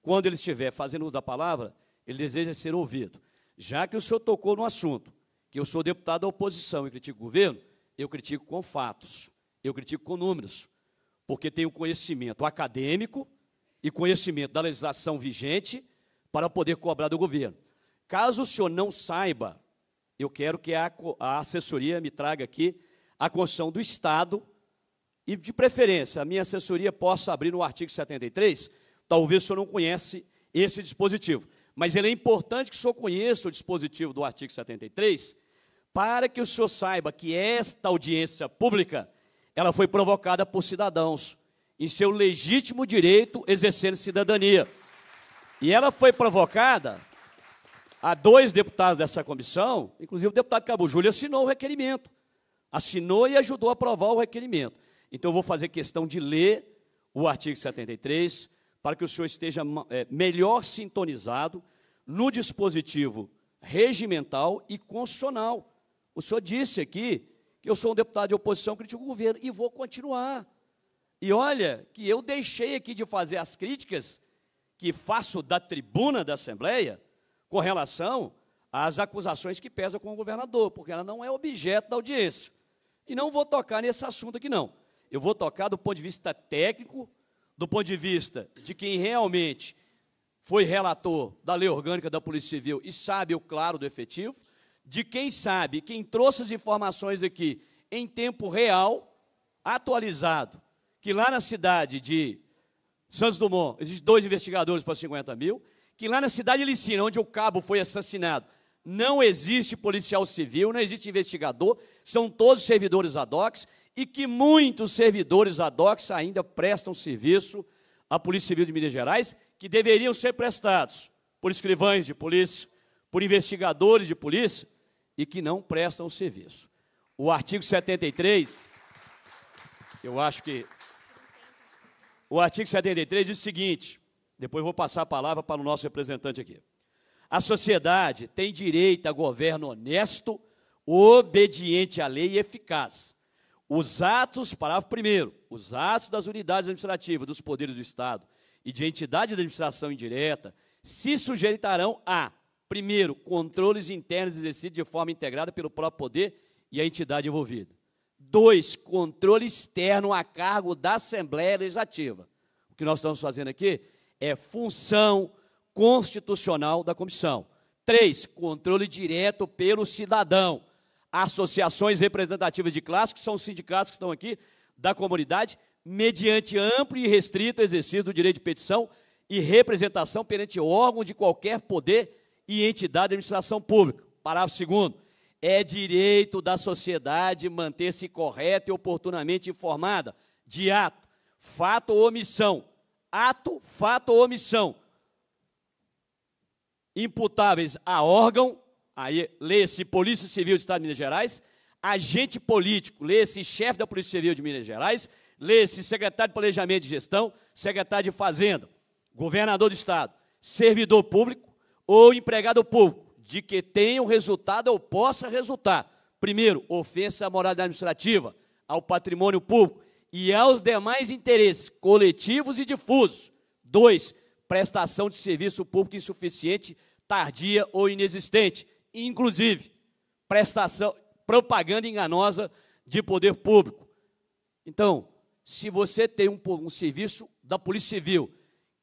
quando ele estiver fazendo uso da palavra, ele deseja ser ouvido. Já que o senhor tocou no assunto, que eu sou deputado da oposição e critico o governo, eu critico com fatos, eu critico com números, porque tenho conhecimento acadêmico e conhecimento da legislação vigente para poder cobrar do governo. Caso o senhor não saiba, eu quero que a, a assessoria me traga aqui a Constituição do Estado e, de preferência, a minha assessoria possa abrir no artigo 73, talvez o senhor não conhece esse dispositivo, mas ele é importante que o senhor conheça o dispositivo do artigo 73, para que o senhor saiba que esta audiência pública, ela foi provocada por cidadãos, em seu legítimo direito exercendo cidadania. E ela foi provocada a dois deputados dessa comissão, inclusive o deputado Cabo Júlio assinou o requerimento. Assinou e ajudou a aprovar o requerimento. Então, eu vou fazer questão de ler o artigo 73, para que o senhor esteja é, melhor sintonizado no dispositivo regimental e constitucional o senhor disse aqui que eu sou um deputado de oposição, critico o governo e vou continuar. E olha que eu deixei aqui de fazer as críticas que faço da tribuna da Assembleia com relação às acusações que pesam com o governador, porque ela não é objeto da audiência. E não vou tocar nesse assunto aqui, não. Eu vou tocar do ponto de vista técnico, do ponto de vista de quem realmente foi relator da lei orgânica da Polícia Civil e sabe o claro do efetivo, de quem sabe, quem trouxe as informações aqui em tempo real, atualizado, que lá na cidade de Santos Dumont, existem dois investigadores para 50 mil, que lá na cidade de Licina, onde o cabo foi assassinado, não existe policial civil, não existe investigador, são todos servidores ad hoc, e que muitos servidores ad hoc ainda prestam serviço à Polícia Civil de Minas Gerais, que deveriam ser prestados por escrivães de polícia, por investigadores de polícia, e que não prestam o serviço. O artigo 73, eu acho que. O artigo 73 diz o seguinte: depois vou passar a palavra para o nosso representante aqui. A sociedade tem direito a governo honesto, obediente à lei e eficaz. Os atos, parágrafo primeiro, os atos das unidades administrativas, dos poderes do Estado e de entidade de administração indireta se sujeitarão a Primeiro, controles internos exercidos de forma integrada pelo próprio poder e a entidade envolvida. Dois, controle externo a cargo da Assembleia Legislativa. O que nós estamos fazendo aqui é função constitucional da comissão. Três, controle direto pelo cidadão. Associações representativas de classe, que são os sindicatos que estão aqui, da comunidade, mediante amplo e restrito exercício do direito de petição e representação perante órgão de qualquer poder e entidade de administração pública. Parágrafo 2. É direito da sociedade manter-se correta e oportunamente informada de ato, fato ou omissão. Ato, fato ou omissão. Imputáveis a órgão, aí lê-se Polícia Civil do Estado de Minas Gerais, agente político, lê-se chefe da Polícia Civil de Minas Gerais, lê-se secretário de Planejamento e Gestão, secretário de Fazenda, governador do Estado, servidor público, ou empregado público, de que tenha um resultado ou possa resultar. Primeiro, ofensa à moralidade administrativa, ao patrimônio público e aos demais interesses coletivos e difusos. Dois, prestação de serviço público insuficiente, tardia ou inexistente, inclusive prestação propaganda enganosa de poder público. Então, se você tem um, um serviço da Polícia Civil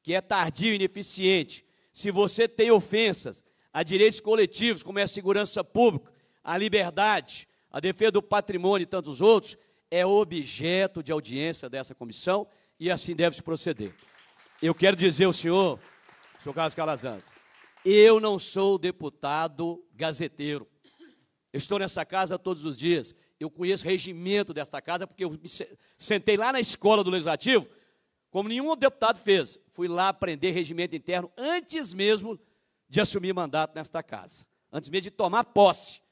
que é tardio e ineficiente, se você tem ofensas a direitos coletivos, como é a segurança pública, a liberdade, a defesa do patrimônio e tantos outros, é objeto de audiência dessa comissão e assim deve se proceder. Eu quero dizer ao senhor, senhor Carlos Calazans, eu não sou deputado gazeteiro. Eu estou nessa casa todos os dias. Eu conheço regimento desta casa, porque eu sentei lá na escola do Legislativo como nenhum deputado fez, fui lá aprender regimento interno antes mesmo de assumir mandato nesta casa, antes mesmo de tomar posse,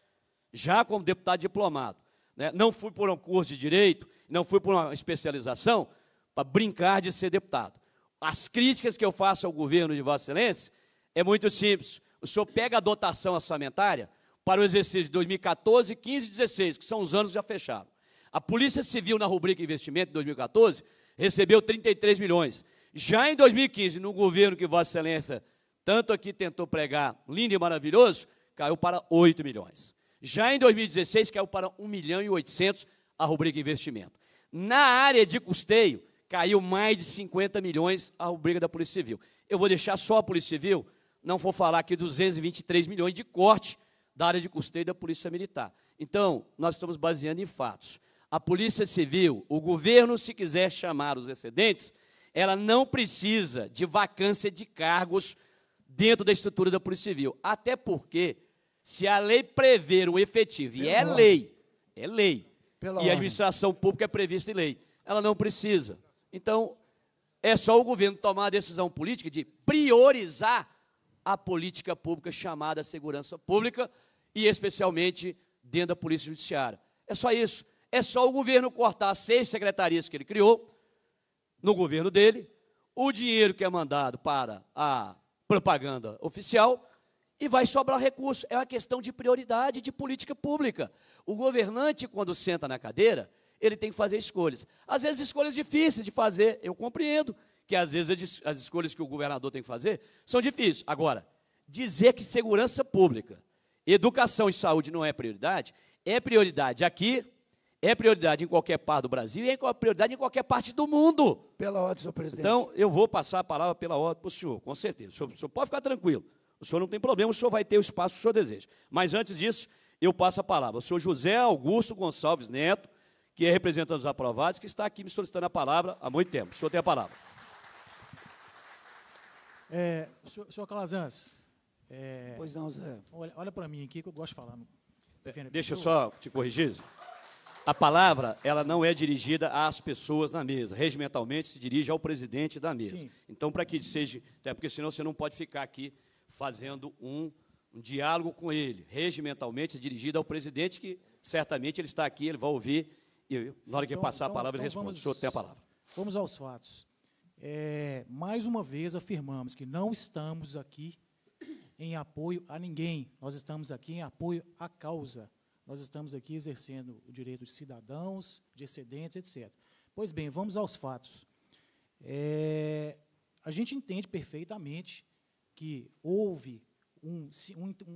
já como deputado diplomado. Né? Não fui por um curso de direito, não fui por uma especialização para brincar de ser deputado. As críticas que eu faço ao governo de Vossa Excelência é muito simples. O senhor pega a dotação orçamentária para o exercício de 2014, 15 e 16, que são os anos já fechados. A Polícia Civil na rubrica investimento de 2014 recebeu 33 milhões. Já em 2015, no governo que Vossa Excelência tanto aqui tentou pregar, lindo e maravilhoso, caiu para 8 milhões. Já em 2016, caiu para 1 milhão e 800 a rubrica investimento. Na área de custeio, caiu mais de 50 milhões a rubrica da Polícia Civil. Eu vou deixar só a Polícia Civil, não vou falar aqui 223 milhões de corte da área de custeio da Polícia Militar. Então, nós estamos baseando em fatos a Polícia Civil, o governo, se quiser chamar os excedentes, ela não precisa de vacância de cargos dentro da estrutura da Polícia Civil. Até porque, se a lei prever o efetivo, Pela e é lei, é lei, Pela e a administração pública é prevista em lei, ela não precisa. Então, é só o governo tomar a decisão política de priorizar a política pública chamada segurança pública e, especialmente, dentro da Polícia Judiciária. É só isso. É só o governo cortar as seis secretarias que ele criou no governo dele, o dinheiro que é mandado para a propaganda oficial e vai sobrar recurso. É uma questão de prioridade de política pública. O governante, quando senta na cadeira, ele tem que fazer escolhas. Às vezes, escolhas difíceis de fazer, eu compreendo que às vezes as escolhas que o governador tem que fazer são difíceis. Agora, dizer que segurança pública, educação e saúde não é prioridade, é prioridade aqui, é prioridade em qualquer parte do Brasil e é prioridade em qualquer parte do mundo. Pela ordem, senhor presidente. Então, eu vou passar a palavra pela ordem para o senhor, com certeza. O senhor, o senhor, pode ficar tranquilo. O senhor não tem problema, o senhor vai ter o espaço que o senhor deseja. Mas antes disso, eu passo a palavra ao senhor José Augusto Gonçalves Neto, que é representante dos aprovados, que está aqui me solicitando a palavra há muito tempo. O senhor tem a palavra. É, senhor, senhor Calazans, é, pois não, Zé. Olha, olha para mim aqui que eu gosto de falar. deixa eu só te corrigir. A palavra, ela não é dirigida às pessoas na mesa. Regimentalmente se dirige ao presidente da mesa. Sim. Então, para que seja, até porque senão você não pode ficar aqui fazendo um, um diálogo com ele. Regimentalmente é dirigida ao presidente que certamente ele está aqui, ele vai ouvir e na hora que então, passar a então, palavra então, ele responde. Vamos, o senhor tem a palavra. Vamos aos fatos. É, mais uma vez afirmamos que não estamos aqui em apoio a ninguém. Nós estamos aqui em apoio à causa nós estamos aqui exercendo o direito de cidadãos, de excedentes, etc. Pois bem, vamos aos fatos. É, a gente entende perfeitamente que houve um,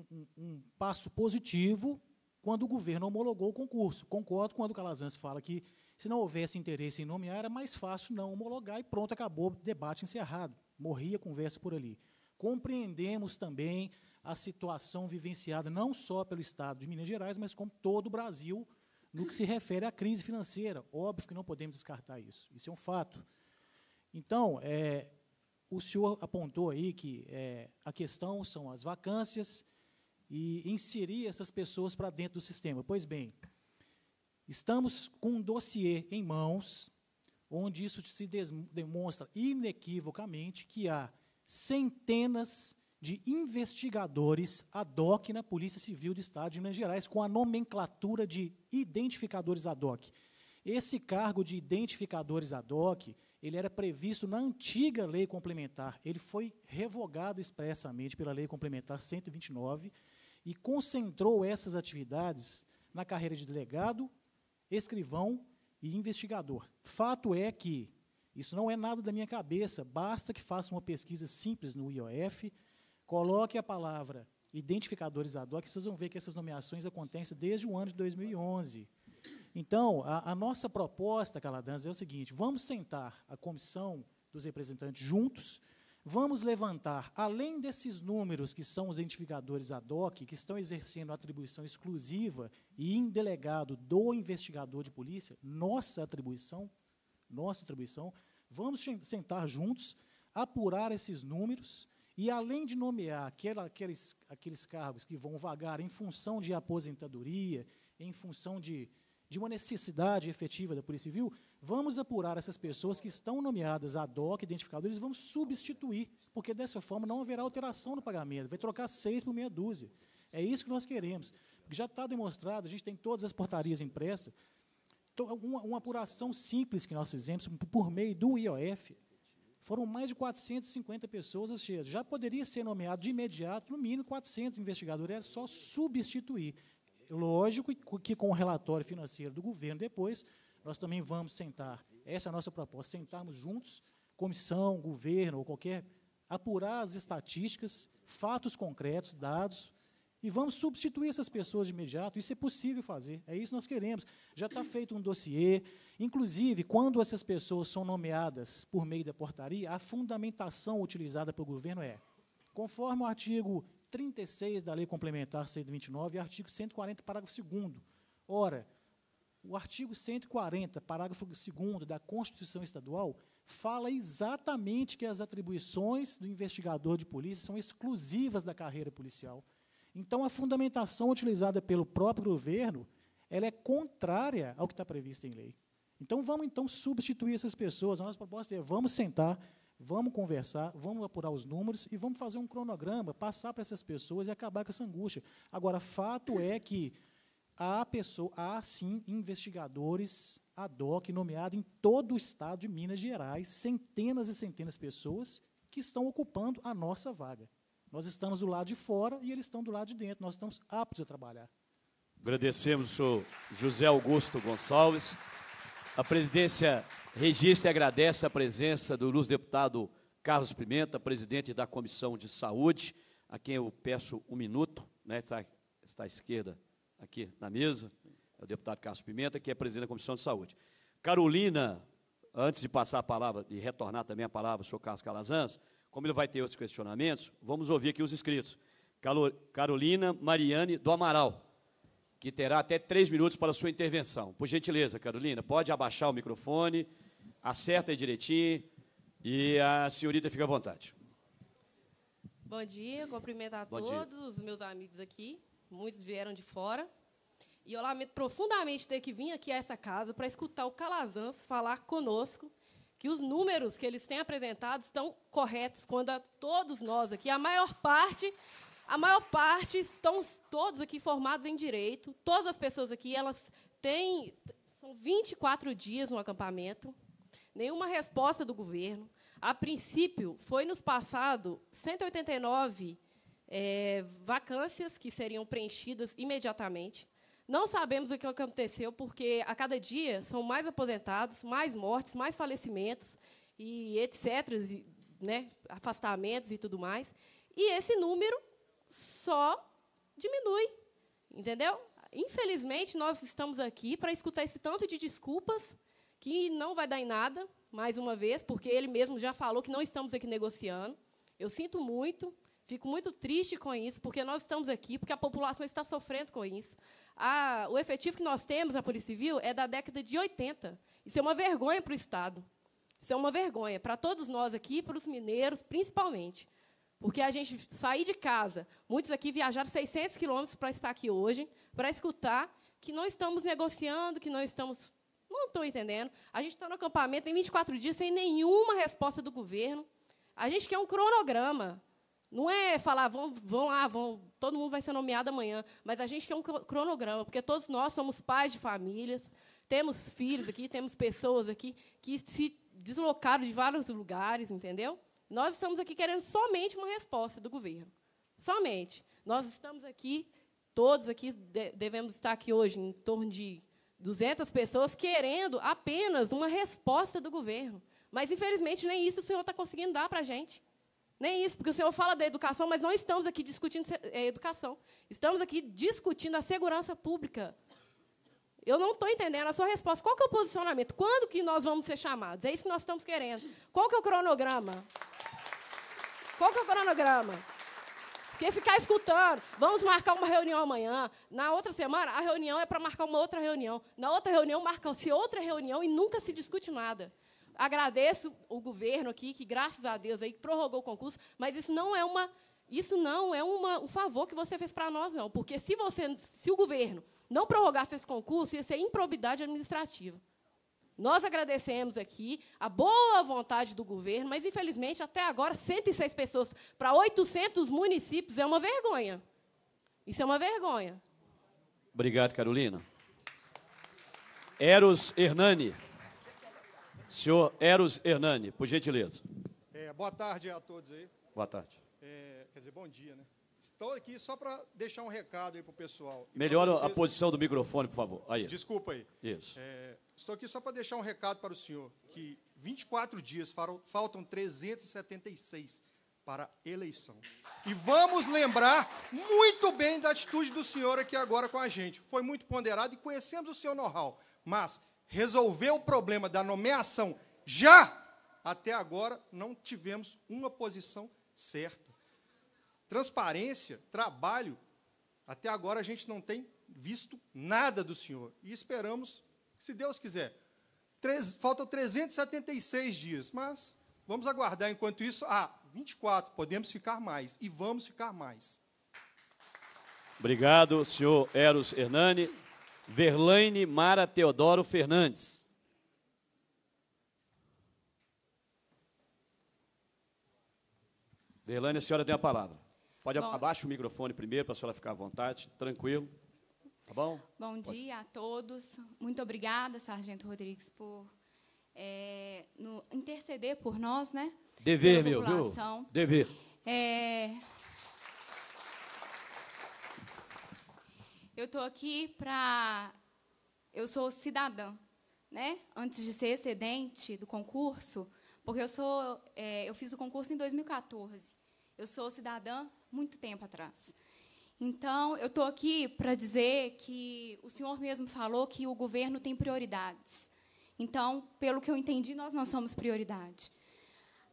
um, um, passo positivo quando o governo homologou o concurso. Concordo quando o Calazans fala que, se não houvesse interesse em nomear, era mais fácil não homologar e pronto, acabou o debate encerrado. Morria a conversa por ali. Compreendemos também a situação vivenciada não só pelo Estado de Minas Gerais, mas como todo o Brasil, no que se refere à crise financeira. Óbvio que não podemos descartar isso. Isso é um fato. Então, é, o senhor apontou aí que é, a questão são as vacâncias e inserir essas pessoas para dentro do sistema. Pois bem, estamos com um dossiê em mãos onde isso se demonstra inequivocamente que há centenas de de investigadores ad hoc na Polícia Civil do Estado de Minas Gerais, com a nomenclatura de identificadores ad hoc. Esse cargo de identificadores ad hoc, ele era previsto na antiga lei complementar. Ele foi revogado expressamente pela lei complementar 129 e concentrou essas atividades na carreira de delegado, escrivão e investigador. Fato é que isso não é nada da minha cabeça, basta que faça uma pesquisa simples no IOF Coloque a palavra identificadores ad hoc, vocês vão ver que essas nomeações acontecem desde o ano de 2011. Então, a, a nossa proposta, Caladanza, é o seguinte, vamos sentar a comissão dos representantes juntos, vamos levantar, além desses números que são os identificadores ad hoc, que estão exercendo atribuição exclusiva e indelegado do investigador de polícia, nossa atribuição, nossa atribuição, vamos sentar juntos, apurar esses números, e além de nomear aquela, aqueles, aqueles cargos que vão vagar em função de aposentadoria, em função de, de uma necessidade efetiva da Polícia Civil, vamos apurar essas pessoas que estão nomeadas ad hoc, identificadores, vamos substituir, porque dessa forma não haverá alteração no pagamento, vai trocar seis por meia dúzia. É isso que nós queremos. Já está demonstrado, a gente tem todas as portarias impressas, então, uma, uma apuração simples que nós fizemos por meio do IOF, foram mais de 450 pessoas, ou seja, já poderia ser nomeado de imediato, no mínimo 400 investigadores, era só substituir. Lógico que com o relatório financeiro do governo depois, nós também vamos sentar, essa é a nossa proposta, sentarmos juntos, comissão, governo ou qualquer, apurar as estatísticas, fatos concretos, dados, e vamos substituir essas pessoas de imediato. Isso é possível fazer, é isso que nós queremos. Já está feito um dossiê, Inclusive, quando essas pessoas são nomeadas por meio da portaria, a fundamentação utilizada pelo governo é: conforme o artigo 36 da Lei Complementar 129 e artigo 140, parágrafo 2. Ora, o artigo 140, parágrafo 2 da Constituição Estadual fala exatamente que as atribuições do investigador de polícia são exclusivas da carreira policial. Então, a fundamentação utilizada pelo próprio governo ela é contrária ao que está previsto em lei. Então vamos então substituir essas pessoas. A nossa proposta é vamos sentar, vamos conversar, vamos apurar os números e vamos fazer um cronograma, passar para essas pessoas e acabar com essa angústia. Agora, fato é que há pessoa, há sim investigadores ad hoc nomeados em todo o estado de Minas Gerais, centenas e centenas de pessoas que estão ocupando a nossa vaga. Nós estamos do lado de fora e eles estão do lado de dentro. Nós estamos aptos a trabalhar. Agradecemos o senhor José Augusto Gonçalves. A presidência registra e agradece a presença do deputado Carlos Pimenta, presidente da Comissão de Saúde, a quem eu peço um minuto, né, está, está à esquerda aqui na mesa, é o deputado Carlos Pimenta, que é presidente da Comissão de Saúde. Carolina, antes de passar a palavra e retornar também a palavra ao senhor Carlos Calazans, como ele vai ter outros questionamentos, vamos ouvir aqui os inscritos. Carolina Mariane do Amaral que terá até três minutos para sua intervenção. Por gentileza, Carolina, pode abaixar o microfone, acerta aí direitinho e a senhorita fica à vontade. Bom dia, cumprimento a Bom todos dia. os meus amigos aqui, muitos vieram de fora. E eu lamento profundamente ter que vir aqui a essa casa para escutar o Calazans falar conosco que os números que eles têm apresentado estão corretos, quando todos nós aqui, a maior parte a maior parte estão todos aqui formados em direito. Todas as pessoas aqui, elas têm são 24 dias no acampamento. Nenhuma resposta do governo. A princípio, foi nos passado 189 é, eh, vacâncias que seriam preenchidas imediatamente. Não sabemos o que aconteceu, porque a cada dia são mais aposentados, mais mortes, mais falecimentos e etc., e, né, afastamentos e tudo mais. E esse número só diminui. Entendeu? Infelizmente, nós estamos aqui para escutar esse tanto de desculpas que não vai dar em nada, mais uma vez, porque ele mesmo já falou que não estamos aqui negociando. Eu sinto muito, fico muito triste com isso, porque nós estamos aqui, porque a população está sofrendo com isso. A, o efetivo que nós temos na Polícia Civil é da década de 80. Isso é uma vergonha para o Estado. Isso é uma vergonha para todos nós aqui, para os mineiros, principalmente. Porque a gente sair de casa, muitos aqui viajaram 600 quilômetros para estar aqui hoje, para escutar que não estamos negociando, que não estamos. Não estou entendendo. A gente está no acampamento em 24 dias sem nenhuma resposta do governo. A gente quer um cronograma. Não é falar, vão, vão lá, vão, todo mundo vai ser nomeado amanhã. Mas a gente quer um cronograma, porque todos nós somos pais de famílias, temos filhos aqui, temos pessoas aqui que se deslocaram de vários lugares, entendeu? Nós estamos aqui querendo somente uma resposta do governo. Somente. Nós estamos aqui, todos aqui devemos estar aqui hoje em torno de 200 pessoas querendo apenas uma resposta do governo. Mas, infelizmente, nem isso o senhor está conseguindo dar para a gente. Nem isso, porque o senhor fala da educação, mas não estamos aqui discutindo eh, educação. Estamos aqui discutindo a segurança pública eu não estou entendendo a sua resposta. Qual que é o posicionamento? Quando que nós vamos ser chamados? É isso que nós estamos querendo. Qual que é o cronograma? Qual que é o cronograma? Porque ficar escutando, vamos marcar uma reunião amanhã. Na outra semana, a reunião é para marcar uma outra reunião. Na outra reunião, marca-se outra reunião e nunca se discute nada. Agradeço o governo aqui, que graças a Deus aí prorrogou o concurso, mas isso não é uma isso não é uma, um favor que você fez para nós, não, porque se, você, se o governo não prorrogasse esse concurso, ia ser improbidade administrativa. Nós agradecemos aqui a boa vontade do governo, mas, infelizmente, até agora, 106 pessoas para 800 municípios é uma vergonha. Isso é uma vergonha. Obrigado, Carolina. Eros Hernani. Senhor Eros Hernani, por gentileza. É, boa tarde a todos aí. Boa tarde. É, quer dizer, bom dia, né? Estou aqui só para deixar um recado aí para o pessoal. Melhora vocês... a posição do microfone, por favor. Aí. Desculpa aí. Isso. É, estou aqui só para deixar um recado para o senhor, que 24 dias, faltam 376 para a eleição. E vamos lembrar muito bem da atitude do senhor aqui agora com a gente. Foi muito ponderado e conhecemos o seu know-how. Mas resolver o problema da nomeação já, até agora, não tivemos uma posição certa transparência, trabalho. Até agora a gente não tem visto nada do senhor. E esperamos, se Deus quiser. Três, faltam 376 dias, mas vamos aguardar enquanto isso. Ah, 24, podemos ficar mais e vamos ficar mais. Obrigado, senhor Eros Hernani. Verlaine Mara Teodoro Fernandes. Verlaine, a senhora tem a palavra. Pode bom, abaixa o microfone primeiro para a senhora ficar à vontade, tranquilo. Tá bom? Bom Pode. dia a todos. Muito obrigada, Sargento Rodrigues, por é, no, interceder por nós, né? Dever, meu, viu? Dever. É, eu estou aqui para. Eu sou cidadã, né? Antes de ser excedente do concurso, porque eu sou, é, eu fiz o concurso em 2014. Eu sou cidadã muito tempo atrás. Então, eu estou aqui para dizer que o senhor mesmo falou que o governo tem prioridades. Então, pelo que eu entendi, nós não somos prioridade.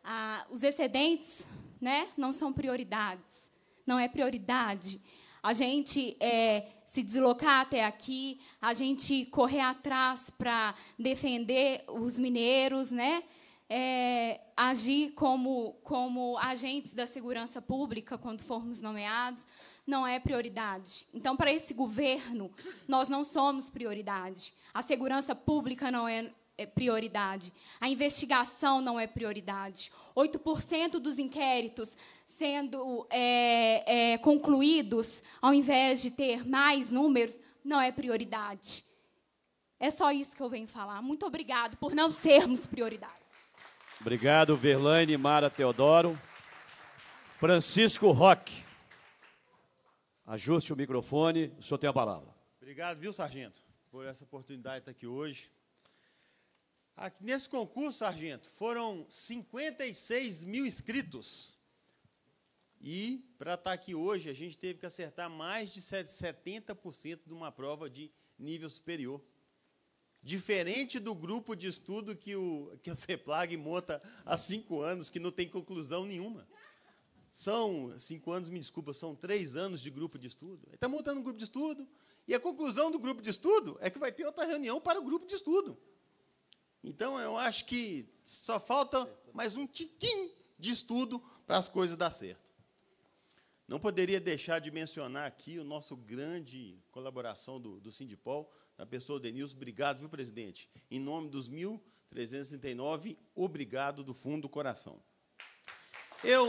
Ah, os excedentes né, não são prioridades, não é prioridade. A gente é, se deslocar até aqui, a gente correr atrás para defender os mineiros, né? é, agir como, como agentes da segurança pública quando formos nomeados não é prioridade. Então, para esse governo, nós não somos prioridade. A segurança pública não é, é prioridade. A investigação não é prioridade. 8% dos inquéritos sendo é, é, concluídos, ao invés de ter mais números, não é prioridade. É só isso que eu venho falar. Muito obrigado por não sermos prioridade. Obrigado, Verlaine Mara Teodoro. Francisco Roque. Ajuste o microfone, o senhor tem a palavra. Obrigado, viu, Sargento, por essa oportunidade de estar aqui hoje. Aqui, nesse concurso, Sargento, foram 56 mil inscritos. E, para estar aqui hoje, a gente teve que acertar mais de 70% de uma prova de nível superior diferente do grupo de estudo que o que a CEPLAG monta há cinco anos, que não tem conclusão nenhuma. São cinco anos, me desculpa, são três anos de grupo de estudo. Ele está montando um grupo de estudo, e a conclusão do grupo de estudo é que vai ter outra reunião para o grupo de estudo. Então, eu acho que só falta mais um tiquim de estudo para as coisas dar certo. Não poderia deixar de mencionar aqui o nosso grande colaboração do, do Sindipol, na pessoa do Denilson. Obrigado, viu, presidente? Em nome dos 1.339, obrigado do fundo do coração. Eu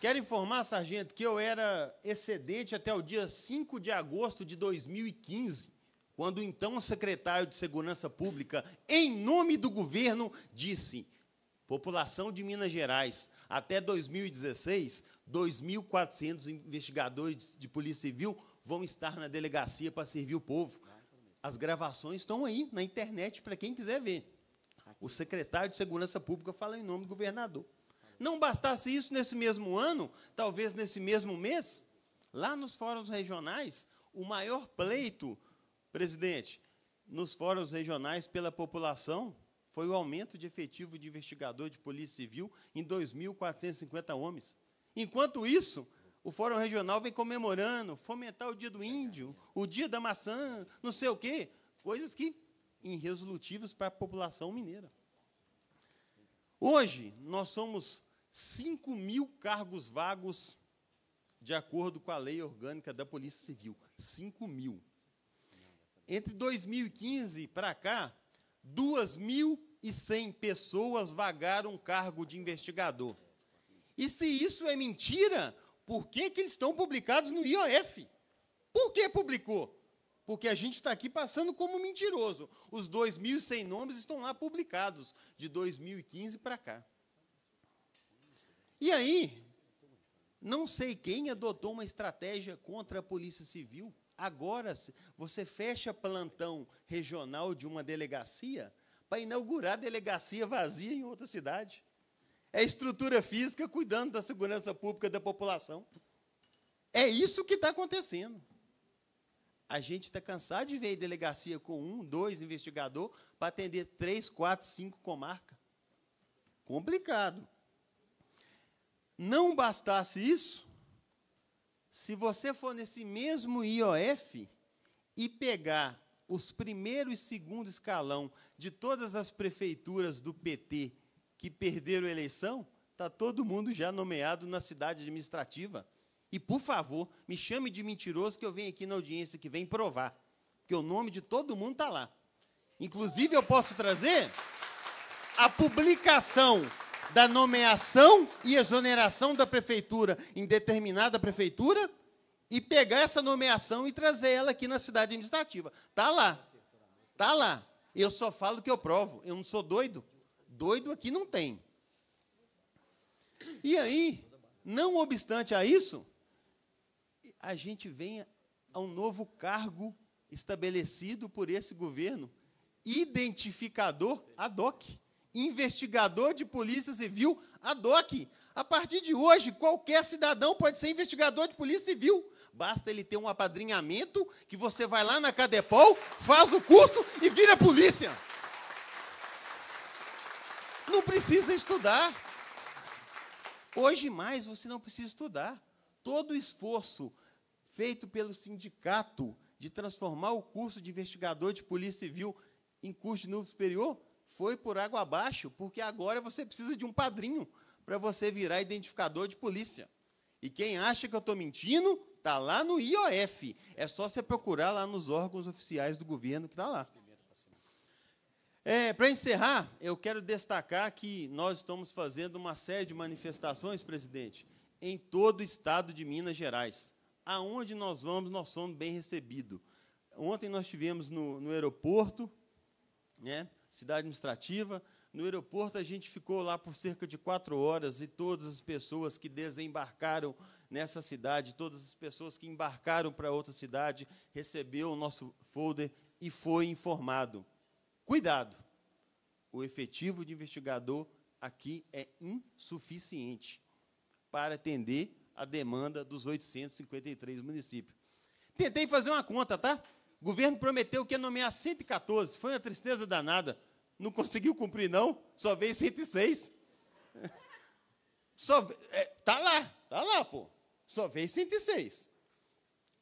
quero informar, sargento, que eu era excedente até o dia 5 de agosto de 2015 quando então o secretário de Segurança Pública, em nome do governo, disse: população de Minas Gerais, até 2016, 2.400 investigadores de Polícia Civil vão estar na delegacia para servir o povo. As gravações estão aí na internet para quem quiser ver. O secretário de Segurança Pública fala em nome do governador. Não bastasse isso nesse mesmo ano, talvez nesse mesmo mês, lá nos fóruns regionais, o maior pleito, presidente, nos fóruns regionais pela população foi o aumento de efetivo de investigador de polícia civil em 2.450 homens. Enquanto isso, o Fórum Regional vem comemorando, fomentar o dia do índio, o dia da maçã, não sei o quê, coisas que irresolutivas para a população mineira. Hoje, nós somos 5 mil cargos vagos, de acordo com a lei orgânica da Polícia Civil. 5 mil. Entre 2015 para cá, 2.100 pessoas vagaram um cargo de investigador. E se isso é mentira, por que, que eles estão publicados no IOF? Por que publicou? Porque a gente está aqui passando como mentiroso. Os 2.100 nomes estão lá publicados, de 2015 para cá. E aí, não sei quem adotou uma estratégia contra a Polícia Civil Agora você fecha plantão regional de uma delegacia para inaugurar delegacia vazia em outra cidade. É estrutura física cuidando da segurança pública da população. É isso que está acontecendo. A gente está cansado de ver delegacia com um, dois investigador para atender três, quatro, cinco comarcas. Complicado. Não bastasse isso, se você for nesse mesmo IOF e pegar os primeiros e segundo escalão de todas as prefeituras do PT que perderam a eleição, está todo mundo já nomeado na cidade administrativa. E, por favor, me chame de mentiroso que eu venho aqui na audiência que vem provar. Porque o nome de todo mundo está lá. Inclusive, eu posso trazer a publicação da nomeação e exoneração da prefeitura em determinada prefeitura e pegar essa nomeação e trazer ela aqui na cidade administrativa. Tá lá. Tá lá. Eu só falo que eu provo, eu não sou doido. Doido aqui não tem. E aí, não obstante a isso, a gente vem a um novo cargo estabelecido por esse governo, identificador ad hoc investigador de polícia civil ad hoc. A partir de hoje, qualquer cidadão pode ser investigador de polícia civil. Basta ele ter um apadrinhamento que você vai lá na Cadepol, faz o curso e vira polícia. Não precisa estudar. Hoje mais você não precisa estudar. Todo o esforço feito pelo sindicato de transformar o curso de investigador de polícia civil em curso de nível superior foi por água abaixo, porque agora você precisa de um padrinho para você virar identificador de polícia. E quem acha que eu estou mentindo, está lá no IOF. É só você procurar lá nos órgãos oficiais do governo que está lá. É, para encerrar, eu quero destacar que nós estamos fazendo uma série de manifestações, presidente, em todo o estado de Minas Gerais. Aonde nós vamos, nós somos bem recebidos. Ontem nós tivemos no, no aeroporto, né? cidade administrativa. No aeroporto, a gente ficou lá por cerca de quatro horas e todas as pessoas que desembarcaram nessa cidade, todas as pessoas que embarcaram para outra cidade, recebeu o nosso folder e foi informado. Cuidado! O efetivo de investigador aqui é insuficiente para atender a demanda dos 853 municípios. Tentei fazer uma conta, tá? O governo prometeu que ia nomear 114, foi uma tristeza danada. Não conseguiu cumprir, não, só veio 106. Só, é, tá lá, tá lá, pô. Só veio 106.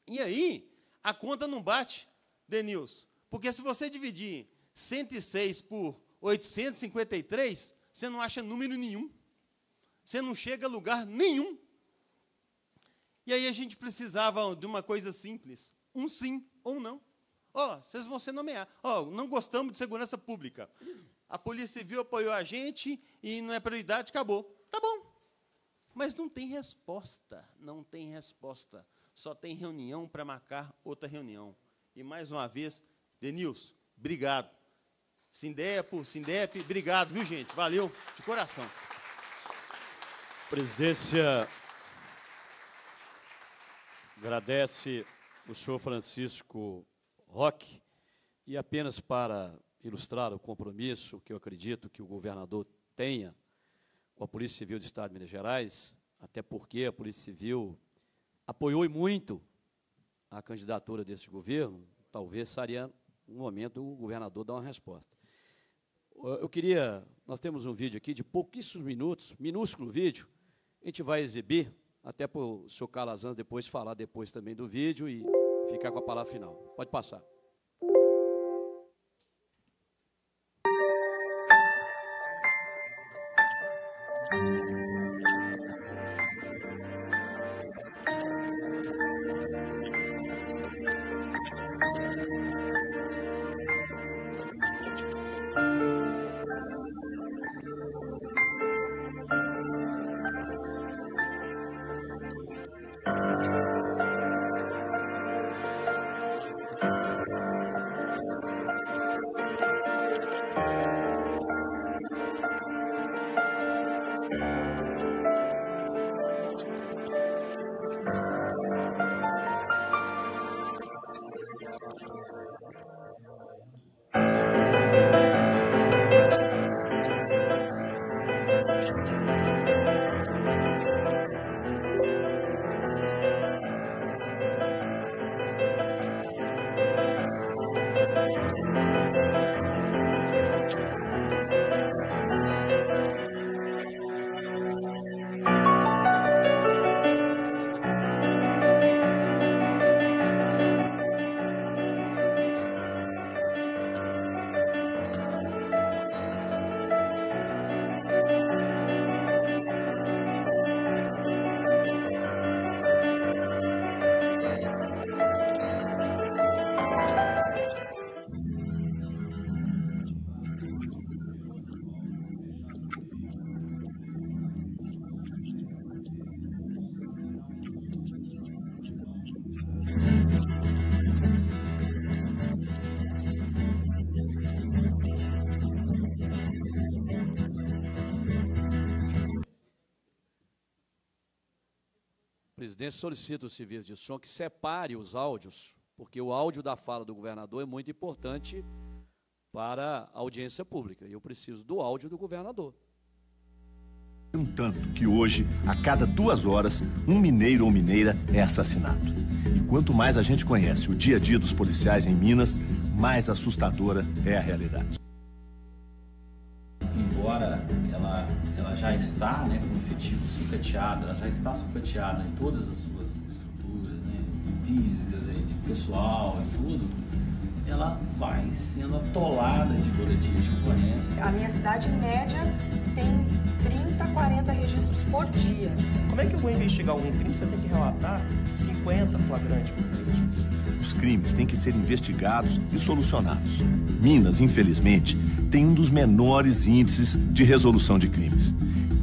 E aí, a conta não bate, Denilson. Porque se você dividir 106 por 853, você não acha número nenhum. Você não chega a lugar nenhum. E aí a gente precisava de uma coisa simples: um sim ou um não. Ó, oh, vocês vão ser nomeados. Ó, oh, não gostamos de segurança pública. A Polícia Civil apoiou a gente e não é prioridade, acabou. Tá bom. Mas não tem resposta. Não tem resposta. Só tem reunião para marcar outra reunião. E mais uma vez, Denilson, obrigado. Sindepo, Sindep, obrigado, viu, gente? Valeu, de coração. Presidência agradece o senhor Francisco rock. E apenas para ilustrar o compromisso que eu acredito que o governador tenha com a Polícia Civil do Estado de Minas Gerais, até porque a Polícia Civil apoiou muito a candidatura desse governo, talvez seria um momento o governador dar uma resposta. Eu queria, nós temos um vídeo aqui de pouquíssimos minutos, minúsculo vídeo, a gente vai exibir, até para o senhor Calazans depois falar depois também do vídeo e ficar com a palavra final. Pode passar. solicito o serviço de som que separe os áudios, porque o áudio da fala do governador é muito importante para a audiência pública. E eu preciso do áudio do governador. Um Tanto que hoje, a cada duas horas, um mineiro ou mineira é assassinado. E quanto mais a gente conhece o dia a dia dos policiais em Minas, mais assustadora é a realidade. está né, com efetivo sucateado, ela já está sucateada em todas as suas estruturas né, físicas, de pessoal e tudo, ela vai sendo atolada de boletins de ocorrência. A minha cidade, em média, tem 30, 40 registros por dia. Como é que eu vou investigar um crime se eu tenho que relatar 50 flagrantes por dia? Os crimes têm que ser investigados e solucionados. Minas, infelizmente, tem um dos menores índices de resolução de crimes.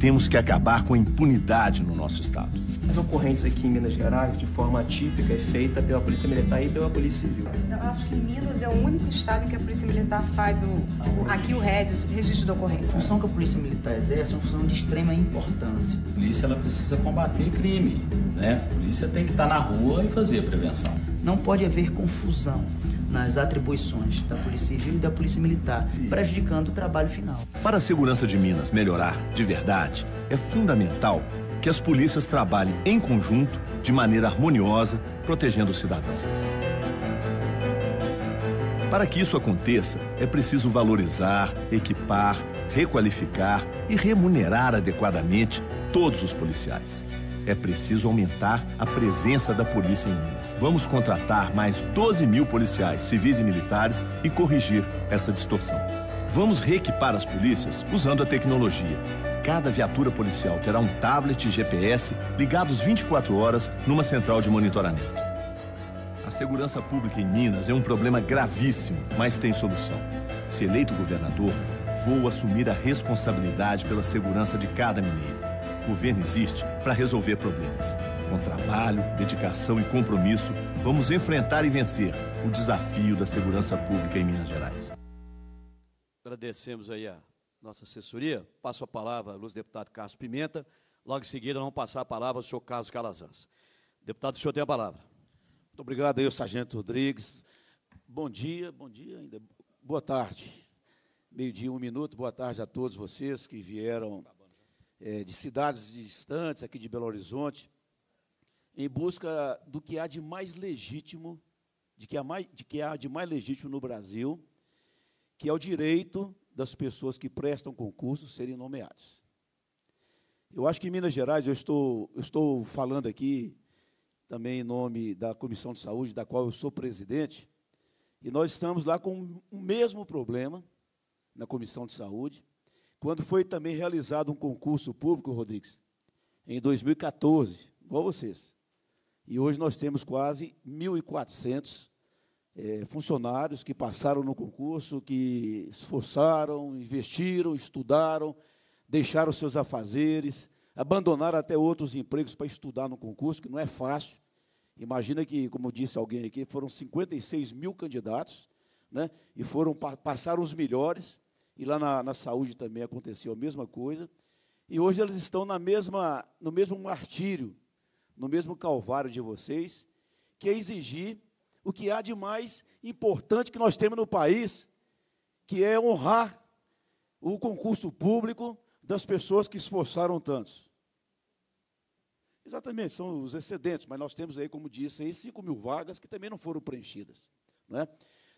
Temos que acabar com a impunidade no nosso Estado. As ocorrências aqui em Minas Gerais, de forma típica, é feita pela Polícia Militar e pela Polícia Civil. Eu acho que Minas é o único estado em que a Polícia Militar faz o, aqui o registro de ocorrência. A função que a Polícia Militar exerce é uma função de extrema importância. A polícia ela precisa combater crime, né? A polícia tem que estar na rua e fazer a prevenção. Não pode haver confusão nas atribuições da Polícia Civil e da Polícia Militar, prejudicando o trabalho final. Para a segurança de Minas melhorar de verdade, é fundamental que as polícias trabalhem em conjunto, de maneira harmoniosa, protegendo o cidadão. Para que isso aconteça, é preciso valorizar, equipar, requalificar e remunerar adequadamente todos os policiais é preciso aumentar a presença da polícia em Minas. Vamos contratar mais 12 mil policiais, civis e militares e corrigir essa distorção. Vamos reequipar as polícias usando a tecnologia. Cada viatura policial terá um tablet e GPS ligados 24 horas numa central de monitoramento. A segurança pública em Minas é um problema gravíssimo, mas tem solução. Se eleito governador, vou assumir a responsabilidade pela segurança de cada mineiro governo existe para resolver problemas. Com trabalho, dedicação e compromisso, vamos enfrentar e vencer o desafio da segurança pública em Minas Gerais. Agradecemos aí a nossa assessoria. Passo a palavra ao deputado Carlos Pimenta. Logo em seguida, vamos passar a palavra ao senhor Carlos Calazans. Deputado, o senhor tem a palavra. Muito obrigado aí, Sargento Rodrigues. Bom dia, bom dia ainda. Boa tarde. Meio-dia, um minuto. Boa tarde a todos vocês que vieram é, de cidades distantes, aqui de Belo Horizonte, em busca do que há de mais legítimo, de que há, mais, de que há de mais legítimo no Brasil, que é o direito das pessoas que prestam concurso serem nomeadas. Eu acho que em Minas Gerais, eu estou, eu estou falando aqui também em nome da Comissão de Saúde, da qual eu sou presidente, e nós estamos lá com o mesmo problema na Comissão de Saúde, quando foi também realizado um concurso público, Rodrigues, em 2014, igual vocês. E hoje nós temos quase 1.400 é, funcionários que passaram no concurso, que esforçaram, investiram, estudaram, deixaram seus afazeres, abandonaram até outros empregos para estudar no concurso, que não é fácil. Imagina que, como disse alguém aqui, foram 56 mil candidatos, né, e foram passaram os melhores, e lá na, na saúde também aconteceu a mesma coisa. E hoje eles estão na mesma, no mesmo martírio, no mesmo calvário de vocês, que é exigir o que há de mais importante que nós temos no país, que é honrar o concurso público das pessoas que esforçaram tanto. Exatamente, são os excedentes, mas nós temos aí, como disse, aí 5 mil vagas que também não foram preenchidas. não é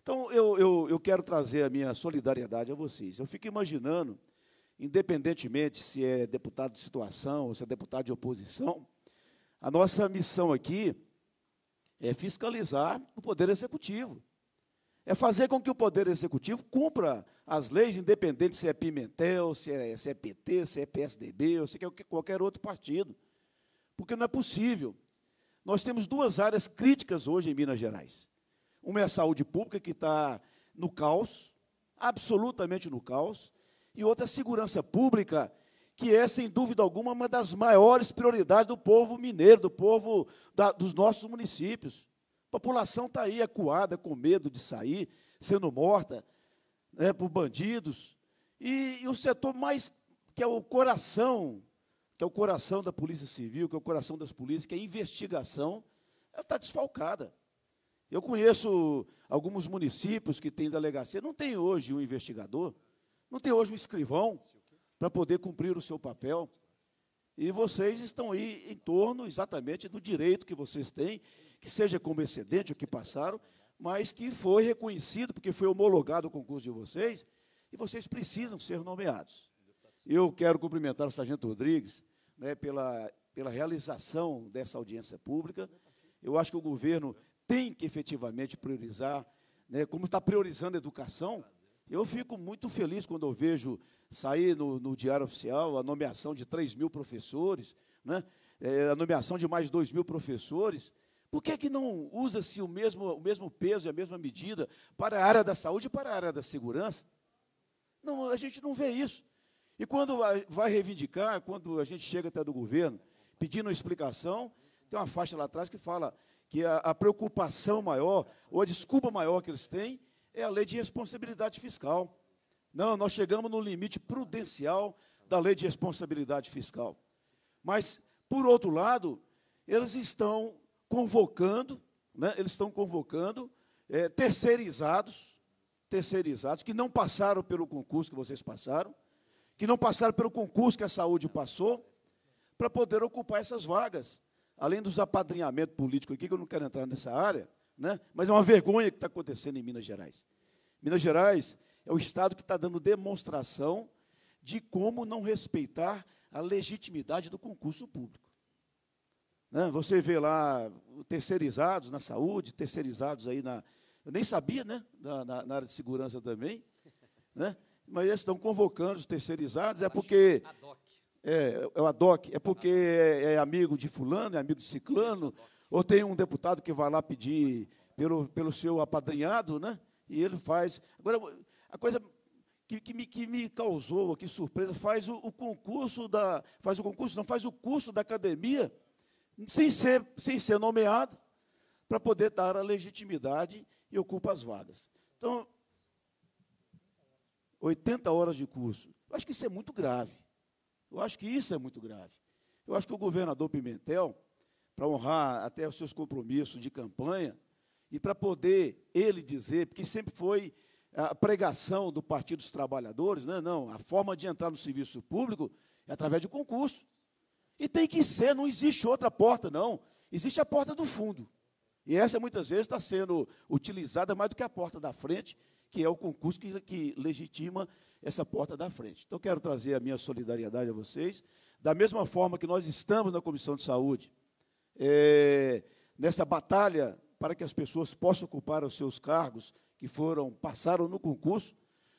então, eu, eu, eu quero trazer a minha solidariedade a vocês. Eu fico imaginando, independentemente se é deputado de situação ou se é deputado de oposição, a nossa missão aqui é fiscalizar o Poder Executivo. É fazer com que o Poder Executivo cumpra as leis, independente se é Pimentel, se é, se é PT, se é PSDB, ou se é qualquer outro partido. Porque não é possível. Nós temos duas áreas críticas hoje em Minas Gerais. Uma é a saúde pública, que está no caos, absolutamente no caos, e outra é a segurança pública, que é, sem dúvida alguma, uma das maiores prioridades do povo mineiro, do povo da, dos nossos municípios. A população está aí acuada, com medo de sair, sendo morta né, por bandidos. E, e o setor mais, que é o coração, que é o coração da Polícia Civil, que é o coração das polícias, que é a investigação, ela está desfalcada. Eu conheço alguns municípios que têm delegacia, não tem hoje um investigador, não tem hoje um escrivão para poder cumprir o seu papel. E vocês estão aí em torno exatamente do direito que vocês têm, que seja como excedente o que passaram, mas que foi reconhecido, porque foi homologado o concurso de vocês, e vocês precisam ser nomeados. Eu quero cumprimentar o Sargento Rodrigues né, pela, pela realização dessa audiência pública. Eu acho que o governo tem que efetivamente priorizar, né, como está priorizando a educação. Eu fico muito feliz quando eu vejo sair no, no Diário Oficial a nomeação de 3 mil professores, né, é, a nomeação de mais 2 mil professores. Por que, é que não usa-se o mesmo, o mesmo peso e a mesma medida para a área da saúde e para a área da segurança? Não, a gente não vê isso. E quando vai reivindicar, quando a gente chega até do governo, pedindo uma explicação, tem uma faixa lá atrás que fala que a, a preocupação maior, ou a desculpa maior que eles têm, é a lei de responsabilidade fiscal. Não, nós chegamos no limite prudencial da lei de responsabilidade fiscal. Mas, por outro lado, eles estão convocando, né, eles estão convocando é, terceirizados, terceirizados, que não passaram pelo concurso que vocês passaram, que não passaram pelo concurso que a saúde passou, para poder ocupar essas vagas além dos apadrinhamentos políticos aqui, que eu não quero entrar nessa área, né? mas é uma vergonha que está acontecendo em Minas Gerais. Minas Gerais é o Estado que está dando demonstração de como não respeitar a legitimidade do concurso público. Né? Você vê lá terceirizados na saúde, terceirizados aí na. Eu nem sabia, né? Na, na, na área de segurança também. Né? Mas eles estão convocando os terceirizados, é porque é, é o ADOC, é porque é, é, amigo de fulano, é amigo de ciclano, ou tem um deputado que vai lá pedir pelo, pelo seu apadrinhado, né? E ele faz. Agora, a coisa que, que, me, que me causou aqui surpresa, faz o, o, concurso da. Faz o concurso, não, faz o curso da academia, sem ser, sem ser nomeado, para poder dar a legitimidade e ocupa as vagas. Então, 80 horas de curso. Eu acho que isso é muito grave. Eu acho que isso é muito grave. Eu acho que o governador Pimentel, para honrar até os seus compromissos de campanha, e para poder ele dizer, porque sempre foi a pregação do Partido dos Trabalhadores, né? não, a forma de entrar no serviço público é através de concurso. E tem que ser, não existe outra porta, não. Existe a porta do fundo. E essa muitas vezes está sendo utilizada mais do que a porta da frente que é o concurso que, que legitima essa porta da frente. Então, quero trazer a minha solidariedade a vocês. Da mesma forma que nós estamos na Comissão de Saúde, é, nessa batalha para que as pessoas possam ocupar os seus cargos que foram passaram no concurso,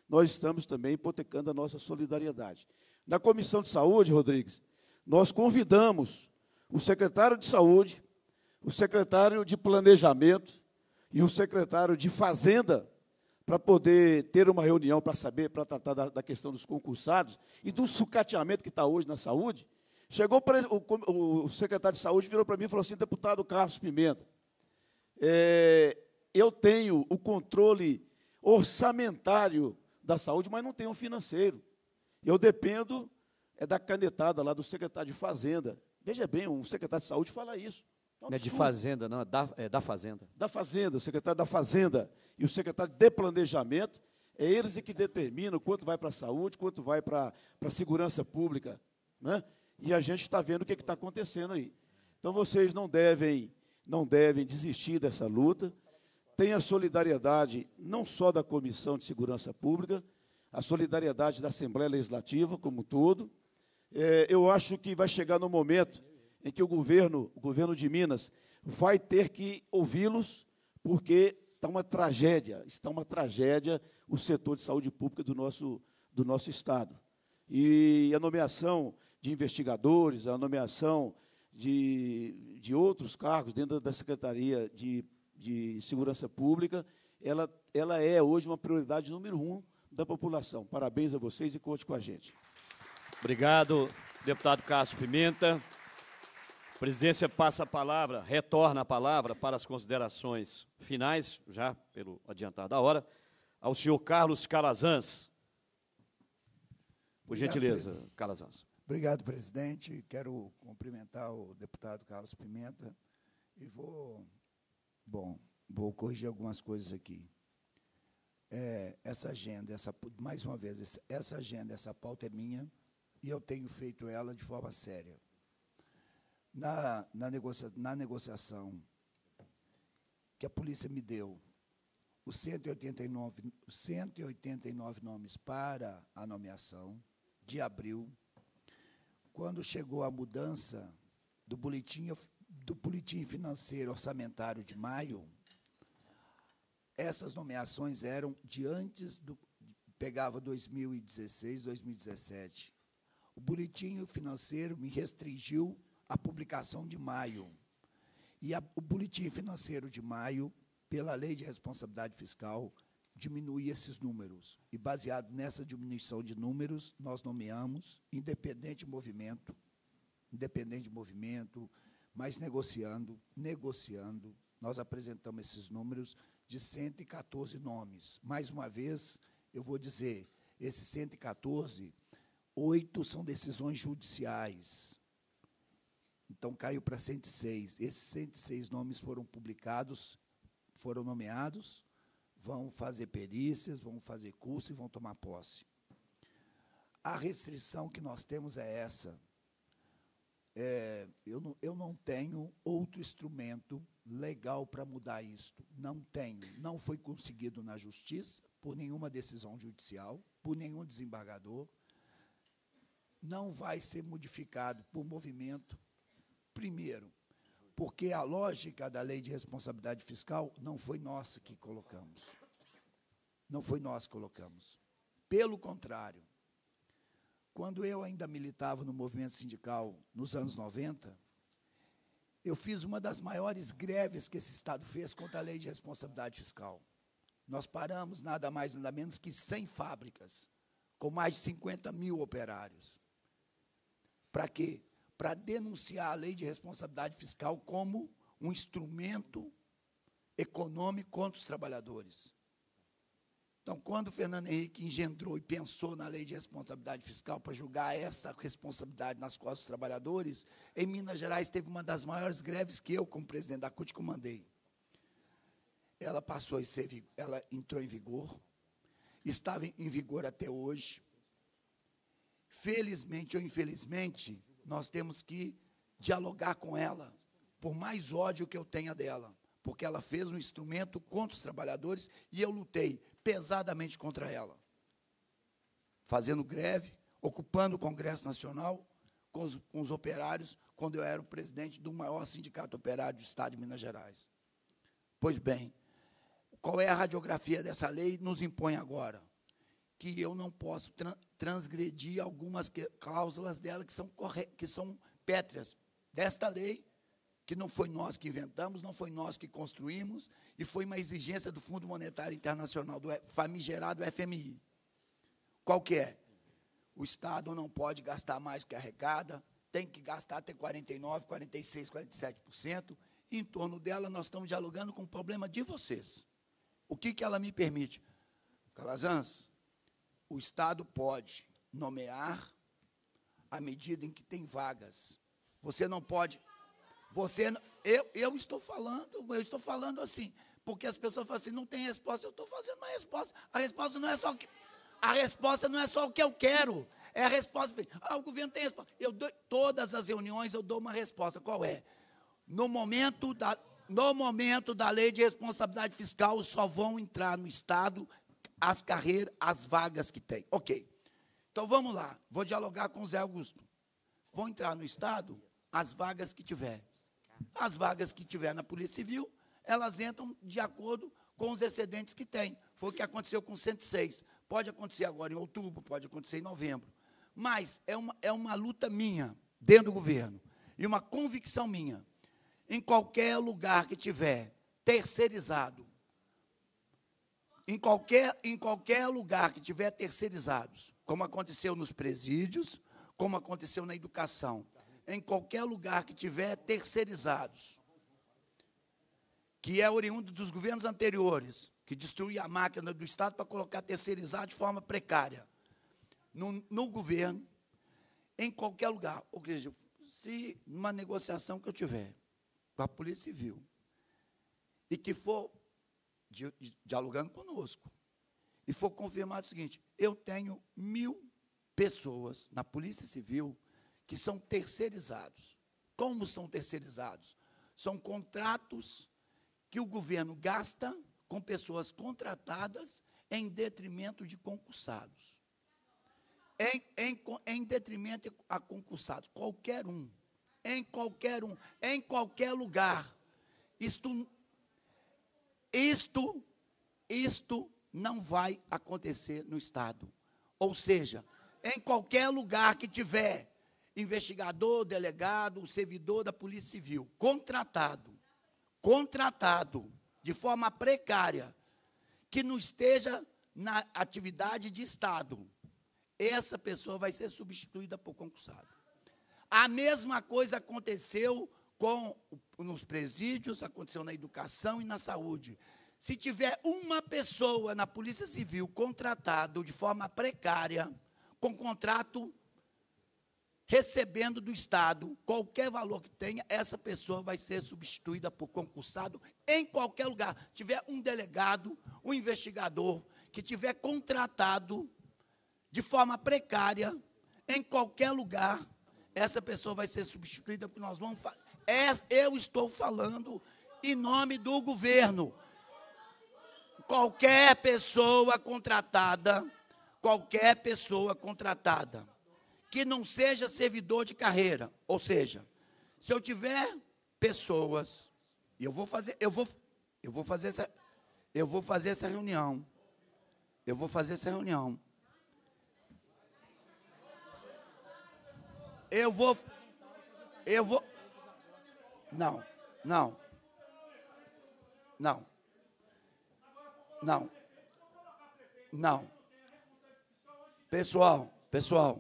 nós estamos também hipotecando a nossa solidariedade. Na Comissão de Saúde, Rodrigues, nós convidamos o secretário de Saúde, o secretário de Planejamento e o secretário de Fazenda para poder ter uma reunião para saber, para tratar da, da, questão dos concursados e do sucateamento que está hoje na saúde. Chegou o, o, o, secretário de saúde, virou para mim e falou assim: deputado Carlos Pimenta, é, eu tenho o controle orçamentário da saúde, mas não tenho o financeiro. Eu dependo é da canetada lá do secretário de Fazenda. Veja bem, um secretário de saúde fala isso não é de Fazenda, não, é da, é da Fazenda. Da Fazenda, o secretário da Fazenda e o secretário de Planejamento, é eles é que determinam quanto vai para a saúde, quanto vai para a segurança pública. Né? E a gente está vendo o que está acontecendo aí. Então, vocês não devem, não devem desistir dessa luta. Tenha solidariedade não só da Comissão de Segurança Pública, a solidariedade da Assembleia Legislativa como um todo. É, eu acho que vai chegar no momento em que o governo, o governo de Minas, vai ter que ouvi-los, porque está uma tragédia, está uma tragédia o setor de saúde pública do nosso, do nosso Estado. E a nomeação de investigadores, a nomeação de, de outros cargos dentro da Secretaria de, de Segurança Pública, ela, ela é hoje uma prioridade número um da população. Parabéns a vocês e conte com a gente. Obrigado, deputado Cássio Pimenta presidência passa a palavra, retorna a palavra para as considerações finais, já pelo adiantado da hora, ao senhor Carlos Calazans. Por gentileza, Obrigado, Calazans. Obrigado, presidente. Quero cumprimentar o deputado Carlos Pimenta e vou, bom, vou corrigir algumas coisas aqui. É, essa agenda, essa, mais uma vez, essa agenda, essa pauta é minha e eu tenho feito ela de forma séria na, na, negocia, na negociação que a polícia me deu os 189, 189 nomes para a nomeação de abril. Quando chegou a mudança do boletim, do boletim financeiro orçamentário de maio, essas nomeações eram de antes do. pegava 2016, 2017. O boletim financeiro me restringiu a publicação de maio. E a, o boletim financeiro de maio, pela lei de responsabilidade fiscal, diminui esses números. E baseado nessa diminuição de números, nós nomeamos, independente movimento, independente movimento, mas negociando, negociando, nós apresentamos esses números de 114 nomes. Mais uma vez, eu vou dizer, esses 114, oito são decisões judiciais, então caiu para 106. Esses 106 nomes foram publicados, foram nomeados, vão fazer perícias, vão fazer curso e vão tomar posse. A restrição que nós temos é essa. É, eu, não, eu não tenho outro instrumento legal para mudar isto. Não tenho. Não foi conseguido na justiça, por nenhuma decisão judicial, por nenhum desembargador. Não vai ser modificado por movimento, Primeiro, porque a lógica da lei de responsabilidade fiscal não foi nossa que colocamos. Não foi nós que colocamos. Pelo contrário, quando eu ainda militava no movimento sindical nos anos 90, eu fiz uma das maiores greves que esse Estado fez contra a lei de responsabilidade fiscal. Nós paramos nada mais, nada menos que 100 fábricas, com mais de 50 mil operários. Para quê? para denunciar a lei de responsabilidade fiscal como um instrumento econômico contra os trabalhadores. Então, quando o Fernando Henrique engendrou e pensou na lei de responsabilidade fiscal para julgar essa responsabilidade nas costas dos trabalhadores, em Minas Gerais teve uma das maiores greves que eu, como presidente da CUT, comandei. Ela passou e ela entrou em vigor, estava em vigor até hoje. Felizmente ou infelizmente, nós temos que dialogar com ela, por mais ódio que eu tenha dela, porque ela fez um instrumento contra os trabalhadores e eu lutei pesadamente contra ela, fazendo greve, ocupando o Congresso Nacional com os, com os operários, quando eu era o presidente do maior sindicato operário do Estado de Minas Gerais. Pois bem, qual é a radiografia dessa lei nos impõe agora? Que eu não posso transgredir algumas que, cláusulas dela que são, corre, que são pétreas desta lei, que não foi nós que inventamos, não foi nós que construímos, e foi uma exigência do Fundo Monetário Internacional, do famigerado FMI. Qual que é? O Estado não pode gastar mais que arrecada, tem que gastar até 49%, 46%, 47%. Em torno dela, nós estamos dialogando com o problema de vocês. O que, que ela me permite? Calazans, o Estado pode nomear à medida em que tem vagas. Você não pode. Você, eu, eu estou falando, eu estou falando assim, porque as pessoas falam assim, não tem resposta, eu estou fazendo uma resposta. A resposta não é só o que, a resposta não é só o que eu quero. É a resposta. Ah, o governo tem resposta. Eu dou, todas as reuniões eu dou uma resposta. Qual é? No momento da, no momento da lei de responsabilidade fiscal, só vão entrar no Estado as carreiras, as vagas que tem. Ok. Então vamos lá, vou dialogar com o Zé Augusto. Vou entrar no Estado as vagas que tiver. As vagas que tiver na Polícia Civil, elas entram de acordo com os excedentes que tem. Foi o que aconteceu com 106. Pode acontecer agora em outubro, pode acontecer em novembro. Mas é uma, é uma luta minha, dentro do governo, e uma convicção minha. Em qualquer lugar que tiver terceirizado em qualquer, em qualquer lugar que tiver terceirizados, como aconteceu nos presídios, como aconteceu na educação, em qualquer lugar que tiver terceirizados, que é oriundo dos governos anteriores, que destruía a máquina do Estado para colocar terceirizado de forma precária no, no governo, em qualquer lugar. Ou seja, se numa negociação que eu tiver com a Polícia Civil e que for de di, dialogando conosco. E foi confirmado o seguinte: eu tenho mil pessoas na Polícia Civil que são terceirizados. Como são terceirizados? São contratos que o governo gasta com pessoas contratadas em detrimento de concursados. Em, em, em detrimento a concursados, qualquer um. Em qualquer um, em qualquer lugar. Isto isto, isto não vai acontecer no Estado. Ou seja, em qualquer lugar que tiver investigador, delegado, servidor da Polícia Civil contratado, contratado de forma precária, que não esteja na atividade de Estado, essa pessoa vai ser substituída por concursado. A mesma coisa aconteceu com nos presídios, aconteceu na educação e na saúde. Se tiver uma pessoa na Polícia Civil contratado de forma precária, com contrato recebendo do Estado, qualquer valor que tenha, essa pessoa vai ser substituída por concursado em qualquer lugar. Se tiver um delegado, um investigador que tiver contratado de forma precária em qualquer lugar, essa pessoa vai ser substituída porque nós vamos é, eu estou falando em nome do governo. Qualquer pessoa contratada, qualquer pessoa contratada que não seja servidor de carreira, ou seja, se eu tiver pessoas, e eu vou fazer, eu vou, eu vou fazer essa, eu vou fazer essa reunião, eu vou fazer essa reunião. Eu vou, eu vou, não, não, não, não, não. Pessoal, pessoal,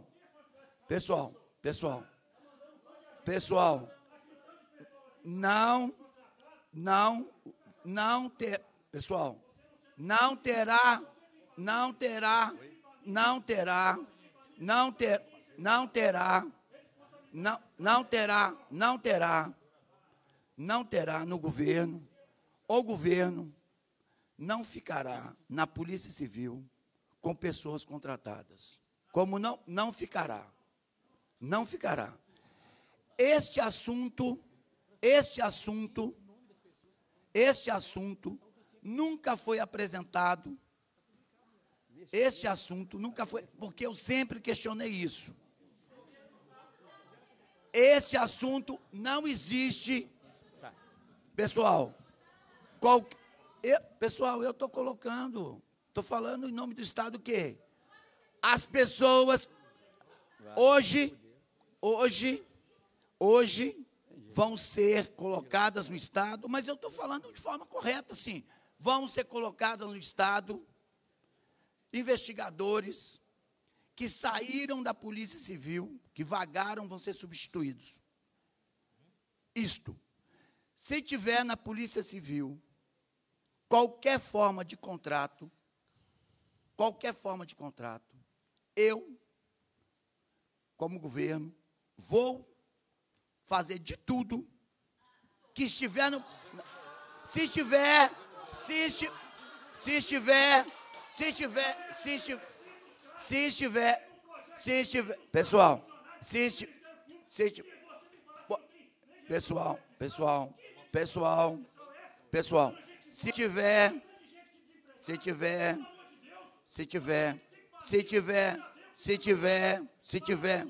pessoal, pessoal, pessoal, não, não, não ter, pessoal, não terá, não terá, não terá, não ter, não terá, não, não terá, não terá. Não terá não terá no governo, ou governo não ficará na Polícia Civil com pessoas contratadas. Como não, não ficará. Não ficará. Este assunto, este assunto, este assunto nunca foi apresentado. Este assunto nunca foi, porque eu sempre questionei isso. Este assunto não existe Pessoal, qual, eu, pessoal, eu estou colocando, estou falando em nome do Estado o quê? As pessoas hoje, hoje, hoje vão ser colocadas no Estado, mas eu estou falando de forma correta, sim. Vão ser colocadas no Estado investigadores que saíram da Polícia Civil, que vagaram, vão ser substituídos. Isto se tiver na Polícia Civil qualquer forma de contrato, qualquer forma de contrato, eu, como governo, vou fazer de tudo que estiver no. Se estiver, se, esti, se estiver, se estiver, se estiver, se estiver, se estiver. Pessoal, se estiver. Pessoal, pessoal, Pessoal, pessoal, se tiver, se tiver, se tiver, se tiver, se tiver, se tiver,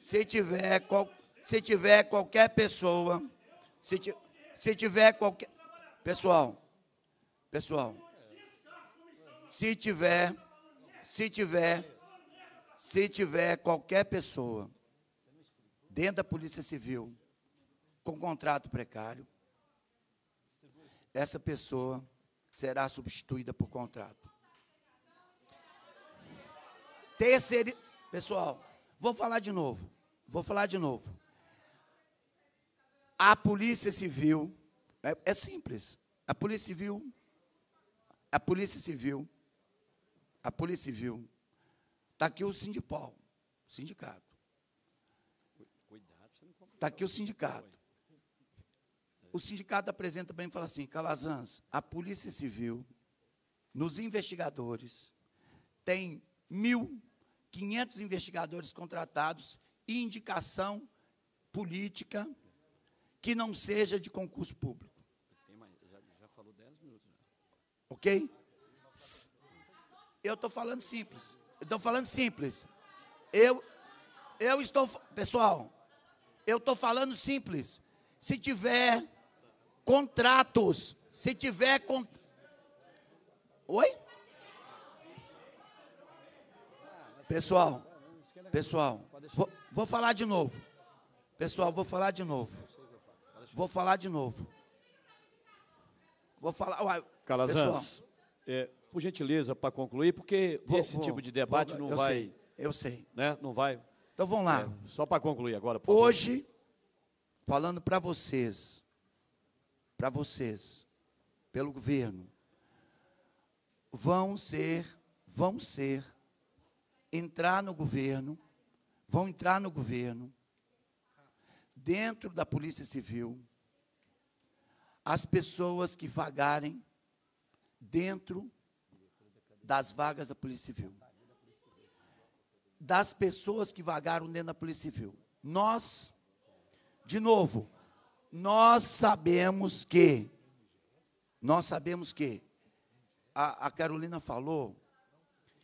se tiver, se tiver qualquer pessoa, se tiver qualquer. Pessoal, pessoal, se tiver, se tiver, se tiver qualquer pessoa dentro da Polícia Civil com contrato precário, essa pessoa será substituída por contrato. Terceiro, pessoal, vou falar de novo. Vou falar de novo. A Polícia Civil é, é simples. A Polícia Civil a Polícia Civil, a Polícia Civil, está aqui o Sindipol, sindicato. Está aqui o sindicato o sindicato apresenta bem, e fala assim: Calazans, a Polícia Civil, nos investigadores, tem 1.500 investigadores contratados e indicação política que não seja de concurso público. Mais, já, já, falou 10 minutos. Já. Né? Ok? Eu estou falando simples. Estou falando simples. Eu, eu estou. Pessoal, eu estou falando simples. Se tiver contratos. Se tiver. Con... Oi? Pessoal, pessoal, vou, vou falar de novo. Pessoal, vou falar de novo. Vou falar de novo. Vou falar. Uai, Calazans, é, por gentileza, para concluir, porque vou, esse vou, tipo de debate vou, não eu vai. Sei, eu sei. Né, não vai. Então vamos lá. É, só para concluir agora. Hoje, favor. falando para vocês, para vocês, pelo governo, vão ser, vão ser, entrar no governo, vão entrar no governo, dentro da Polícia Civil, as pessoas que vagarem dentro das vagas da Polícia Civil. Das pessoas que vagaram dentro da Polícia Civil. Nós, de novo, nós sabemos que, nós sabemos que, a, a Carolina falou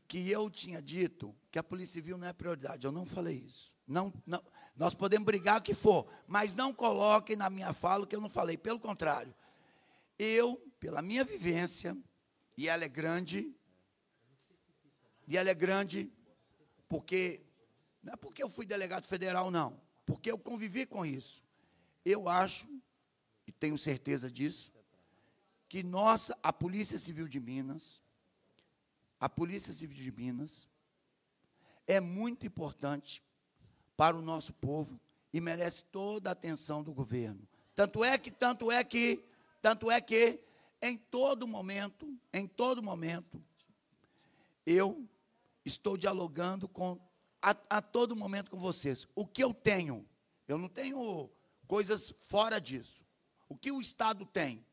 que eu tinha dito que a Polícia Civil não é prioridade. Eu não falei isso. Não, não, nós podemos brigar o que for, mas não coloquem na minha fala o que eu não falei. Pelo contrário, eu, pela minha vivência, e ela é grande, e ela é grande porque, não é porque eu fui delegado federal, não, porque eu convivi com isso. Eu acho, e tenho certeza disso, que nossa, a Polícia Civil de Minas, a Polícia Civil de Minas é muito importante para o nosso povo e merece toda a atenção do governo. Tanto é que, tanto é que, tanto é que, em todo momento, em todo momento, eu estou dialogando com a, a todo momento com vocês. O que eu tenho? Eu não tenho coisas fora disso. O que o Estado tem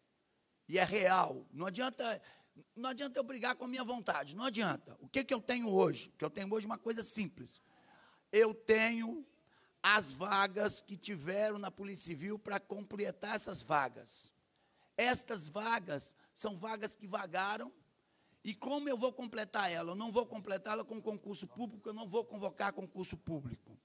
e é real, não adianta, não adianta eu brigar com a minha vontade, não adianta. O que, que eu tenho hoje? O que eu tenho hoje é uma coisa simples. Eu tenho as vagas que tiveram na Polícia Civil para completar essas vagas. Estas vagas são vagas que vagaram. E como eu vou completar ela? Eu não vou completá-la com concurso público, eu não vou convocar concurso público.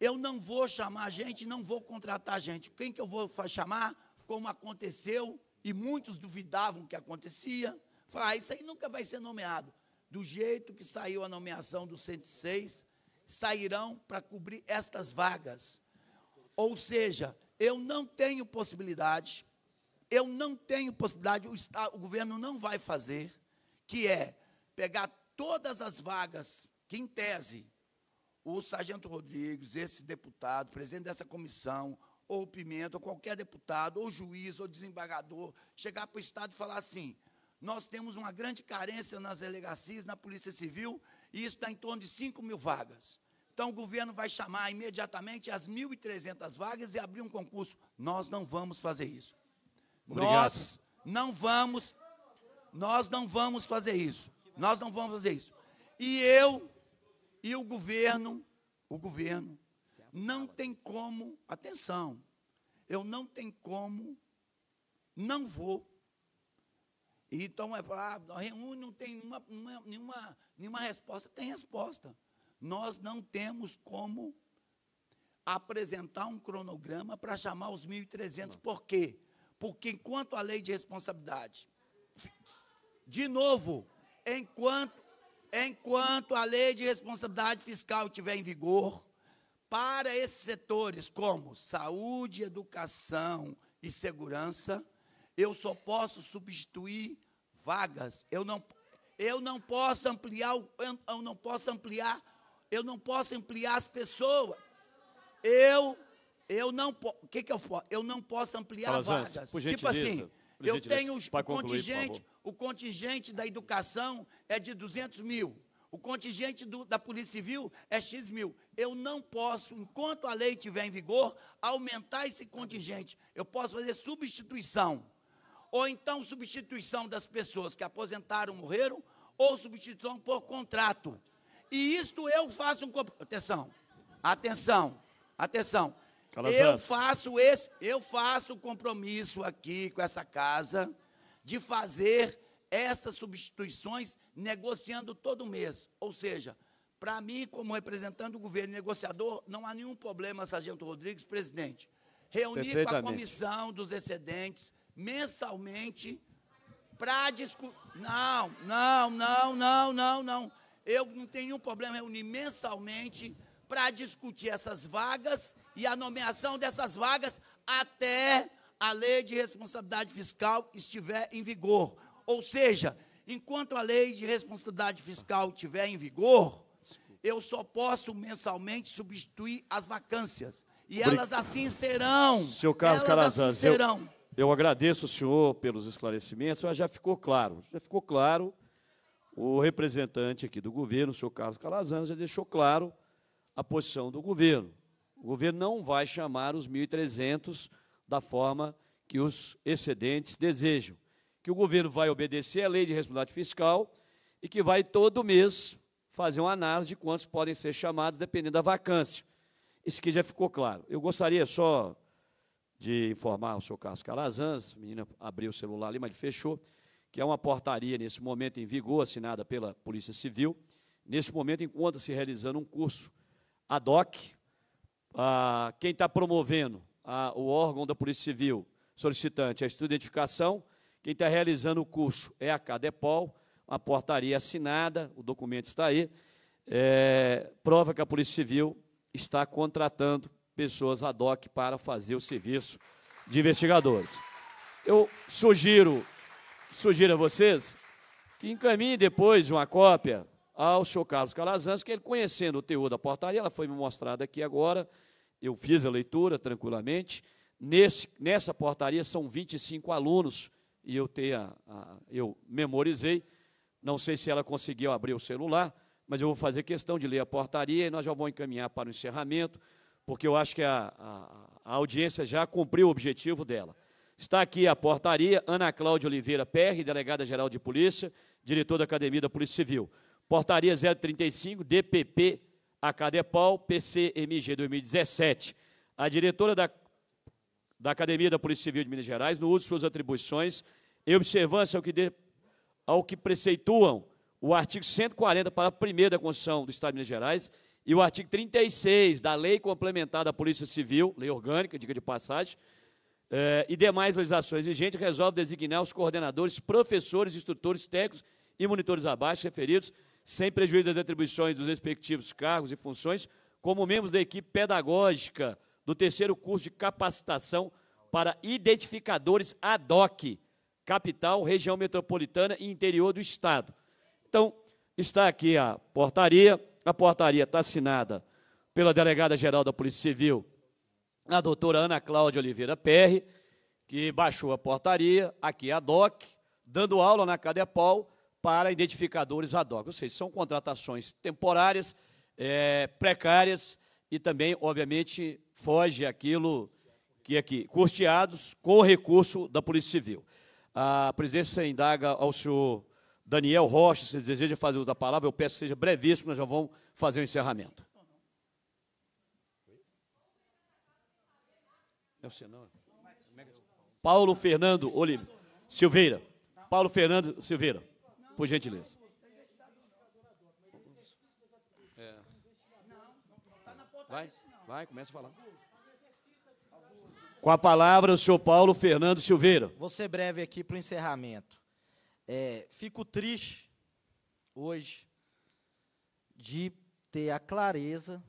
Eu não vou chamar gente, não vou contratar gente. Quem que eu vou chamar? Como aconteceu, e muitos duvidavam que acontecia. Falaram, ah, isso aí nunca vai ser nomeado. Do jeito que saiu a nomeação do 106, sairão para cobrir estas vagas. Ou seja, eu não tenho possibilidade, eu não tenho possibilidade, o, Estado, o governo não vai fazer, que é pegar todas as vagas que, em tese, o sargento Rodrigues, esse deputado, presidente dessa comissão, ou o Pimenta, ou qualquer deputado, ou juiz, ou desembargador, chegar para o Estado e falar assim: nós temos uma grande carência nas delegacias, na Polícia Civil, e isso está em torno de 5 mil vagas. Então, o governo vai chamar imediatamente as 1.300 vagas e abrir um concurso. Nós não vamos fazer isso. Obrigado. Nós não vamos, nós não vamos fazer isso. Nós não vamos fazer isso. E eu e o governo, o governo não tem como, atenção, eu não tenho como, não vou. Então é falar, ah, reúne, não tem nenhuma, nenhuma, nenhuma resposta, tem resposta. Nós não temos como apresentar um cronograma para chamar os 1.300. Por quê? Porque enquanto a lei de responsabilidade, de novo, enquanto enquanto a lei de responsabilidade fiscal estiver em vigor, para esses setores como saúde, educação e segurança, eu só posso substituir vagas. Eu não, eu não posso ampliar, eu não posso ampliar, eu não posso ampliar as pessoas. Eu eu não, o que que eu, eu não posso ampliar Fala, vagas. Gente, tipo assim, eu tenho o contingente, o contingente da educação é de 200 mil. O contingente do, da Polícia Civil é X mil. Eu não posso, enquanto a lei estiver em vigor, aumentar esse contingente. Eu posso fazer substituição. Ou então substituição das pessoas que aposentaram, morreram, ou substituição por contrato. E isto eu faço um. Atenção, atenção, atenção eu faço esse, eu faço o compromisso aqui com essa casa de fazer essas substituições negociando todo mês. Ou seja, para mim, como representante do governo negociador, não há nenhum problema, Sargento Rodrigues, presidente. Reunir com a comissão dos excedentes mensalmente para discutir. Não, não, não, não, não, não. Eu não tenho nenhum problema reunir mensalmente para discutir essas vagas e a nomeação dessas vagas até a lei de responsabilidade fiscal estiver em vigor. Ou seja, enquanto a lei de responsabilidade fiscal estiver em vigor, eu só posso mensalmente substituir as vacâncias. E elas assim serão. Seu Carlos Calazans, assim serão. Eu, eu agradeço o senhor pelos esclarecimentos, mas já ficou claro. Já ficou claro, o representante aqui do governo, o senhor Carlos Calazans, já deixou claro a posição do governo. O governo não vai chamar os 1.300 da forma que os excedentes desejam. Que o governo vai obedecer à lei de responsabilidade fiscal e que vai todo mês fazer uma análise de quantos podem ser chamados, dependendo da vacância. Isso aqui já ficou claro. Eu gostaria só de informar o senhor Carlos Calazans, a menina abriu o celular ali, mas fechou, que é uma portaria, nesse momento, em vigor, assinada pela Polícia Civil. Nesse momento, encontra-se realizando um curso a DOC, a, quem está promovendo a, o órgão da Polícia Civil solicitante, a é Estudo de Identificação, quem está realizando o curso é a CADEPOL, a portaria assinada, o documento está aí, é, prova que a Polícia Civil está contratando pessoas ad hoc para fazer o serviço de investigadores. Eu sugiro, sugiro a vocês que encaminhem depois uma cópia ao senhor Carlos Calazans, que ele conhecendo o teor da portaria, ela foi me mostrada aqui agora, eu fiz a leitura tranquilamente. Nesse, nessa portaria são 25 alunos, e eu, tenho eu memorizei. Não sei se ela conseguiu abrir o celular, mas eu vou fazer questão de ler a portaria e nós já vamos encaminhar para o encerramento, porque eu acho que a, a, a audiência já cumpriu o objetivo dela. Está aqui a portaria, Ana Cláudia Oliveira PR, delegada-geral de Polícia, diretor da Academia da Polícia Civil. Portaria 035, DPP, a PCMG 2017. A diretora da, da Academia da Polícia Civil de Minas Gerais, no uso de suas atribuições, em observância ao que, de, ao que preceituam o artigo 140, parágrafo 1 da Constituição do Estado de Minas Gerais e o artigo 36 da Lei Complementar da Polícia Civil, lei orgânica, de passagem, eh, e demais legislações vigentes, resolve designar os coordenadores, professores, instrutores técnicos e monitores abaixo referidos sem prejuízo das atribuições dos respectivos cargos e funções, como membros da equipe pedagógica do terceiro curso de capacitação para identificadores ad hoc, capital, região metropolitana e interior do Estado. Então, está aqui a portaria. A portaria está assinada pela delegada-geral da Polícia Civil, a doutora Ana Cláudia Oliveira Perry, que baixou a portaria, aqui a DOC, dando aula na Cadepol para identificadores ad hoc. Ou seja, são contratações temporárias, é, precárias e também, obviamente, foge aquilo que aqui, é custeados com recurso da Polícia Civil. A presidência indaga ao senhor Daniel Rocha, se deseja fazer uso da palavra, eu peço que seja brevíssimo, nós já vamos fazer o encerramento. Paulo Fernando Oliveira. Silveira. Paulo Fernando Silveira por gentileza. É. Vai, vai, começa a falar. Com a palavra, o senhor Paulo Fernando Silveira. Vou ser breve aqui para o encerramento. É, fico triste hoje de ter a clareza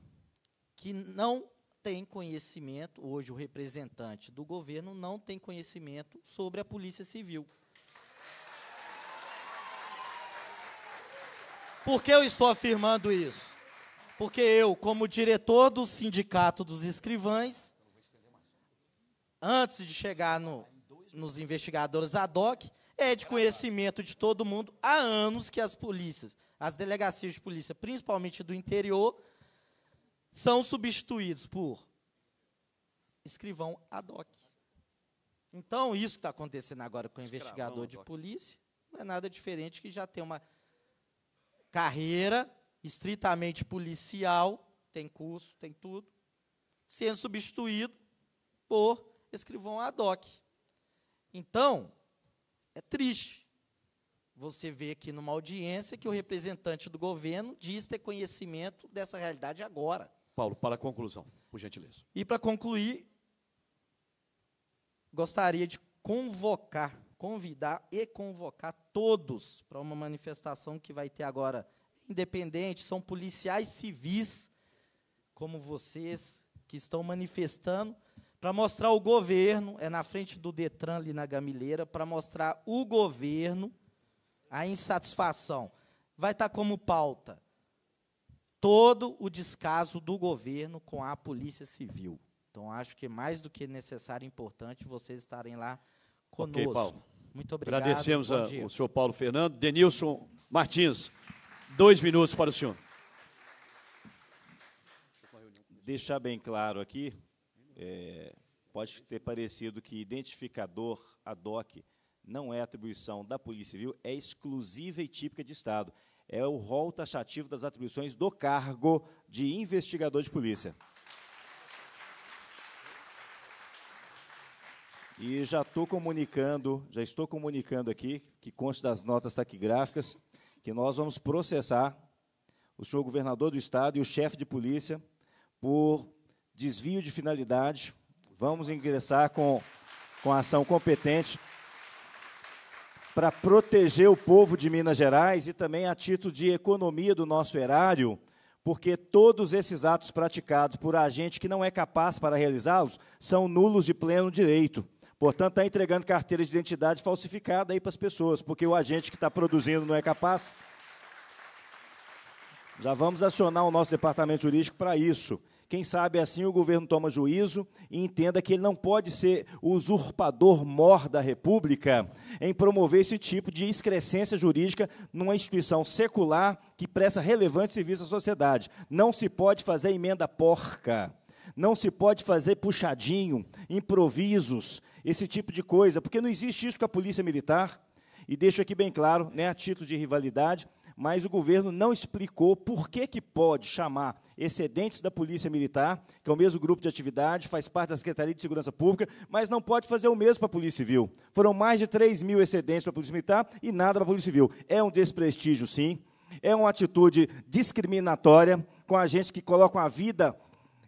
que não tem conhecimento, hoje o representante do governo não tem conhecimento sobre a Polícia Civil. Por que eu estou afirmando isso? Porque eu, como diretor do Sindicato dos Escrivães, antes de chegar no, nos investigadores ad hoc, é de conhecimento de todo mundo há anos que as polícias, as delegacias de polícia, principalmente do interior, são substituídos por escrivão ad hoc. Então, isso que está acontecendo agora com o investigador de polícia não é nada diferente que já tem uma carreira estritamente policial, tem curso, tem tudo, sendo substituído por escrivão ad hoc. Então, é triste você ver aqui numa audiência que o representante do governo diz ter conhecimento dessa realidade agora. Paulo, para a conclusão, por gentileza. E para concluir, gostaria de convocar convidar e convocar todos para uma manifestação que vai ter agora. Independente, são policiais civis como vocês que estão manifestando para mostrar o governo, é na frente do Detran ali na Gamileira, para mostrar o governo a insatisfação. Vai estar tá como pauta todo o descaso do governo com a Polícia Civil. Então, acho que é mais do que necessário e importante vocês estarem lá conosco. Okay, muito obrigado. Agradecemos ao senhor Paulo Fernando. Denilson Martins, dois minutos para o senhor. Deixar bem claro aqui, é, pode ter parecido que identificador ad hoc não é atribuição da Polícia Civil, é exclusiva e típica de Estado. É o rol taxativo das atribuições do cargo de investigador de polícia. E já estou comunicando, já estou comunicando aqui, que conste das notas taquigráficas, que nós vamos processar o senhor governador do estado e o chefe de polícia por desvio de finalidade. Vamos ingressar com, com ação competente para proteger o povo de Minas Gerais e também a título de economia do nosso erário, porque todos esses atos praticados por agente que não é capaz para realizá-los são nulos de pleno direito. Portanto, está entregando carteiras de identidade falsificada aí para as pessoas, porque o agente que está produzindo não é capaz. Já vamos acionar o nosso departamento jurídico para isso. Quem sabe assim o governo toma juízo e entenda que ele não pode ser o usurpador mor da República em promover esse tipo de excrescência jurídica numa instituição secular que presta relevante serviço à sociedade. Não se pode fazer emenda porca. Não se pode fazer puxadinho, improvisos, esse tipo de coisa, porque não existe isso com a polícia militar, e deixo aqui bem claro, né, a título de rivalidade, mas o governo não explicou por que, que pode chamar excedentes da Polícia Militar, que é o mesmo grupo de atividade, faz parte da Secretaria de Segurança Pública, mas não pode fazer o mesmo para a Polícia Civil. Foram mais de 3 mil excedentes para a Polícia Militar e nada para a Polícia Civil. É um desprestígio, sim, é uma atitude discriminatória com agentes que colocam a vida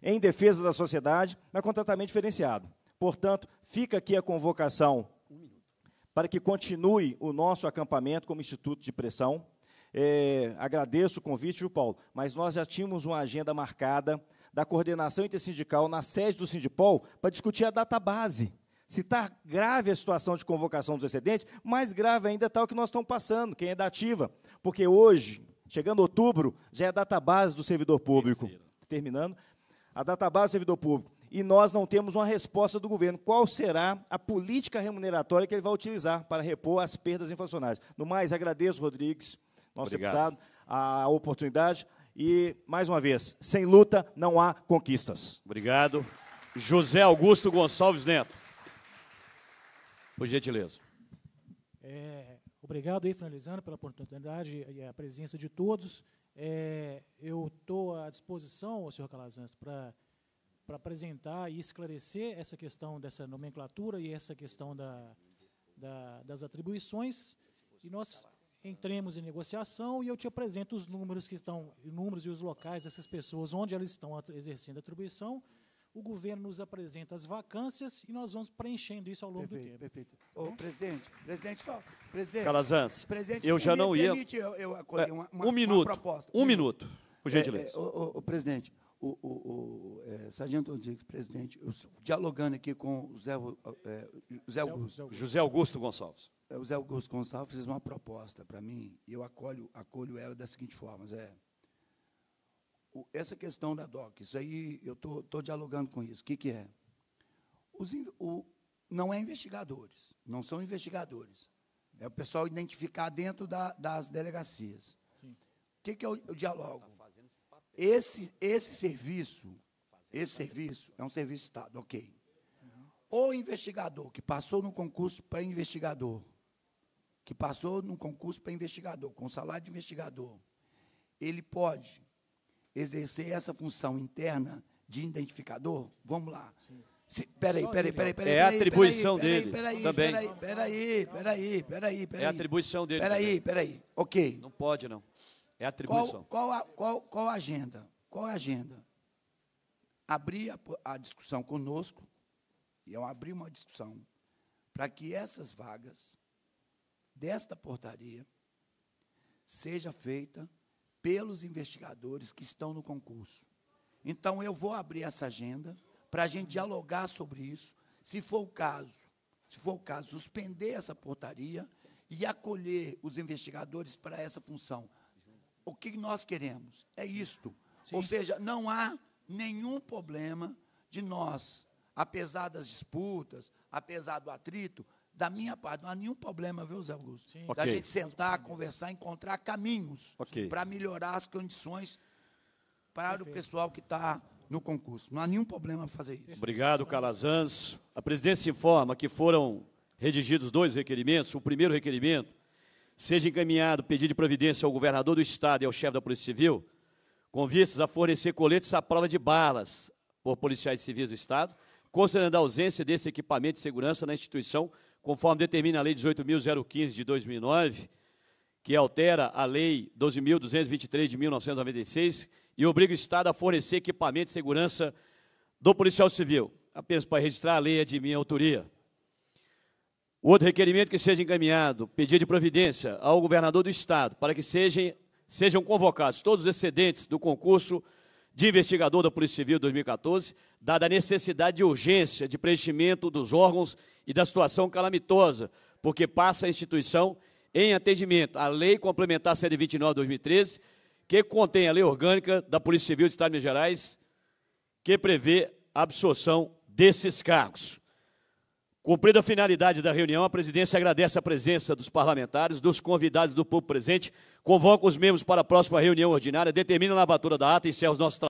em defesa da sociedade, mas com tratamento diferenciado. Portanto, fica aqui a convocação para que continue o nosso acampamento como Instituto de Pressão. É, agradeço o convite, viu, Paulo? Mas nós já tínhamos uma agenda marcada da coordenação intersindical na sede do Sindipol para discutir a data base. Se está grave a situação de convocação dos excedentes, mais grave ainda está o que nós estamos passando, quem é da ativa. Porque hoje, chegando outubro, já é a data base do servidor público. Terminando, a data base do servidor público e nós não temos uma resposta do governo. Qual será a política remuneratória que ele vai utilizar para repor as perdas inflacionárias? No mais, agradeço, Rodrigues, nosso Obrigado. deputado, a oportunidade. E, mais uma vez, sem luta não há conquistas. Obrigado. José Augusto Gonçalves Neto. Por gentileza. É, obrigado aí, finalizando, pela oportunidade e a presença de todos. É, eu estou à disposição, senhor Calazans, para para apresentar e esclarecer essa questão dessa nomenclatura e essa questão da, da, das atribuições. E nós entremos em negociação e eu te apresento os números que estão, os números e os locais dessas pessoas, onde elas estão exercendo a atribuição. O governo nos apresenta as vacâncias e nós vamos preenchendo isso ao longo perfeito, do tempo. Perfeito. Ô, presidente, presidente só, presidente. Calazans, presidente, eu já não ia. eu, eu é, uma, um minuto, uma proposta. Um, minuto, por gentileza. É, é, presidente, o, o, o é, Sargento Rodrigues, presidente, eu, dialogando aqui com o Zé, é, José, Augusto, José Augusto Gonçalves. É, o Zé Augusto Gonçalves fez uma proposta para mim, e eu acolho, acolho ela da seguinte forma, Zé. O, essa questão da DOC, isso aí eu estou tô, tô, dialogando com isso. O que, que é? Os, o, não é investigadores, não são investigadores. É o pessoal identificar dentro da, das delegacias. O que, que é o, o diálogo? Esse, esse serviço, esse serviço é um serviço de Estado, ok. O investigador que passou no concurso para investigador, que passou no concurso para investigador, com salário de investigador, ele pode exercer essa função interna de identificador? Vamos lá. Se, peraí, peraí, peraí, peraí. É a atribuição dele. Peraí, peraí, peraí, peraí, peraí. É a atribuição dele. Peraí, peraí. Ok. Não pode, não. É atribuição. Qual, qual, a, qual, qual a agenda? Qual a agenda? Abrir a, a discussão conosco, e eu abri uma discussão para que essas vagas desta portaria seja feita pelos investigadores que estão no concurso. Então eu vou abrir essa agenda para a gente dialogar sobre isso, se for o caso, se for o caso, suspender essa portaria e acolher os investigadores para essa função o que nós queremos. É isto. Sim. Ou seja, não há nenhum problema de nós, apesar das disputas, apesar do atrito, da minha parte, não há nenhum problema, viu, Zé Augusto? Sim. Da gente sentar, conversar, encontrar caminhos okay. para melhorar as condições para Perfeito. o pessoal que está no concurso. Não há nenhum problema fazer isso. Obrigado, Calazans. A presidência informa que foram redigidos dois requerimentos. O primeiro requerimento seja encaminhado pedido de providência ao governador do Estado e ao chefe da Polícia Civil, com vistas a fornecer coletes à prova de balas por policiais civis do Estado, considerando a ausência desse equipamento de segurança na instituição, conforme determina a Lei 18.015 de 2009, que altera a Lei 12.223 de 1996 e obriga o Estado a fornecer equipamento de segurança do policial civil, apenas para registrar a lei é de minha autoria. Outro requerimento é que seja encaminhado, pedido de providência ao governador do Estado para que sejam, sejam convocados todos os excedentes do concurso de investigador da Polícia Civil 2014, dada a necessidade de urgência de preenchimento dos órgãos e da situação calamitosa, porque passa a instituição em atendimento à Lei Complementar 129 2013, que contém a Lei Orgânica da Polícia Civil do Estado de Minas Gerais, que prevê a absorção desses cargos. Cumprida a finalidade da reunião, a presidência agradece a presença dos parlamentares, dos convidados do público presente, convoca os membros para a próxima reunião ordinária, determina a lavatura da ata e encerra os nossos trabalhos.